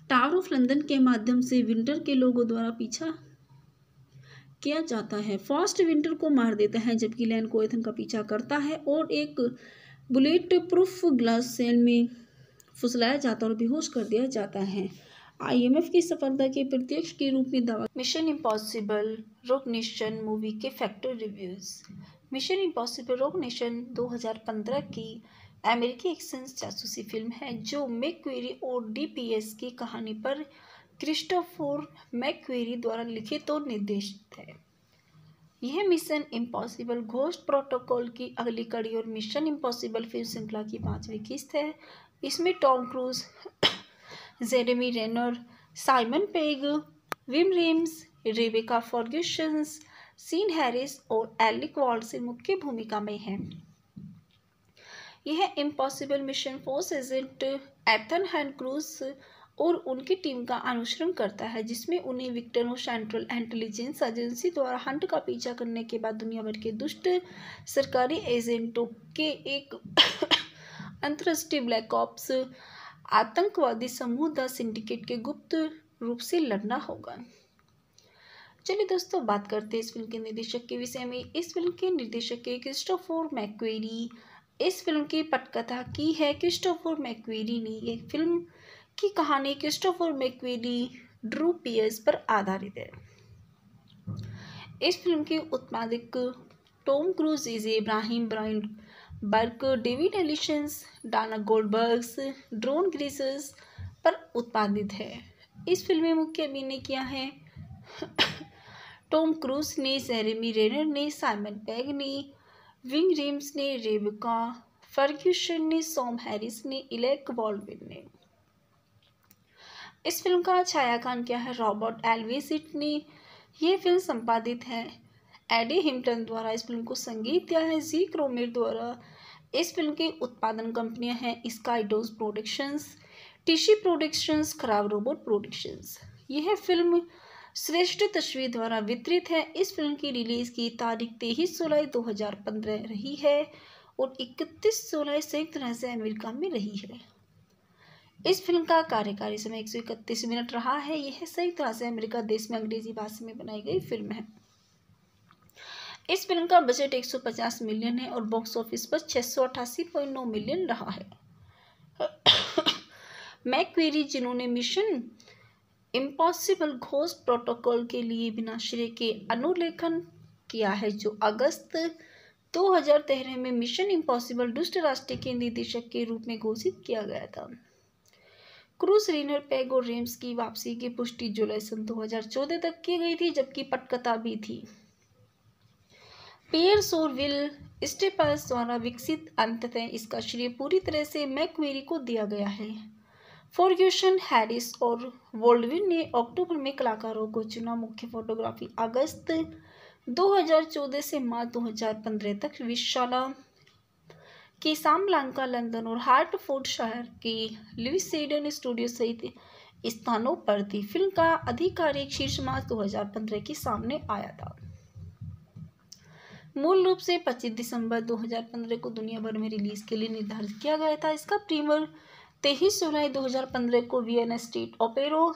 टावर ऑफ लंदन के माध्यम से विंटर के लोगों द्वारा पीछा किया जाता है फास्ट विंटर को मार देता है जबकि लैन को एथन का पीछा करता है और एक बुलेट प्रूफ ग्लास सेल में फुसलाया जाता और बेहोश कर दिया जाता है आईएमएफ की सफलता के प्रत्यक्ष के रूप में दावा Mission Impossible Rogue Nation movie के factor reviews Mission Impossible Rogue Nation दो की अमेरिकी एक्शन जासूसी फिल्म है जो मेक्वेरी और डी की कहानी पर क्रिस्टोफोर मैक्वेरी द्वारा लिखित और निर्देशित है यह मिशन इम्पॉसिबल घोस्ट प्रोटोकॉल की अगली कड़ी और मिशन इम्पॉसिबल फिल्म श्रृंखला की पांचवी किस्त है इसमें Tom Cruise Jeremy Renner Simon Pegg Ving Rhames Rebecca Fergusons Sean Harris और एलिक वॉल्ड से मुख्य भूमिका में हैं यह Impossible Mission Force agent Ethan Hunt Cruise और उनकी टीम का अनुसरण करता है जिसमें उन्हें विक्टनो सेंट्रल इंटेलिजेंस एजेंसी द्वारा हंट का पीछा करने के बाद दुनिया भर के दुष्ट सरकारी एजेंटों के एक अंतर्राष्ट्रीय ब्लैक ऑप्स आतंकवादी समूह द सिंडिकेट के गुप्त रूप से लड़ना होगा चलिए दोस्तों बात करते हैं इस फिल्म के निर्देशक के विषय में इस फिल्म के निर्देशक के क्रिस्टोफोर मैक्वेरी इस फिल्म की पटकथा की है क्रिस्टोफोर मैक्वेरी ने यह फिल्म की कहानी क्रिस्टोफर मैक्विडी ड्रू पियर्स पर आधारित है इस फिल्म के उत्पादक Tom Cruise इजे Abrams Bryan Burk David Ellisons Dana Goldbergs drone ग्रीसस पर उत्पादित है इस फिल्म में मुख्य अभिनय किया है टॉम क्रूज ने जेरेमी रेनर ने साइमन पैग ने विंग रिम्स ने रेबिका फर्ग्यूशन ने सॉम हैरिस ने इलेक वॉल्विन ने इस फिल्म का छायाकान किया है रॉबर्ट एलवी सिटनी ये फिल्म संपादित है एडी हिमटन द्वारा इस फिल्म को संगीत दिया है जी क्रोमिर द्वारा इस फिल्म की उत्पादन कंपनियां हैं स्काईडोज प्रोडक्शंस टिशी प्रोडक्शंस खराब रोबोट प्रोडक्शंस यह फिल्म श्रेष्ठ तस्वीर द्वारा वितरित है इस फिल्म की रिलीज की तारीख तेईस जुलाई 2015 रही है और इकतीस जुलाई संयुक्त राज्य अमेरिका में रही है इस फिल्म का कार्यकारी समय एक मिनट रहा है यह सही तरह से अमेरिका देश में अंग्रेजी भाषा में बनाई गई फिल्म है इस फिल्म का बजट 150 मिलियन है और बॉक्स ऑफिस पर नौ मिलियन रहा है मैकवेरी जिन्होंने मिशन इम्पॉसिबल घोष प्रोटोकॉल के लिए बिना श्रेय के अनुलेखन किया है जो अगस्त 2013 में मिशन इम्पॉसिबल दुष्ट राष्ट्र के निर्देशक के रूप में घोषित किया गया था क्रूस रेनर पेग और रेम्स की वापसी की पुष्टि जुलाई सन 2014 तक की गई थी जबकि पटकथा भी थी पेयर्स और विल द्वारा विकसित अंततः इसका श्रेय पूरी तरह से मैकवेरी को दिया गया है फोर्ग्यूशन हैरिस और वोल्डविन ने अक्टूबर में कलाकारों को चुना मुख्य फोटोग्राफी अगस्त 2014 से मार्च 2015 तक विशाला साम सामलांका लंदन और हार्ट शहर के लुइस सीडन स्टूडियो सहित स्थानों पर थी फिल्म का आधिकारिक शीर्ष मार्च दो के सामने आया था मूल रूप से 25 दिसंबर 2015 को दुनिया भर में रिलीज के लिए निर्धारित किया गया था इसका प्रीमियर तेईस जुलाई 2015 को वियन स्टेट ओपेरो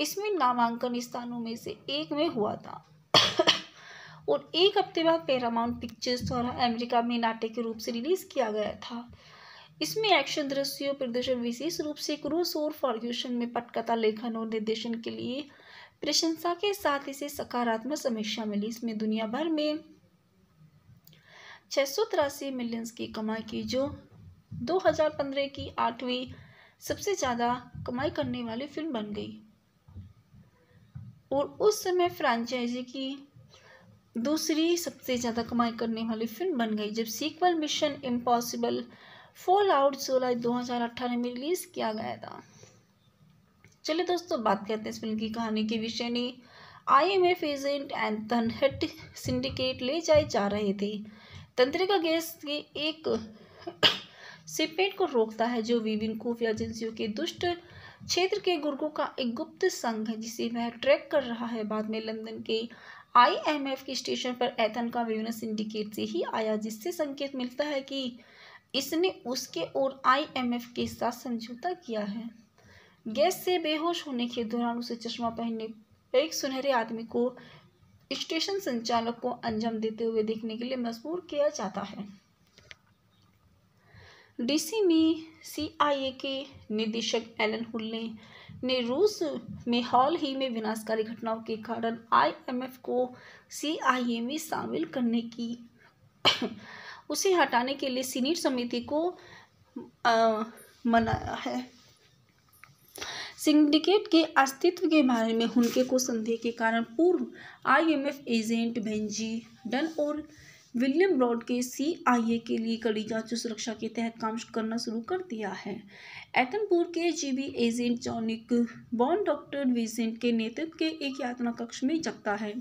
इसमें नामांकन स्थानों में से एक में हुआ था और एक हफ्ते बाद पैरामाउंट पिक्चर्स द्वारा अमेरिका में नाटक के रूप से रिलीज़ किया गया था इसमें एक्शन दृश्यों प्रदर्शन विशेष रूप से क्रूस और फॉर्ग्यूशन में पटकथा लेखन और निर्देशन के लिए प्रशंसा के साथ इसे सकारात्मक समीक्षा मिली इसमें दुनिया भर में छः सौ तिरासी मिलियंस की कमाई की जो 2015 की आठवीं सबसे ज़्यादा कमाई करने वाली फिल्म बन गई और उस समय फ्रेंचाइजी की दूसरी सबसे ज़्यादा कमाई करने वाली फिल्म बन गई जब sequel Mission Impossible Fallout सोलह दो में रिलीज़ किया गया था चलिए दोस्तों बात करते हैं इस फिल्म की कहानी के विषय ने I M F agent and धनहट सिंडिकेट ले जाए जा रहे थे तंत्रिका गैस के एक सिपेट को रोकता है जो विभिन्न खुफिया एजेंसियों के दुष्ट क्षेत्र के गुर्गों का एक गुप्त संघ है जिसे वह ट्रैक कर रहा है बाद में लंदन के आईएमएफ के स्टेशन पर एथन का वीनस इंडिकेट से ही आया जिससे संकेत मिलता है कि इसने उसके और आईएमएफ के साथ समझौता किया है गैस से बेहोश होने के दौरान उसे चश्मा पहनने एक सुनहरे आदमी को स्टेशन संचालक को अंजाम देते हुए देखने के लिए मजबूर किया जाता है डीसी में सीआईए के निदेशक एलन हुल ने ने रूस में हाल ही में विनाशकारी घटनाओं के कारण आईएमएफ को सीआईए में शामिल करने की उसे हटाने के लिए सीनियर समिति को आ, मनाया है सिंडिकेट के अस्तित्व के बारे में उनके को संदेह के कारण पूर्व आईएमएफ एजेंट बेंजी डन और विलियम ब्रॉड के सीआईए के लिए कड़ी जांच सुरक्षा के तहत काम करना शुरू कर दिया है एटनपुर के जीबी एजेंट जॉनिक बॉन डॉक्टर विजेंट के नेतृत्व के एक यातना कक्ष में जगता है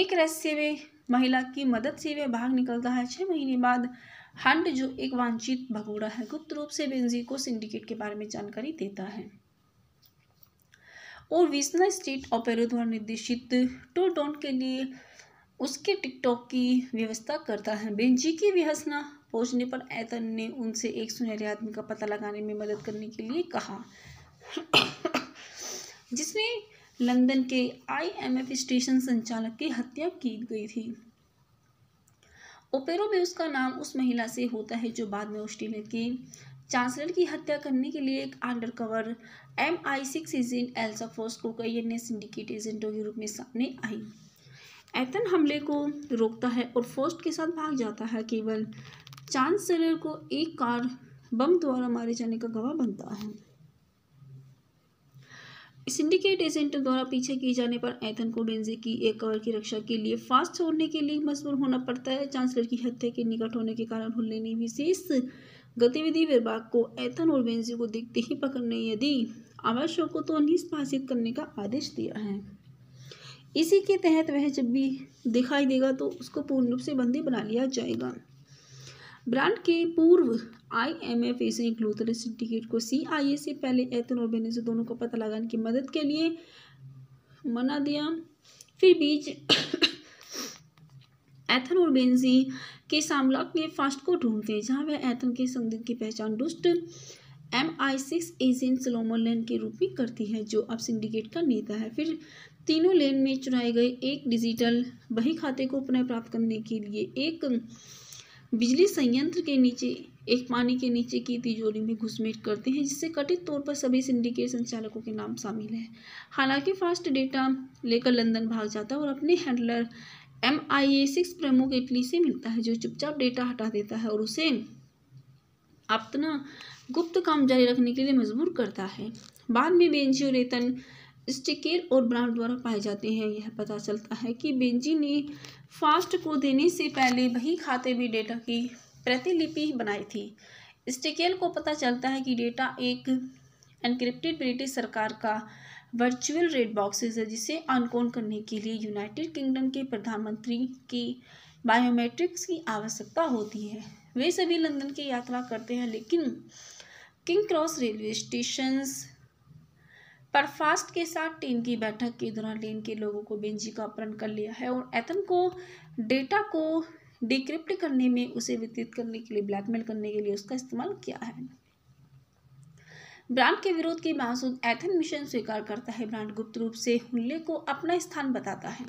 एक रहस्य में महिला की मदद से वह भाग निकलता है छः महीने बाद हंड जो एक वांछित भगोड़ा है गुप्त रूप से बेंजी को सिंडिकेट के बारे में जानकारी देता है और विस्ना स्टेट ओपेरा द्वारा निर्देशित टू डॉन के लिए उसके टिकटॉक की व्यवस्था करता है बेंजी की व्यसना पहुंचने पर ऐतन ने उनसे एक सुनहरे आदमी का पता लगाने में मदद करने के लिए कहा जिसने लंदन के आईएमएफ स्टेशन संचालक की हत्या की गई थी ओपेरो में उसका नाम उस महिला से होता है जो बाद में ऑस्ट्रेलिया के चांसलर की हत्या करने के लिए एक undercover M I six agent Ilsa फोर्स को कई अन्य सिंडिकेट एजेंटों के रूप में सामने आई एथन हमले को रोकता है और फोस्ट के साथ भाग जाता है केवल चांसलर को एक कार बम द्वारा मारे जाने का गवाह बनता है सिंडिकेट एजेंट द्वारा पीछे किए जाने पर एथन को डेंजे की एक कवर की रक्षा के लिए फास्ट छोड़ने के लिए मजबूर होना पड़ता है चांसलर की हत्या के निकट होने के कारण हुल्ले ने विशेष गतिविधि विभाग को एथन और बेंजी को देखते ही पकड़ने यदि आवश्यक हो तो निष्पासित करने का आदेश दिया है इसी के तहत वह जब भी दिखाई देगा तो उसको पूर्ण रूप से बंदी बना लिया जाएगा ब्रांड के पूर्व I M F Asian Luther syndicate को सी आई ए से पहले एथन और बेनेस दोनों को पता लगाने की मदद के लिए मना दिया फिर बीच एथन और बेनजी के सामलाक में फास्ट को ढूंढते हैं जहां वह एथन के संदिग्ध की पहचान दुष्ट M I six agent Solomon Lane के रूप में करती है जो अब सिंडिकेट का नेता है फिर तीनों लेन में चुनाए गए एक डिजिटल बही खाते को पुनः प्राप्त करने के लिए एक बिजली संयंत्र के नीचे एक पानी के नीचे की तिजोरी में घुसमेट करते हैं जिससे कथित तौर पर सभी सिंडिकेट संचालकों के नाम शामिल हैं हालांकि फास्ट डेटा लेकर लंदन भाग जाता है और अपने handler M I A six प्रमुख इटली से मिलता है जो चुपचाप डेटा हटा देता है और उसे अपना गुप्त काम जारी रखने के लिए मजबूर करता है बाद में और रेतन स्टिकेर और ब्रांड द्वारा पाए जाते हैं यह पता चलता है कि बेंजी ने फास्ट को देने से पहले वही खाते में डेटा की प्रतिलिपि बनाई थी स्टिकेल को पता चलता है कि डेटा एक एनक्रिप्टेड ब्रिटिश सरकार का वर्चुअल रेड बॉक्सेस है जिसे अनकोन करने के लिए यूनाइटेड किंगडम के प्रधानमंत्री की बायोमेट्रिक्स की आवश्यकता होती है वे सभी लंदन की यात्रा करते हैं लेकिन किंग क्रॉस रेलवे स्टेशंस पर फास्ट के साथ टीम की बैठक के दौरान लेन के लोगों को बेंजी का अपहरण कर लिया है और एथन को डेटा को डिक्रिप्ट करने में उसे वितरित करने के लिए ब्लैकमेल करने के लिए उसका इस्तेमाल किया है ब्रांड के विरोध के बावजूद एथन मिशन स्वीकार करता है ब्रांड गुप्त रूप से हुल्ले को अपना स्थान बताता है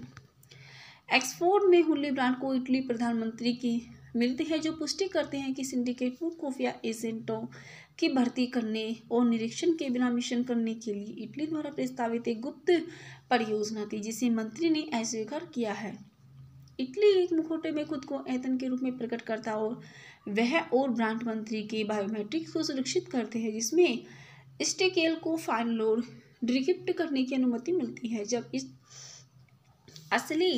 एक्सफोर्ड में हुल्ले ब्रांड को इटली प्रधानमंत्री की मिलती है जो पुष्टि करते हैं कि सिंडिकेट फूड खुफिया एजेंटों की भर्ती करने और निरीक्षण के बिना मिशन करने के लिए इटली द्वारा प्रस्तावित एक गुप्त परियोजना थी जिसे मंत्री ने अस्वीकार किया है इटली एक मुखोटे में खुद को ऐतन के रूप में प्रकट करता और वह और ब्रांड मंत्री के बायोमेट्रिक्स को सुरक्षित करते हैं जिसमें स्टेकेल को फाइनल और डिक्रिप्ट करने की अनुमति मिलती है जब इस असली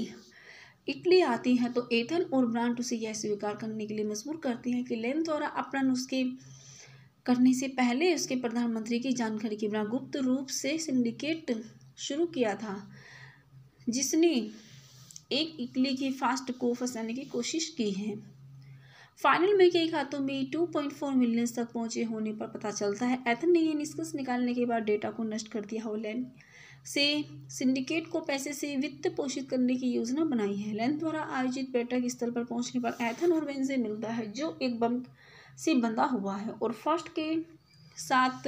इटली आती है तो एथन और ब्रांड उसे यह स्वीकार करने के लिए मजबूर करते हैं कि लेन द्वारा अपना नुस्खे करने से पहले उसके प्रधानमंत्री की जानकारी के बिना गुप्त रूप से सिंडिकेट शुरू किया था जिसने एक इटली की फास्ट को फंसाने की कोशिश की है फाइनल में कई खातों में 2.4 मिलियन तक पहुंचे होने पर पता चलता है एथन ने यह निष्कर्ष निकालने के बाद डेटा को नष्ट कर दिया होलैंड से सिंडिकेट को पैसे से वित्त पोषित करने की योजना बनाई है लैंड द्वारा आयोजित बैठक स्थल पर पहुंचने पर एथन और वेंजे मिलता है जो एक बम से बंधा हुआ है और फर्स्ट के साथ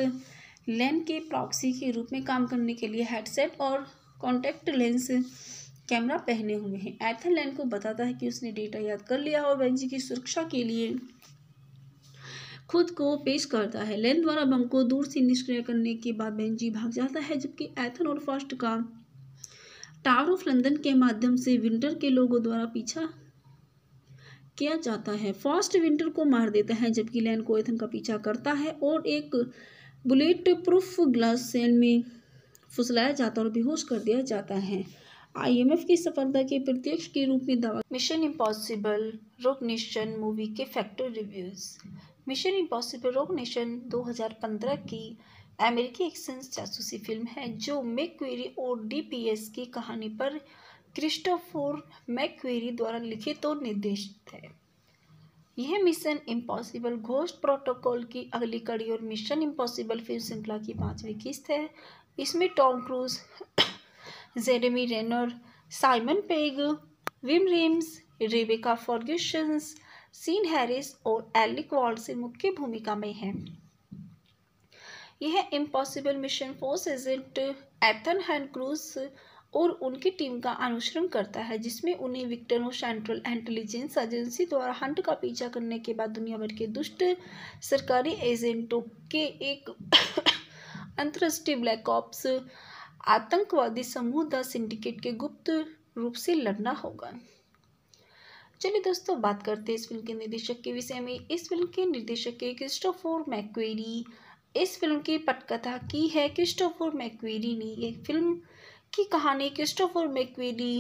लेन के प्रॉक्सी के रूप में काम करने के लिए हेडसेट और कॉन्टैक्ट लेंस कैमरा पहने हुए हैं एथन लेन को बताता है कि उसने डेटा याद कर लिया और बेंजी की सुरक्षा के लिए खुद को पेश करता है लेन द्वारा बम को दूर से निष्क्रिय करने के बाद बेंजी भाग जाता है जबकि एथन और फर्स्ट का टावर ऑफ लंदन के माध्यम से विंटर के लोगों द्वारा पीछा किया जाता है फास्ट विंटर को मार देता है जबकि लैन कोएथन का पीछा करता है और एक बुलेट प्रूफ ग्लास सेल में फुसलाया जाता है और बेहोश कर दिया जाता है आईएमएफ की सफलता के प्रत्यक्ष के रूप में दावा Mission Impossible Rogue Nation movie के factor reviews Mission Impossible Rogue Nation दो की अमेरिकी एक्शन जासूसी फिल्म है जो मेक और डीपीएस की कहानी पर क्रिस्टोफोर मैक्वेरी द्वारा लिखित और निर्देशित है यह मिशन इम्पॉसिबल घोष्ट प्रोटोकॉल की अगली कड़ी और मिशन इम्पॉसिबल फिल्म श्रृंखला की पांचवी किस्त है इसमें Tom Cruise Jeremy Renner Simon Pegg Ving Rhames Rebecca Fergusons Sean Harris और एलिक से मुख्य भूमिका में हैं यह Impossible Mission Force agent Ethan Hunt Cruise और उनकी टीम का अनुसरण करता है जिसमें उन्हें विक्टर और सेंट्रल इंटेलिजेंस एजेंसी द्वारा हंट का पीछा करने के बाद दुनिया भर के दुष्ट सरकारी एजेंटों के एक अंतर्राष्ट्रीय ब्लैक ऑप्स आतंकवादी समूह द सिंडिकेट के गुप्त रूप से लड़ना होगा चलिए दोस्तों बात करते हैं इस फिल्म के निर्देशक के विषय में इस फिल्म के निर्देशक के क्रिस्टोफोर मैक्वेरी इस फिल्म की पटकथा की है क्रिस्टोफोर मैक्वेरी ने एक फिल्म की कहानी क्रिस्टोफर मैक्विली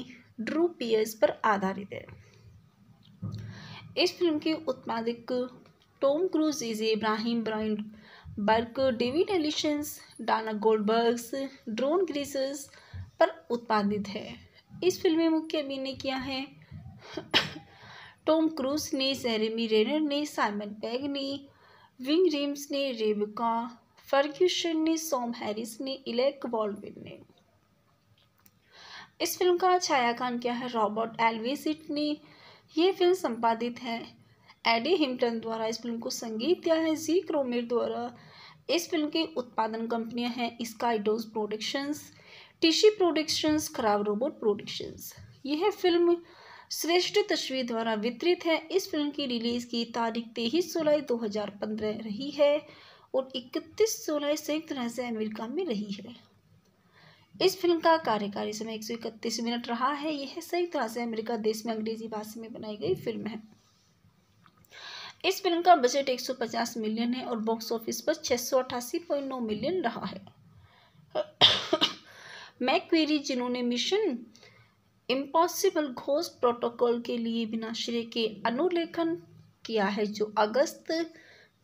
ड्रू पियर्स पर आधारित है इस फिल्म के उत्पादक Tom Cruise इजे Abrams Bryan Burk David Ellisons Dana Goldbergs drone ग्रीसस पर उत्पादित है इस फिल्म में मुख्य अभिनय किया है टॉम क्रूज ने जेरेमी रेनर ने साइमन पैग ने विंग रिम्स ने रेबिका फर्ग्यूशन ने सॉम हैरिस ने इलेक बॉल्डविन ने इस फिल्म का छायाकान क्या है रॉबर्ट एलवी सिटनी ये फिल्म संपादित है एडी हिमटन द्वारा इस फिल्म को संगीत दिया है जी क्रोमिर द्वारा इस फिल्म की उत्पादन कंपनियां हैं स्काईडोज प्रोडक्शंस टिशी प्रोडक्शंस खराब रोबोट प्रोडक्शंस यह फिल्म श्रेष्ठ तस्वीर द्वारा वितरित है इस फिल्म की रिलीज की तारीख तेईस जुलाई 2015 रही है और इकतीस जुलाई संयुक्त राज्य अमेरिका में रही है इस फिल्म का कार्यकारी समय एक सौ इकतीस मिनट रहा है यह संयुक्त से अमेरिका देश में अंग्रेजी भाषा में बनाई गई फिल्म है इस फिल्म का बजट 150 मिलियन है और बॉक्स ऑफिस पर छः मिलियन रहा है मैक्वेरी जिन्होंने मिशन इम्पॉसिबल घोष प्रोटोकॉल के लिए बिना श्रेय के अनुलेखन किया है जो अगस्त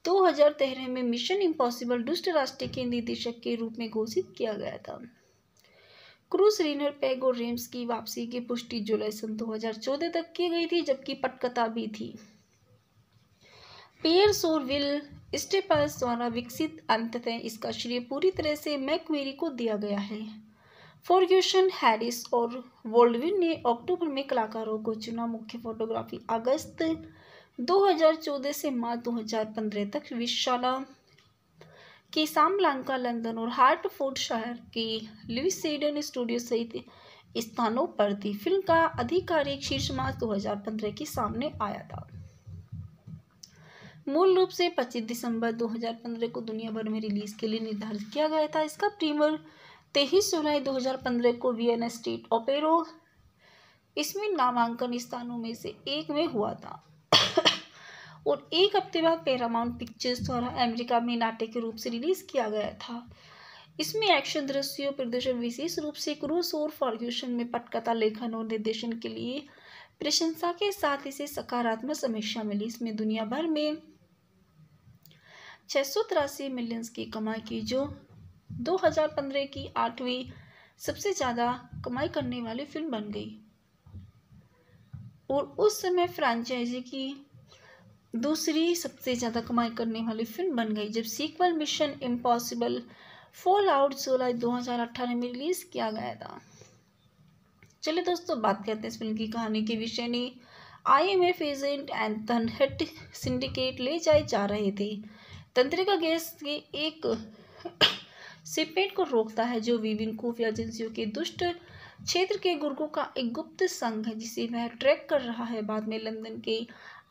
2013 में मिशन इम्पॉसिबल दुष्ट राष्ट्र के निदेशक के रूप में घोषित किया गया था क्रूस रीनर पेग और रेम्स की वापसी की पुष्टि जुलाई सन 2014 तक की गई थी जबकि पटकथा भी थी पेयर और विल स्टेपल्स द्वारा विकसित अंततः इसका श्रेय पूरी तरह से मैकवेरी को दिया गया है फॉर्ग्यूशन हैरिस और वोल्डविन ने अक्टूबर में कलाकारों को चुना मुख्य फोटोग्राफी अगस्त 2014 से मार्च 2015 तक विशाला के सामलांका लंदन और हार्टफोर्ड शहर के लुइस सीडन स्टूडियो सहित स्थानों पर थी फिल्म का आधिकारिक शीर्ष मार्च दो के सामने आया था मूल रूप से 25 दिसंबर 2015 को दुनिया भर में रिलीज के लिए निर्धारित किया गया था इसका प्रीमियर तेईस जुलाई 2015 को वियना स्टेट ओपेरो इसमें नामांकन स्थानों में से एक में हुआ था और एक हफ्ते बाद पैरामाउंट पिक्चर्स द्वारा अमेरिका में नाटक के रूप से रिलीज किया गया था इसमें एक्शन दृश्यों प्रदर्शन विशेष रूप से क्रूस और फॉर्ग्यूशन में पटकथा लेखन और निर्देशन के लिए प्रशंसा के साथ इसे सकारात्मक समीक्षा मिली इसमें दुनिया भर में छः सौ तिरासी मिलियंस की कमाई की जो 2015 की आठवीं सबसे ज़्यादा कमाई करने वाली फिल्म बन गई और उस समय फ्रांचाइजी की दूसरी सबसे ज़्यादा कमाई करने वाली फिल्म बन गई जब sequel Mission Impossible Fallout सोलह दो में रिलीज़ किया गया था चलिए दोस्तों बात करते हैं इस फिल्म की कहानी के विषय में I M F agent and हिट सिंडिकेट ले जाए जा रहे थे तंत्रिका गैस के एक सिपेट को रोकता है जो विभिन्न खुफिया एजेंसियों के दुष्ट क्षेत्र के गुर्गों का एक गुप्त संघ है जिसे वह ट्रैक कर रहा है बाद में लंदन के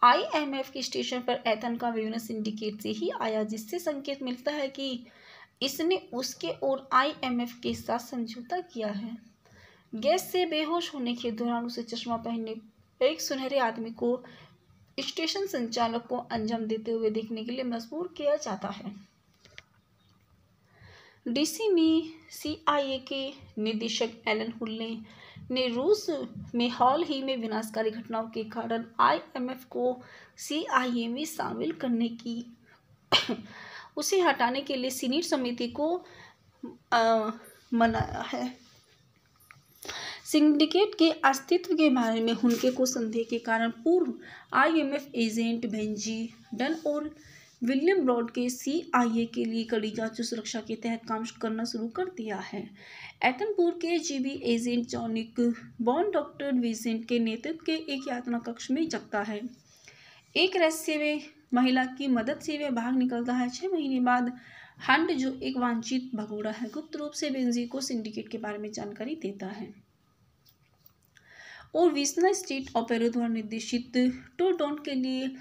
आईएमएफ के स्टेशन पर एथन का वेनस इंडिकेट से ही आया जिससे संकेत मिलता है कि इसने उसके और आईएमएफ के साथ समझौता किया है गैस से बेहोश होने के दौरान उसे चश्मा पहनने एक सुनहरे आदमी को स्टेशन संचालक को अंजाम देते हुए देखने के लिए मजबूर किया जाता है डीसी में सीआईए के निदेशक एलन हुल ने ने रूस में हाल ही में विनाशकारी घटनाओं के कारण आईएमएफ को सीआईए में शामिल करने की उसे हटाने के लिए सीनियर समिति को आ, मनाया है सिंडिकेट के अस्तित्व के बारे में उनके को संदेह के कारण पूर्व आईएमएफ एजेंट बेंजी डन और विलियम ब्रॉड के सीआईए के लिए कड़ी जांच सुरक्षा के तहत काम करना शुरू कर दिया है एटनपुर के जीबी एजेंट जॉनिक बॉन डॉक्टर विजेंट के नेतृत्व के एक यातना कक्ष में जगता है एक रहस्य में महिला की मदद से वह भाग निकलता है छः महीने बाद हंड जो एक वांछित भगोड़ा है गुप्त रूप से बेंजी को सिंडिकेट के बारे में जानकारी देता है और विस्ना स्टेट ऑपेरा द्वारा निर्देशित टोटोन के लिए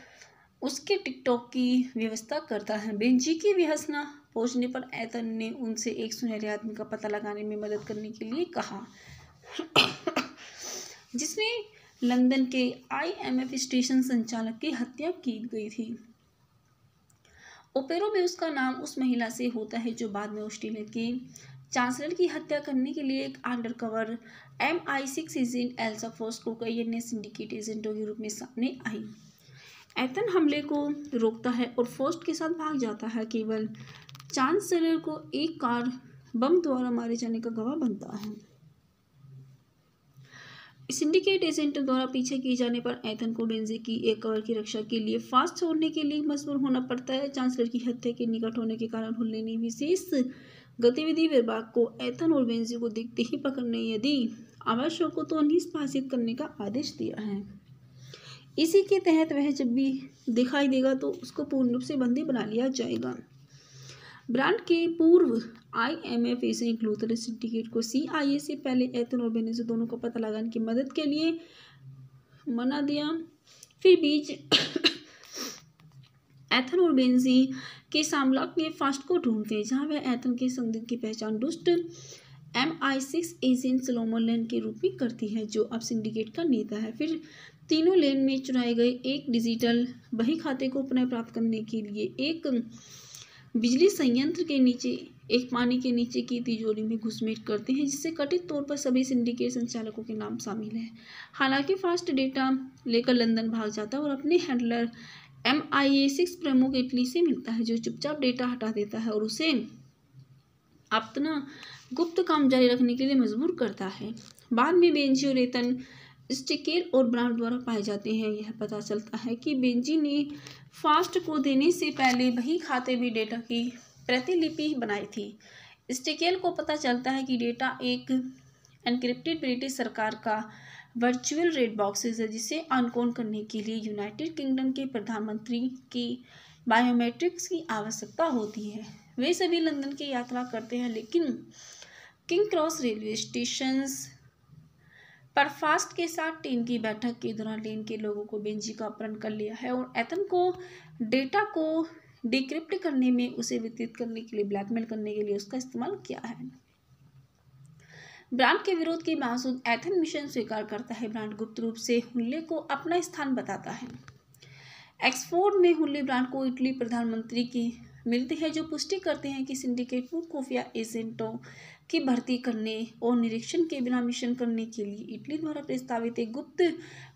उसके टिकटॉक की व्यवस्था करता है बेंजी की व्यसना पहुंचने पर ऐतन ने उनसे एक सुनहरे आदमी का पता लगाने में मदद करने के लिए कहा जिसने लंदन के आईएमएफ स्टेशन संचालक की हत्या की गई थी ओपेरो में उसका नाम उस महिला से होता है जो बाद में ऑस्ट्रेलिया के चांसलर की हत्या करने के लिए एक undercover M I six agent Ilsa को कई अन्य सिंडिकेट एजेंटों के रूप में सामने आई एथन हमले को रोकता है और फोस्ट के साथ भाग जाता है केवल चांसलर को एक कार बम द्वारा मारे जाने का गवाह बनता है सिंडिकेट एजेंट द्वारा पीछे किए जाने पर एथन को बेंजे की एक कवर की रक्षा के लिए फास्ट छोड़ने के लिए मजबूर होना पड़ता है चांसलर की हत्या के निकट होने के कारण हुल्ले ने विशेष गतिविधि विभाग को एथन और बेंजी को देखते ही पकड़ने यदि आवश्यक हो तो निष्पासित करने का आदेश दिया है इसी के तहत वह जब भी दिखाई देगा तो उसको पूर्ण रूप से बंदी बना लिया जाएगा ब्रांड के पूर्व I M F Asian syndicate को सी आई ए से पहले एथन और बेनेजो दोनों को पता लगाने की मदद के लिए मना दिया फिर बीच एथन और बेनजी के सामलाक में फास्ट को ढूंढते हैं जहाँ वह एथन के संदिग्ध की पहचान दुष्ट M I six agent Solomon Lane के रूप में करती है जो अब सिंडिकेट का नेता है फिर तीनों लेन में चुनाए गए एक डिजिटल बही खाते को पुनः प्राप्त करने के लिए एक बिजली संयंत्र के नीचे एक पानी के नीचे की तिजोरी में घुसमेट करते हैं जिससे कथित तौर पर सभी सिंडिकेट संचालकों के नाम शामिल है हालांकि फास्ट डेटा लेकर लंदन भाग जाता है और अपने handler M I A six प्रमुख इटली से मिलता है जो चुपचाप डेटा हटा देता है और उसे अपना गुप्त काम जारी रखने के लिए मजबूर करता है बाद में बेंजी और रेतन स्टिकेर और ब्रांड द्वारा पाए जाते हैं यह पता चलता है कि बेंजी ने फास्ट को देने से पहले वही खाते में डेटा की प्रतिलिपि बनाई थी स्टिकेल को पता चलता है कि डेटा एक एनक्रिप्टेड ब्रिटिश सरकार का वर्चुअल रेड बॉक्सेस है जिसे अनकोन करने के लिए यूनाइटेड किंगडम के प्रधानमंत्री की बायोमेट्रिक्स की आवश्यकता होती है वे सभी लंदन की यात्रा करते हैं लेकिन किंग क्रॉस रेलवे स्टेशंस पर फास्ट के साथ टीम की बैठक के दौरान लेन के लोगों को बेंजी का अपहरण कर लिया है और एथन को डेटा को डिक्रिप्ट करने में उसे वितरित करने के लिए ब्लैकमेल करने के लिए उसका इस्तेमाल किया है ब्रांड के विरोध के बावजूद एथन मिशन स्वीकार करता है ब्रांड गुप्त रूप से हुल्ले को अपना स्थान बताता है एक्सफोर्ड में हुल्ले ब्रांड को इटली प्रधानमंत्री की मिलती है जो पुष्टि करते हैं कि सिंडिकेट वो खुफिया एजेंटों की भर्ती करने और निरीक्षण के बिना मिशन करने के लिए इटली द्वारा प्रस्तावित एक गुप्त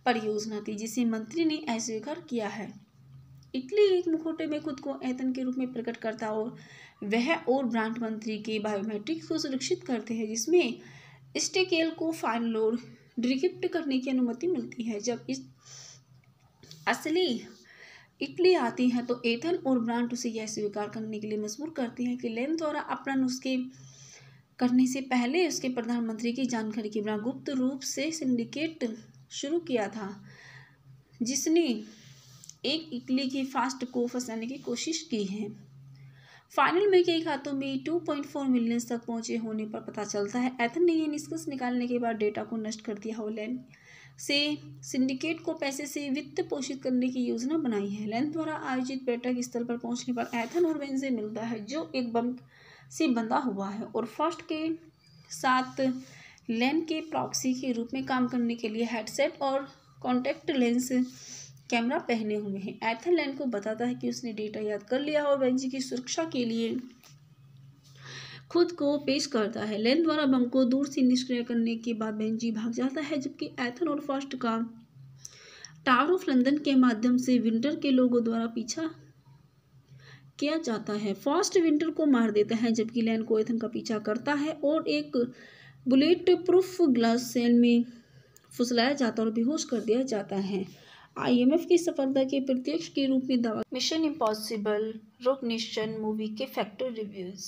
परियोजना थी जिसे मंत्री ने अस्वीकार किया है इटली एक मुखोटे में खुद को ऐतन के रूप में प्रकट करता और वह और ब्रांड मंत्री के बायोमेट्रिक्स को सुरक्षित करते हैं जिसमें स्टेकेल को फाइन लोड डिक्रिप्ट करने की अनुमति मिलती है जब इस असली इटली आती है तो एथन और ब्रांड उसे यह स्वीकार करने के लिए मजबूर करते हैं कि लेन द्वारा अपना नुस्खे करने से पहले उसके प्रधानमंत्री की जानकारी के बिना गुप्त रूप से सिंडिकेट शुरू किया था जिसने एक इटली की फास्ट को फंसाने की कोशिश की है फाइनल में कई खातों में 2.4 मिलियन तक पहुंचे होने पर पता चलता है एथन ने यह निष्कर्ष निकालने के बाद डेटा को नष्ट कर दिया होलैंड से सिंडिकेट को पैसे से वित्त पोषित करने की योजना बनाई है लैंड द्वारा आयोजित बैठक स्थल पर पहुंचने पर एथन और वेंजे मिलता है जो एक बम से बंधा हुआ है और फर्स्ट के साथ लैन के प्रॉक्सी के रूप में काम करने के लिए हेडसेट और कॉन्टैक्ट लेंस कैमरा पहने हुए हैं एथर लैन को बताता है कि उसने डेटा याद कर लिया और बेंजी की सुरक्षा के लिए खुद को पेश करता है लेन द्वारा बम को दूर से निष्क्रिय करने के बाद बेंजी भाग जाता है जबकि एथन और फर्स्ट का टावर ऑफ लंदन के माध्यम से विंटर के लोगों द्वारा पीछा किया जाता है फास्ट विंटर को मार देता है जबकि लैन को एथन का पीछा करता है और एक बुलेट प्रूफ ग्लास सेल में फुसलाया जाता और बेहोश कर दिया जाता है आईएमएफ की सफलता के प्रत्यक्ष के रूप में दावा Mission Impossible Rogue Nation movie के factor reviews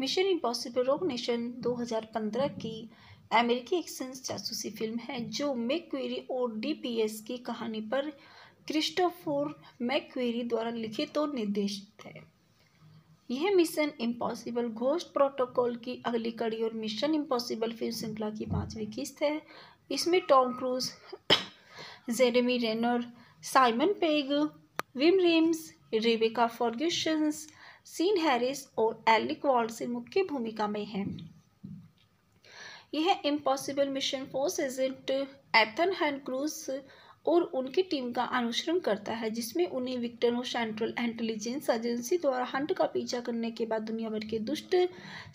Mission Impossible Rogue Nation 2015 की अमेरिकी एक्शन जासूसी फिल्म है जो मेक और डीपीएस की कहानी पर क्रिस्टोफोर मैक्वेरी द्वारा लिखित और निर्देशित है यह मिशन इम्पॉसिबल घोष्ट प्रोटोकॉल की अगली कड़ी और मिशन इम्पॉसिबल फिल्म श्रृंखला की पांचवी किस्त है इसमें Tom Cruise Jeremy Renner Simon Pegg Ving Rhames Rebecca Fergusons Sean Harris और एलिक से मुख्य भूमिका में हैं यह Impossible Mission Force agent Ethan Hunt Cruise और उनकी टीम का अनुसरण करता है जिसमें उन्हें विक्टर सेंट्रल इंटेलिजेंस एजेंसी द्वारा हंट का पीछा करने के बाद दुनिया भर के दुष्ट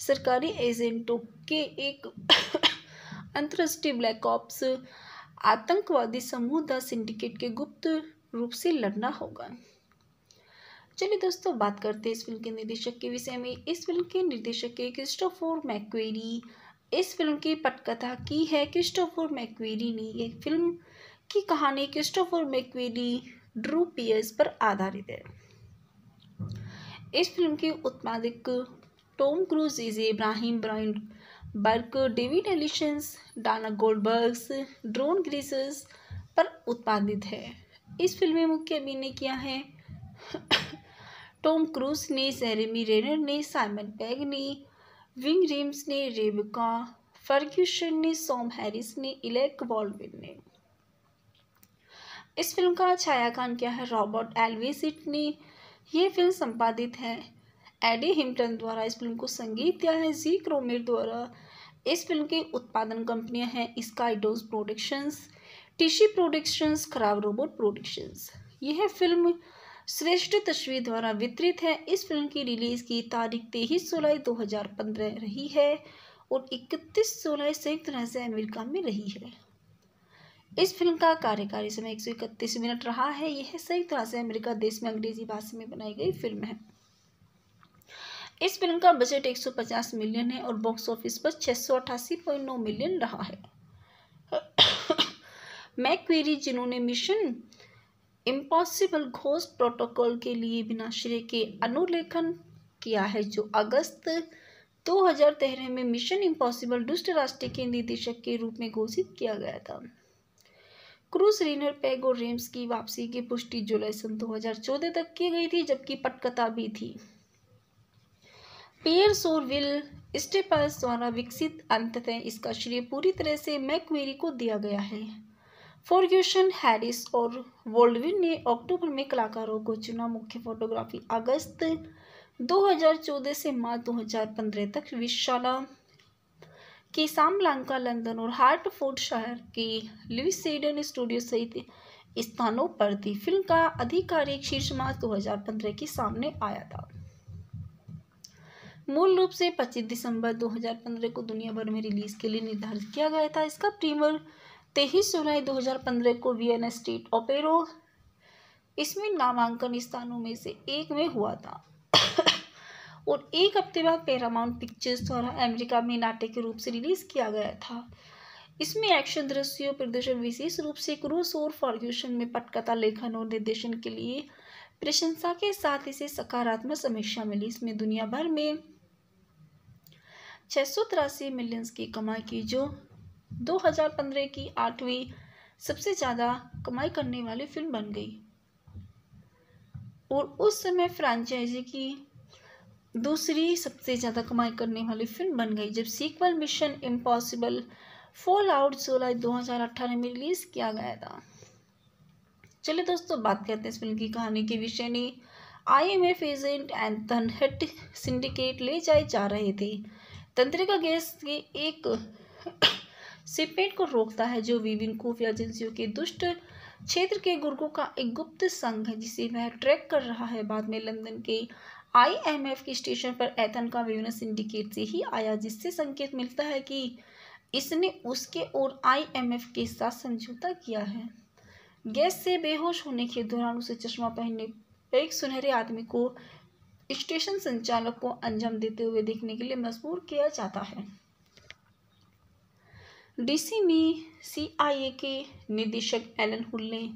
सरकारी एजेंटों के एक अंतर्राष्ट्रीय ब्लैक ऑप्स आतंकवादी समूह द सिंडिकेट के गुप्त रूप से लड़ना होगा चलिए दोस्तों बात करते हैं इस फिल्म के निर्देशक के विषय में इस फिल्म के निर्देशक के क्रिस्टोफोर मैक्वेरी इस फिल्म की पटकथा की है क्रिस्टोफोर मैक्वेरी ने एक फिल्म की कहानी क्रिस्टोफर मैक्विली ड्रू पियर्स पर आधारित है इस फिल्म के उत्पादक Tom Cruise is Abrams Bryan Burk David Ellisons Dana Goldbergs drone ग्रीसस पर उत्पादित है इस फिल्म में मुख्य अभिनय किया है टॉम क्रूज ने जेरेमी रेनर ने साइमन पैग ने विंग रिम्स ने रेबिका फर्ग्यूशन ने सॉम हैरिस ने इलेक बॉलविन ने इस फिल्म का छायाकान क्या है रॉबर्ट एलवी सिटनी ये फिल्म संपादित है एडी हिमटन द्वारा इस फिल्म को संगीत दिया है जी क्रोमिर द्वारा इस फिल्म की उत्पादन कंपनियां हैं स्काईडोज प्रोडक्शंस टिशी प्रोडक्शंस खराब रोबोट प्रोडक्शंस यह फिल्म श्रेष्ठ तस्वीर द्वारा वितरित है इस फिल्म की रिलीज की तारीख तेईस जुलाई 2015 रही है और इकतीस जुलाई संयुक्त राज्य अमेरिका में रही है इस फिल्म का कार्यकारी समय एक सौ इकतीस मिनट रहा है यह सही तरह से अमेरिका देश में अंग्रेजी भाषा में बनाई गई फिल्म है इस फिल्म का बजट 150 मिलियन है और बॉक्स ऑफिस पर 688.9 मिलियन रहा है मैक्वेरी जिन्होंने मिशन इम्पॉसिबल घोष प्रोटोकॉल के लिए बिना श्रेय के अनुलेखन किया है जो अगस्त 2013 में मिशन इम्पॉसिबल दुष्ट राष्ट्र के निदेशक के रूप में घोषित किया गया था क्रूज रीनर पेग और रेम्स की वापसी की पुष्टि जुलाई सन 2014 तक की गई थी जबकि पटकथा भी थी पेयर्स और विल स्टेपल्स द्वारा विकसित अंततः इसका श्रेय पूरी तरह से मैकवेरी को दिया गया है फॉर्ग्यूशन हैरिस और वोल्डविन ने अक्टूबर में कलाकारों को चुना मुख्य फोटोग्राफी अगस्त 2014 से मार्च 2015 तक विशाला कि सामलांका लंदन और हार्टफोर्ड शहर की सीडन स्टूडियो सहित स्थानों पर थी फिल्म का आधिकारिक शीर्ष मार्च दो के सामने आया था मूल रूप से 25 दिसंबर 2015 को दुनिया भर में रिलीज के लिए निर्धारित किया गया था इसका प्रीमियर तेईस जुलाई 2015 को वियना स्टेट ओपेरो इसमें नामांकन स्थानों में से एक में हुआ था और एक हफ्ते बाद पैरामाउंट पिक्चर्स द्वारा अमेरिका में नाटक के रूप से रिलीज किया गया था इसमें एक्शन दृश्यों प्रदर्शन विशेष रूप से क्रूस और फॉर्ग्यूशन में पटकथा लेखन और निर्देशन के लिए प्रशंसा के साथ इसे सकारात्मक समीक्षा मिली इसमें दुनिया भर में छः सौ तिरासी मिलियंस की कमाई की जो 2015 की आठवीं सबसे ज़्यादा कमाई करने वाली फिल्म बन गई और उस समय फ्रेंचाइजी की दूसरी सबसे ज़्यादा कमाई करने वाली फिल्म बन गई जब sequel Mission Impossible Fallout सोलह दो में रिलीज किया गया था चलिए दोस्तों बात करते हैं इस फिल्म की कहानी के विषय ने I M F agent and धनहट सिंडिकेट ले जाए जा रहे थे तंत्रिका गैस के एक सिपेट को रोकता है जो विभिन्न खुफिया एजेंसियों के दुष्ट क्षेत्र के गुर्गों का एक गुप्त संघ है जिसे वह ट्रैक कर रहा है बाद में लंदन के आईएमएफ के स्टेशन पर एथन का वीनस इंडिकेट से ही आया जिससे संकेत मिलता है कि इसने उसके और आईएमएफ के साथ समझौता किया है गैस से बेहोश होने के दौरान उसे चश्मा पहनने एक सुनहरे आदमी को स्टेशन संचालक को अंजाम देते हुए देखने के लिए मजबूर किया जाता है डीसी में सीआईए के निदेशक एलन हुल ने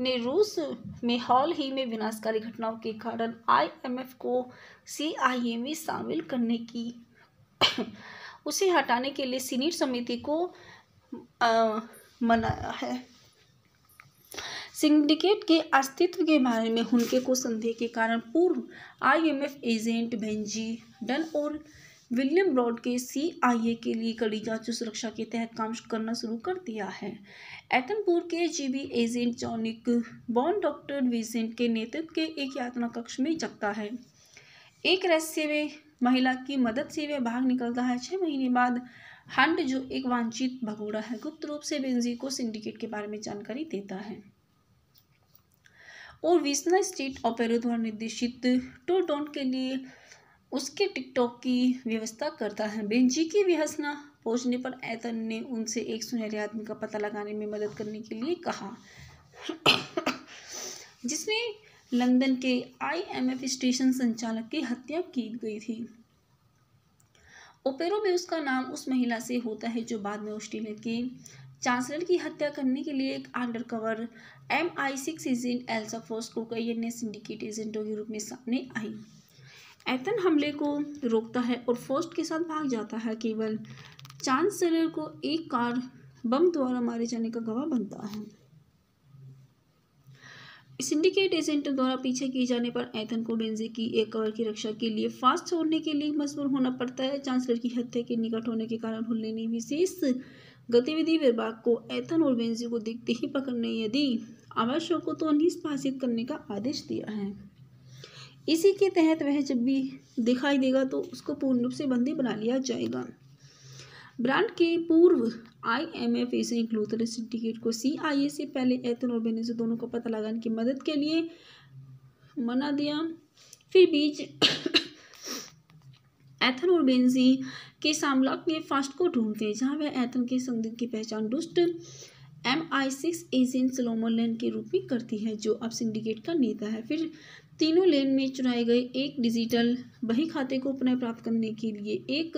ने रूस में हाल ही में विनाशकारी घटनाओं के कारण आईएमएफ को सीआईए में शामिल करने की उसे हटाने के लिए सीनियर समिति को आ, मनाया है सिंडिकेट के अस्तित्व के बारे में उनके को संदेह के कारण पूर्व आईएमएफ एजेंट बेंजी डन और विलियम ब्रॉड के सीआईए के लिए कड़ी जांच सुरक्षा के तहत काम करना शुरू कर दिया है एटनपुर के जीबी एजेंट जॉनिक बॉन डॉक्टर विजेंट के नेतृत्व के एक यातना कक्ष में जगता है एक रहस्य में महिला की मदद से वह भाग निकलता है छः महीने बाद हंड जो एक वांछित भगोड़ा है गुप्त रूप से बेंजी को सिंडिकेट के बारे में जानकारी देता है और विस्ना स्टेट ऑपेरो द्वारा निर्देशित टू डॉन के लिए उसके टिकटॉक की व्यवस्था करता है बेंजी की व्यसना पहुंचने पर ऐतन ने उनसे एक सुनहरे आदमी का पता लगाने में मदद करने के लिए कहा जिसने लंदन के आईएमएफ स्टेशन संचालक की हत्या की गई थी ओपेरो में उसका नाम उस महिला से होता है जो बाद में ऑस्ट्रेलिया के चांसलर की हत्या करने के लिए एक undercover M I six agent Ilsa फोर्स को कई अन्य सिंडिकेट एजेंटों के रूप में सामने आई एथन हमले को रोकता है और फोस्ट के साथ भाग जाता है केवल चांसलर को एक कार बम द्वारा मारे जाने का गवाह बनता है सिंडिकेट एजेंट द्वारा पीछे किए जाने पर एथन को डेंजे की एक कवर की रक्षा के लिए फास्ट छोड़ने के लिए मजबूर होना पड़ता है चांसलर की हत्या के निकट होने के कारण हुल्ले ने विशेष गतिविधि विभाग को एथन और बेंजी को देखते ही पकड़ने यदि आवश्यक हो तो निष्पासित करने का आदेश दिया है इसी के तहत वह जब भी दिखाई देगा तो उसको पूर्ण रूप से बंदी बना लिया जाएगा ब्रांड के पूर्व I M F Ethan Luther syndicate को सी आई ए से पहले एथन और बेनेजो दोनों को पता लगाने की मदद के लिए मना दिया फिर बीच एथन और बेनजी के सामलाक ने फास्ट को ढूंढते हैं जहां वह एथन के संदिग्ध की पहचान दुष्ट M I six agent Solomon Lane के रूप में करती है जो अब सिंडिकेट का नेता है फिर तीनों लेन में चुनाए गए एक डिजिटल बही खाते को पुनः प्राप्त करने के लिए एक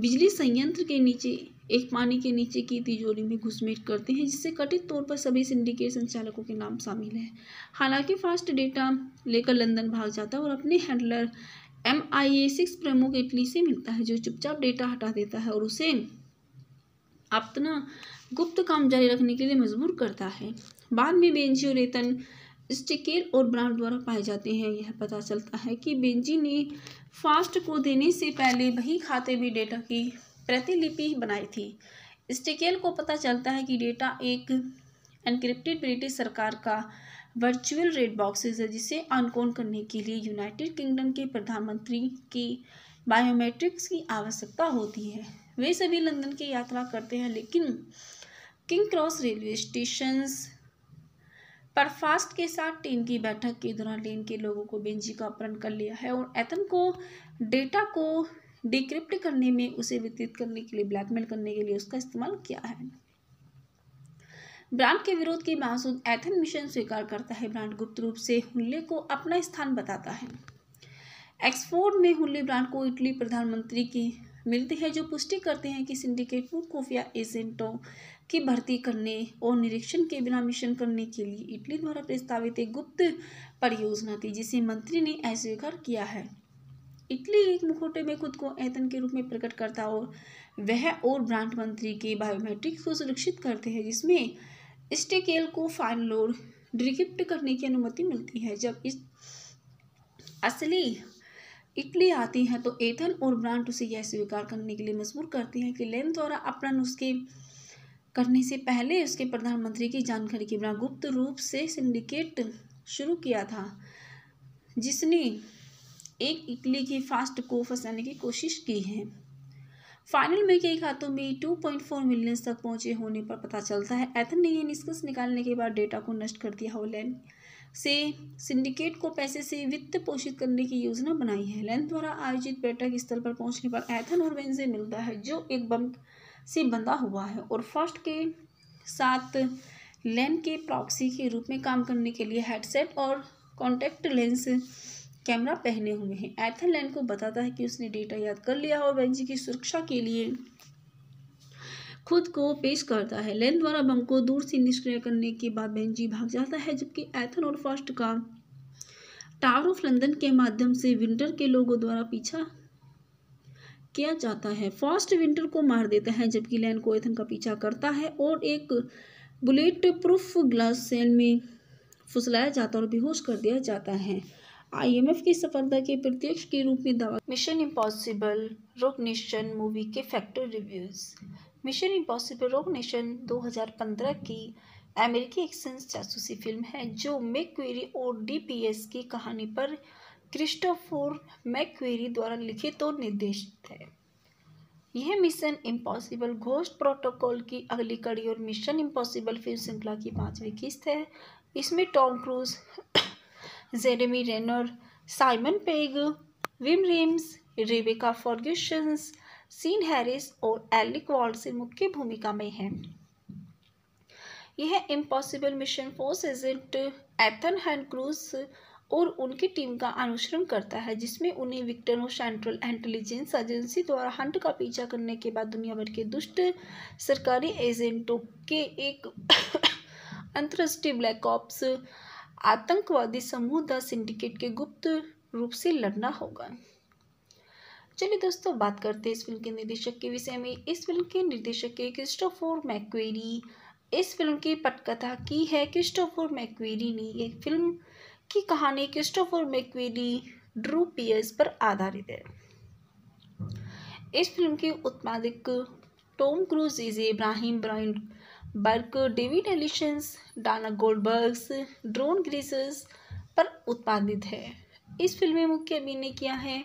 बिजली संयंत्र के नीचे एक पानी के नीचे की तिजोरी में घुसमेट करते हैं जिससे कथित तौर पर सभी सिंडिकेट संचालकों के नाम शामिल हैं हालांकि फास्ट डेटा लेकर लंदन भाग जाता है और अपने handler M I A six प्रमुख इटली से मिलता है जो चुपचाप डेटा हटा देता है और उसे अपना गुप्त काम जारी रखने के लिए मजबूर करता है बाद में बेंजी और रेतन स्टिकेर और ब्रांड द्वारा पाए जाते हैं यह पता चलता है कि बेंजी ने फास्ट को देने से पहले वही खाते में डेटा की प्रतिलिपि बनाई थी स्टिकेल को पता चलता है कि डेटा एक एनक्रिप्टेड ब्रिटिश सरकार का वर्चुअल रेड बॉक्सेस है जिसे अनकोन करने के लिए यूनाइटेड किंगडम के प्रधानमंत्री की बायोमेट्रिक्स की आवश्यकता होती है वे सभी लंदन की यात्रा करते हैं लेकिन किंग क्रॉस रेलवे स्टेशंस पर फास्ट के साथ टीम की बैठक के दौरान टीम के लोगों को बेंजी का अपहरण कर लिया है और एथन को डेटा को डिक्रिप्ट करने में उसे वितरित करने के लिए ब्लैकमेल करने के लिए उसका इस्तेमाल किया है ब्रांड के विरोध की बावजूद एथन मिशन स्वीकार करता है ब्रांड गुप्त रूप से हुल्ले को अपना स्थान बताता है एक्सफोर्ड में हुल्ले ब्रांड को इटली प्रधानमंत्री की मिलती है जो पुष्टि करते हैं कि सिंडिकेट फूड खुफिया एजेंटों की भर्ती करने और निरीक्षण के बिना मिशन करने के लिए इटली द्वारा प्रस्तावित एक गुप्त परियोजना थी जिसे मंत्री ने अस्वीकार किया है इटली एक मुखोटे में खुद को ऐतन के रूप में प्रकट करता और वह और ब्रांड मंत्री के बायोमेट्रिक्स को सुरक्षित करते हैं जिसमें स्टेकेल को फाइनलोड और डिक्रिप्ट करने की अनुमति मिलती है जब इस असली इटली आती है तो एथन और ब्रांट उसे यह स्वीकार करने के लिए मजबूर करते हैं कि लेन द्वारा अपना नुस्खे करने से पहले उसके प्रधानमंत्री की जानकारी के बिना गुप्त रूप से सिंडिकेट शुरू किया था जिसने एक इटली की फास्ट को फंसाने की कोशिश की है फाइनल में कई खातों में 2.4 मिलियन तक पहुंचे होने पर पता चलता है एथन ने यह निष्कर्ष निकालने के बाद डेटा को नष्ट कर दिया होलैंड से सिंडिकेट को पैसे से वित्त पोषित करने की योजना बनाई है लैंड द्वारा आयोजित बैठक स्थल पर पहुंचने पर एथन और वेन से मिलता है जो एक बम से बंधा हुआ है और फर्स्ट के साथ लैन के प्रॉक्सी के रूप में काम करने के लिए हेडसेट और कॉन्टैक्ट लेंस कैमरा पहने हुए हैं एथन लैन को बताता है कि उसने डेटा याद कर लिया और बेंजी की सुरक्षा के लिए खुद को पेश करता है लेन द्वारा बम को दूर से निष्क्रिय करने के बाद बेंजी भाग जाता है जबकि एथन और फर्स्ट का टावर ऑफ लंदन के माध्यम से विंटर के लोगों द्वारा पीछा किया जाता है फास्ट विंटर को मार देता है जबकि लैन एथन का पीछा करता है और एक बुलेट प्रूफ ग्लास सेल में फुसलाया जाता और बेहोश कर दिया जाता है आईएमएफ की सफलता के प्रत्यक्ष के रूप में दावा Mission Impossible Rogue Nation movie के factor reviews Mission Impossible Rogue Nation 2015 की अमेरिकी एक्शन जासूसी फिल्म है जो मेक क्वेरी और डीपीएस की कहानी पर क्रिस्टोफोर मैक्वेरी द्वारा लिखित और निर्देशित है यह मिशन इम्पॉसिबल घोस्ट प्रोटोकॉल की अगली कड़ी और मिशन इम्पॉसिबल फिल्म श्रृंखला की पांचवी किस्त है इसमें Tom Cruise Jeremy Renner Simon Pegg Ving Rhames Rebecca Fergusons Sean Harris और एलिक वॉल्ड से मुख्य भूमिका में हैं यह Impossible Mission Force agent Ethan Hunt Cruise और उनकी टीम का अनुसरण करता है जिसमें उन्हें विक्टनो सेंट्रल इंटेलिजेंस एजेंसी द्वारा हंट का पीछा करने के बाद दुनिया भर के दुष्ट सरकारी एजेंटों के एक अंतर्राष्ट्रीय ब्लैक ऑप्स आतंकवादी समूह द सिंडिकेट के गुप्त रूप से लड़ना होगा चलिए दोस्तों बात करते हैं इस फिल्म के निर्देशक के विषय में इस फिल्म के निर्देशक के क्रिस्टोफोर मैक्वेरी इस फिल्म की पटकथा की है क्रिस्टोफोर मैक्वेरी ने एक फिल्म की कहानी क्रिस्टोफर मेक्वीडी ड्रू पियर्स पर आधारित है इस फिल्म के उत्पादक Tom Cruise इजे Abrams Bryan Burk David Ellisons Dana Goldbergs drone ग्रीसस पर उत्पादित है इस फिल्म में मुख्य अभिनय किया है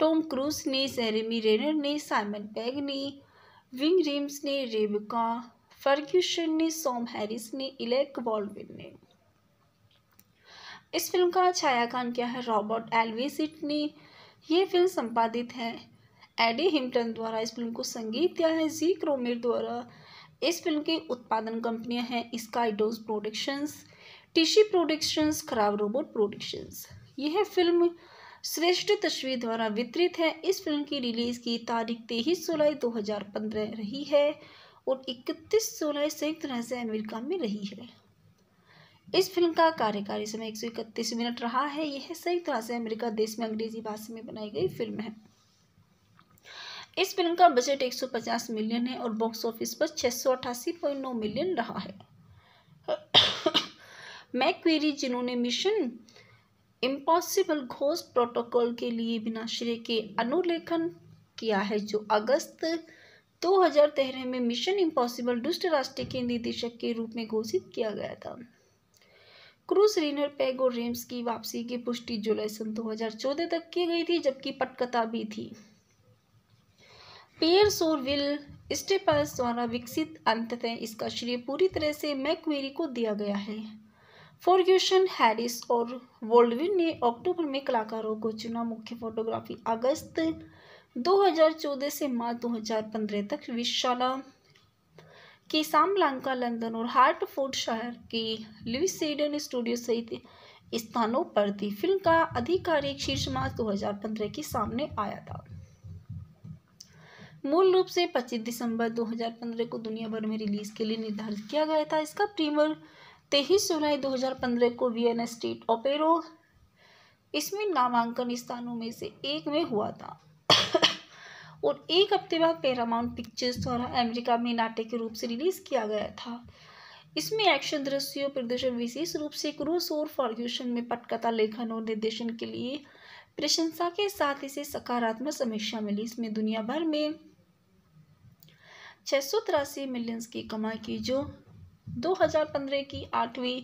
टॉम क्रूज ने जेरेमी रेनर ने साइमन पैग ने विंग रिम्स ने रेबिका फर्ग्यूशन ने सॉम हैरिस ने इलेक वॉल्विन ने इस फिल्म का छायाकान किया है रॉबर्ट एलवी सिटनी ये फिल्म संपादित है एडी हिमटन द्वारा इस फिल्म को संगीत दिया है जी क्रोमिर द्वारा इस फिल्म की उत्पादन कंपनियां हैं स्काईडोज प्रोडक्शंस टिशी प्रोडक्शंस खराब रोबोट प्रोडक्शंस यह फिल्म श्रेष्ठ तस्वीर द्वारा वितरित है इस फिल्म की रिलीज की तारीख तेईस जुलाई 2015 रही है और इकतीस जुलाई संयुक्त राज्य अमेरिका में रही है इस फिल्म का कार्यकारी समय एक मिनट रहा है यह सही तरह से अमेरिका देश में अंग्रेजी भाषा में बनाई गई फिल्म है इस फिल्म का बजट 150 मिलियन है और बॉक्स ऑफिस पर नौ मिलियन रहा है मैक्वेरी जिन्होंने मिशन इम्पॉसिबल घोष प्रोटोकॉल के लिए बिना श्रेय के अनुलेखन किया है जो अगस्त 2013 में मिशन इम्पॉसिबल दुष्ट राष्ट्र के निर्देशक के रूप में घोषित किया गया था क्रूज रेनर पैग और रेम्स की वापसी की पुष्टि जुलाई सन 2014 तक की गई थी जबकि पटकथा भी थी पेयर और विल स्टेपल्स द्वारा विकसित अंततः इसका श्रेय पूरी तरह से मैकवेरी को दिया गया है फोर्ग्यूशन हैरिस और वोल्डविन ने अक्टूबर में कलाकारों को चुना मुख्य फोटोग्राफी अगस्त 2014 से मार्च 2015 तक विशाला साम सामलांका लंदन और हार्ट शहर के लुइस सीडन स्टूडियो सहित स्थानों पर थी फिल्म का आधिकारिक शीर्ष मार्च दो के सामने आया था मूल रूप से 25 दिसंबर 2015 को दुनिया भर में रिलीज के लिए निर्धारित किया गया था इसका प्रीमियर तेईस जुलाई 2015 को वियना स्टेट ओपेरो इसमें नामांकन स्थानों में से एक में हुआ था और एक हफ्ते बाद पैरामाउंट पिक्चर्स द्वारा अमेरिका में नाटक के रूप से रिलीज़ किया गया था इसमें एक्शन दृश्यों प्रदर्शन विशेष रूप से क्रूस और फॉर्ग्यूशन में पटकथा लेखन और निर्देशन के लिए प्रशंसा के साथ इसे सकारात्मक समीक्षा मिली इसमें दुनिया भर में छः सौ तिरासी मिलियंस की कमाई की जो 2015 की आठवीं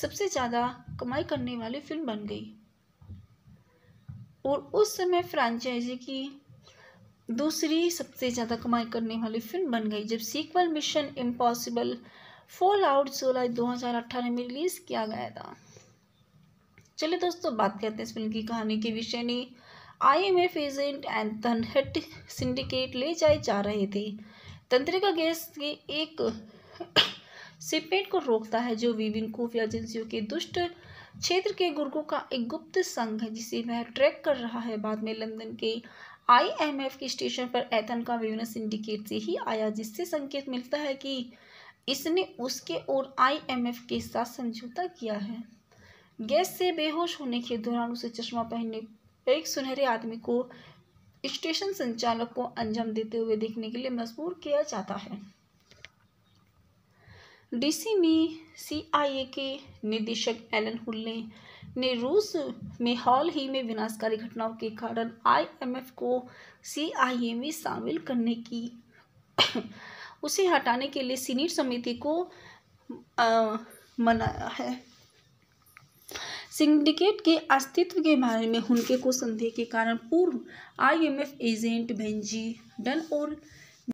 सबसे ज़्यादा कमाई करने वाली फिल्म बन गई और उस समय फ्रेंचाइजी की दूसरी सबसे ज़्यादा कमाई करने वाली फिल्म बन गई जब sequel Mission Impossible Fallout सोलह दो हज़ार अठारह में रिलीज़ किया गया था चलिए दोस्तों बात करते हैं इस फिल्म की कहानी के विषय ने I M F agent and धनहट सिंडिकेट ले जाए जा रहे थे तंत्रिका गैस के एक सिपेट को रोकता है जो विभिन्न खुफिया एजेंसियों के दुष्ट क्षेत्र के गुर्गों का एक गुप्त संघ है जिसे वह ट्रैक कर रहा है बाद में लंदन के आईएमएफ के स्टेशन पर एथन का वेवनेस इंडिकेट से ही आया जिससे संकेत मिलता है कि इसने उसके और आईएमएफ के साथ समझौता किया है गैस से बेहोश होने के दौरान उसे चश्मा पहनने एक सुनहरे आदमी को स्टेशन संचालक को अंजाम देते हुए देखने के लिए मजबूर किया जाता है डीसी में सीआईए के निदेशक एलन हुल ने ने रूस में हाल ही में विनाशकारी घटनाओं के कारण आईएमएफ को सीआईए में शामिल करने की उसे हटाने के लिए सीनियर समिति को आ, मनाया है सिंडिकेट के अस्तित्व के बारे में उनके को संदेह के कारण पूर्व आईएमएफ एजेंट बेंजी डन और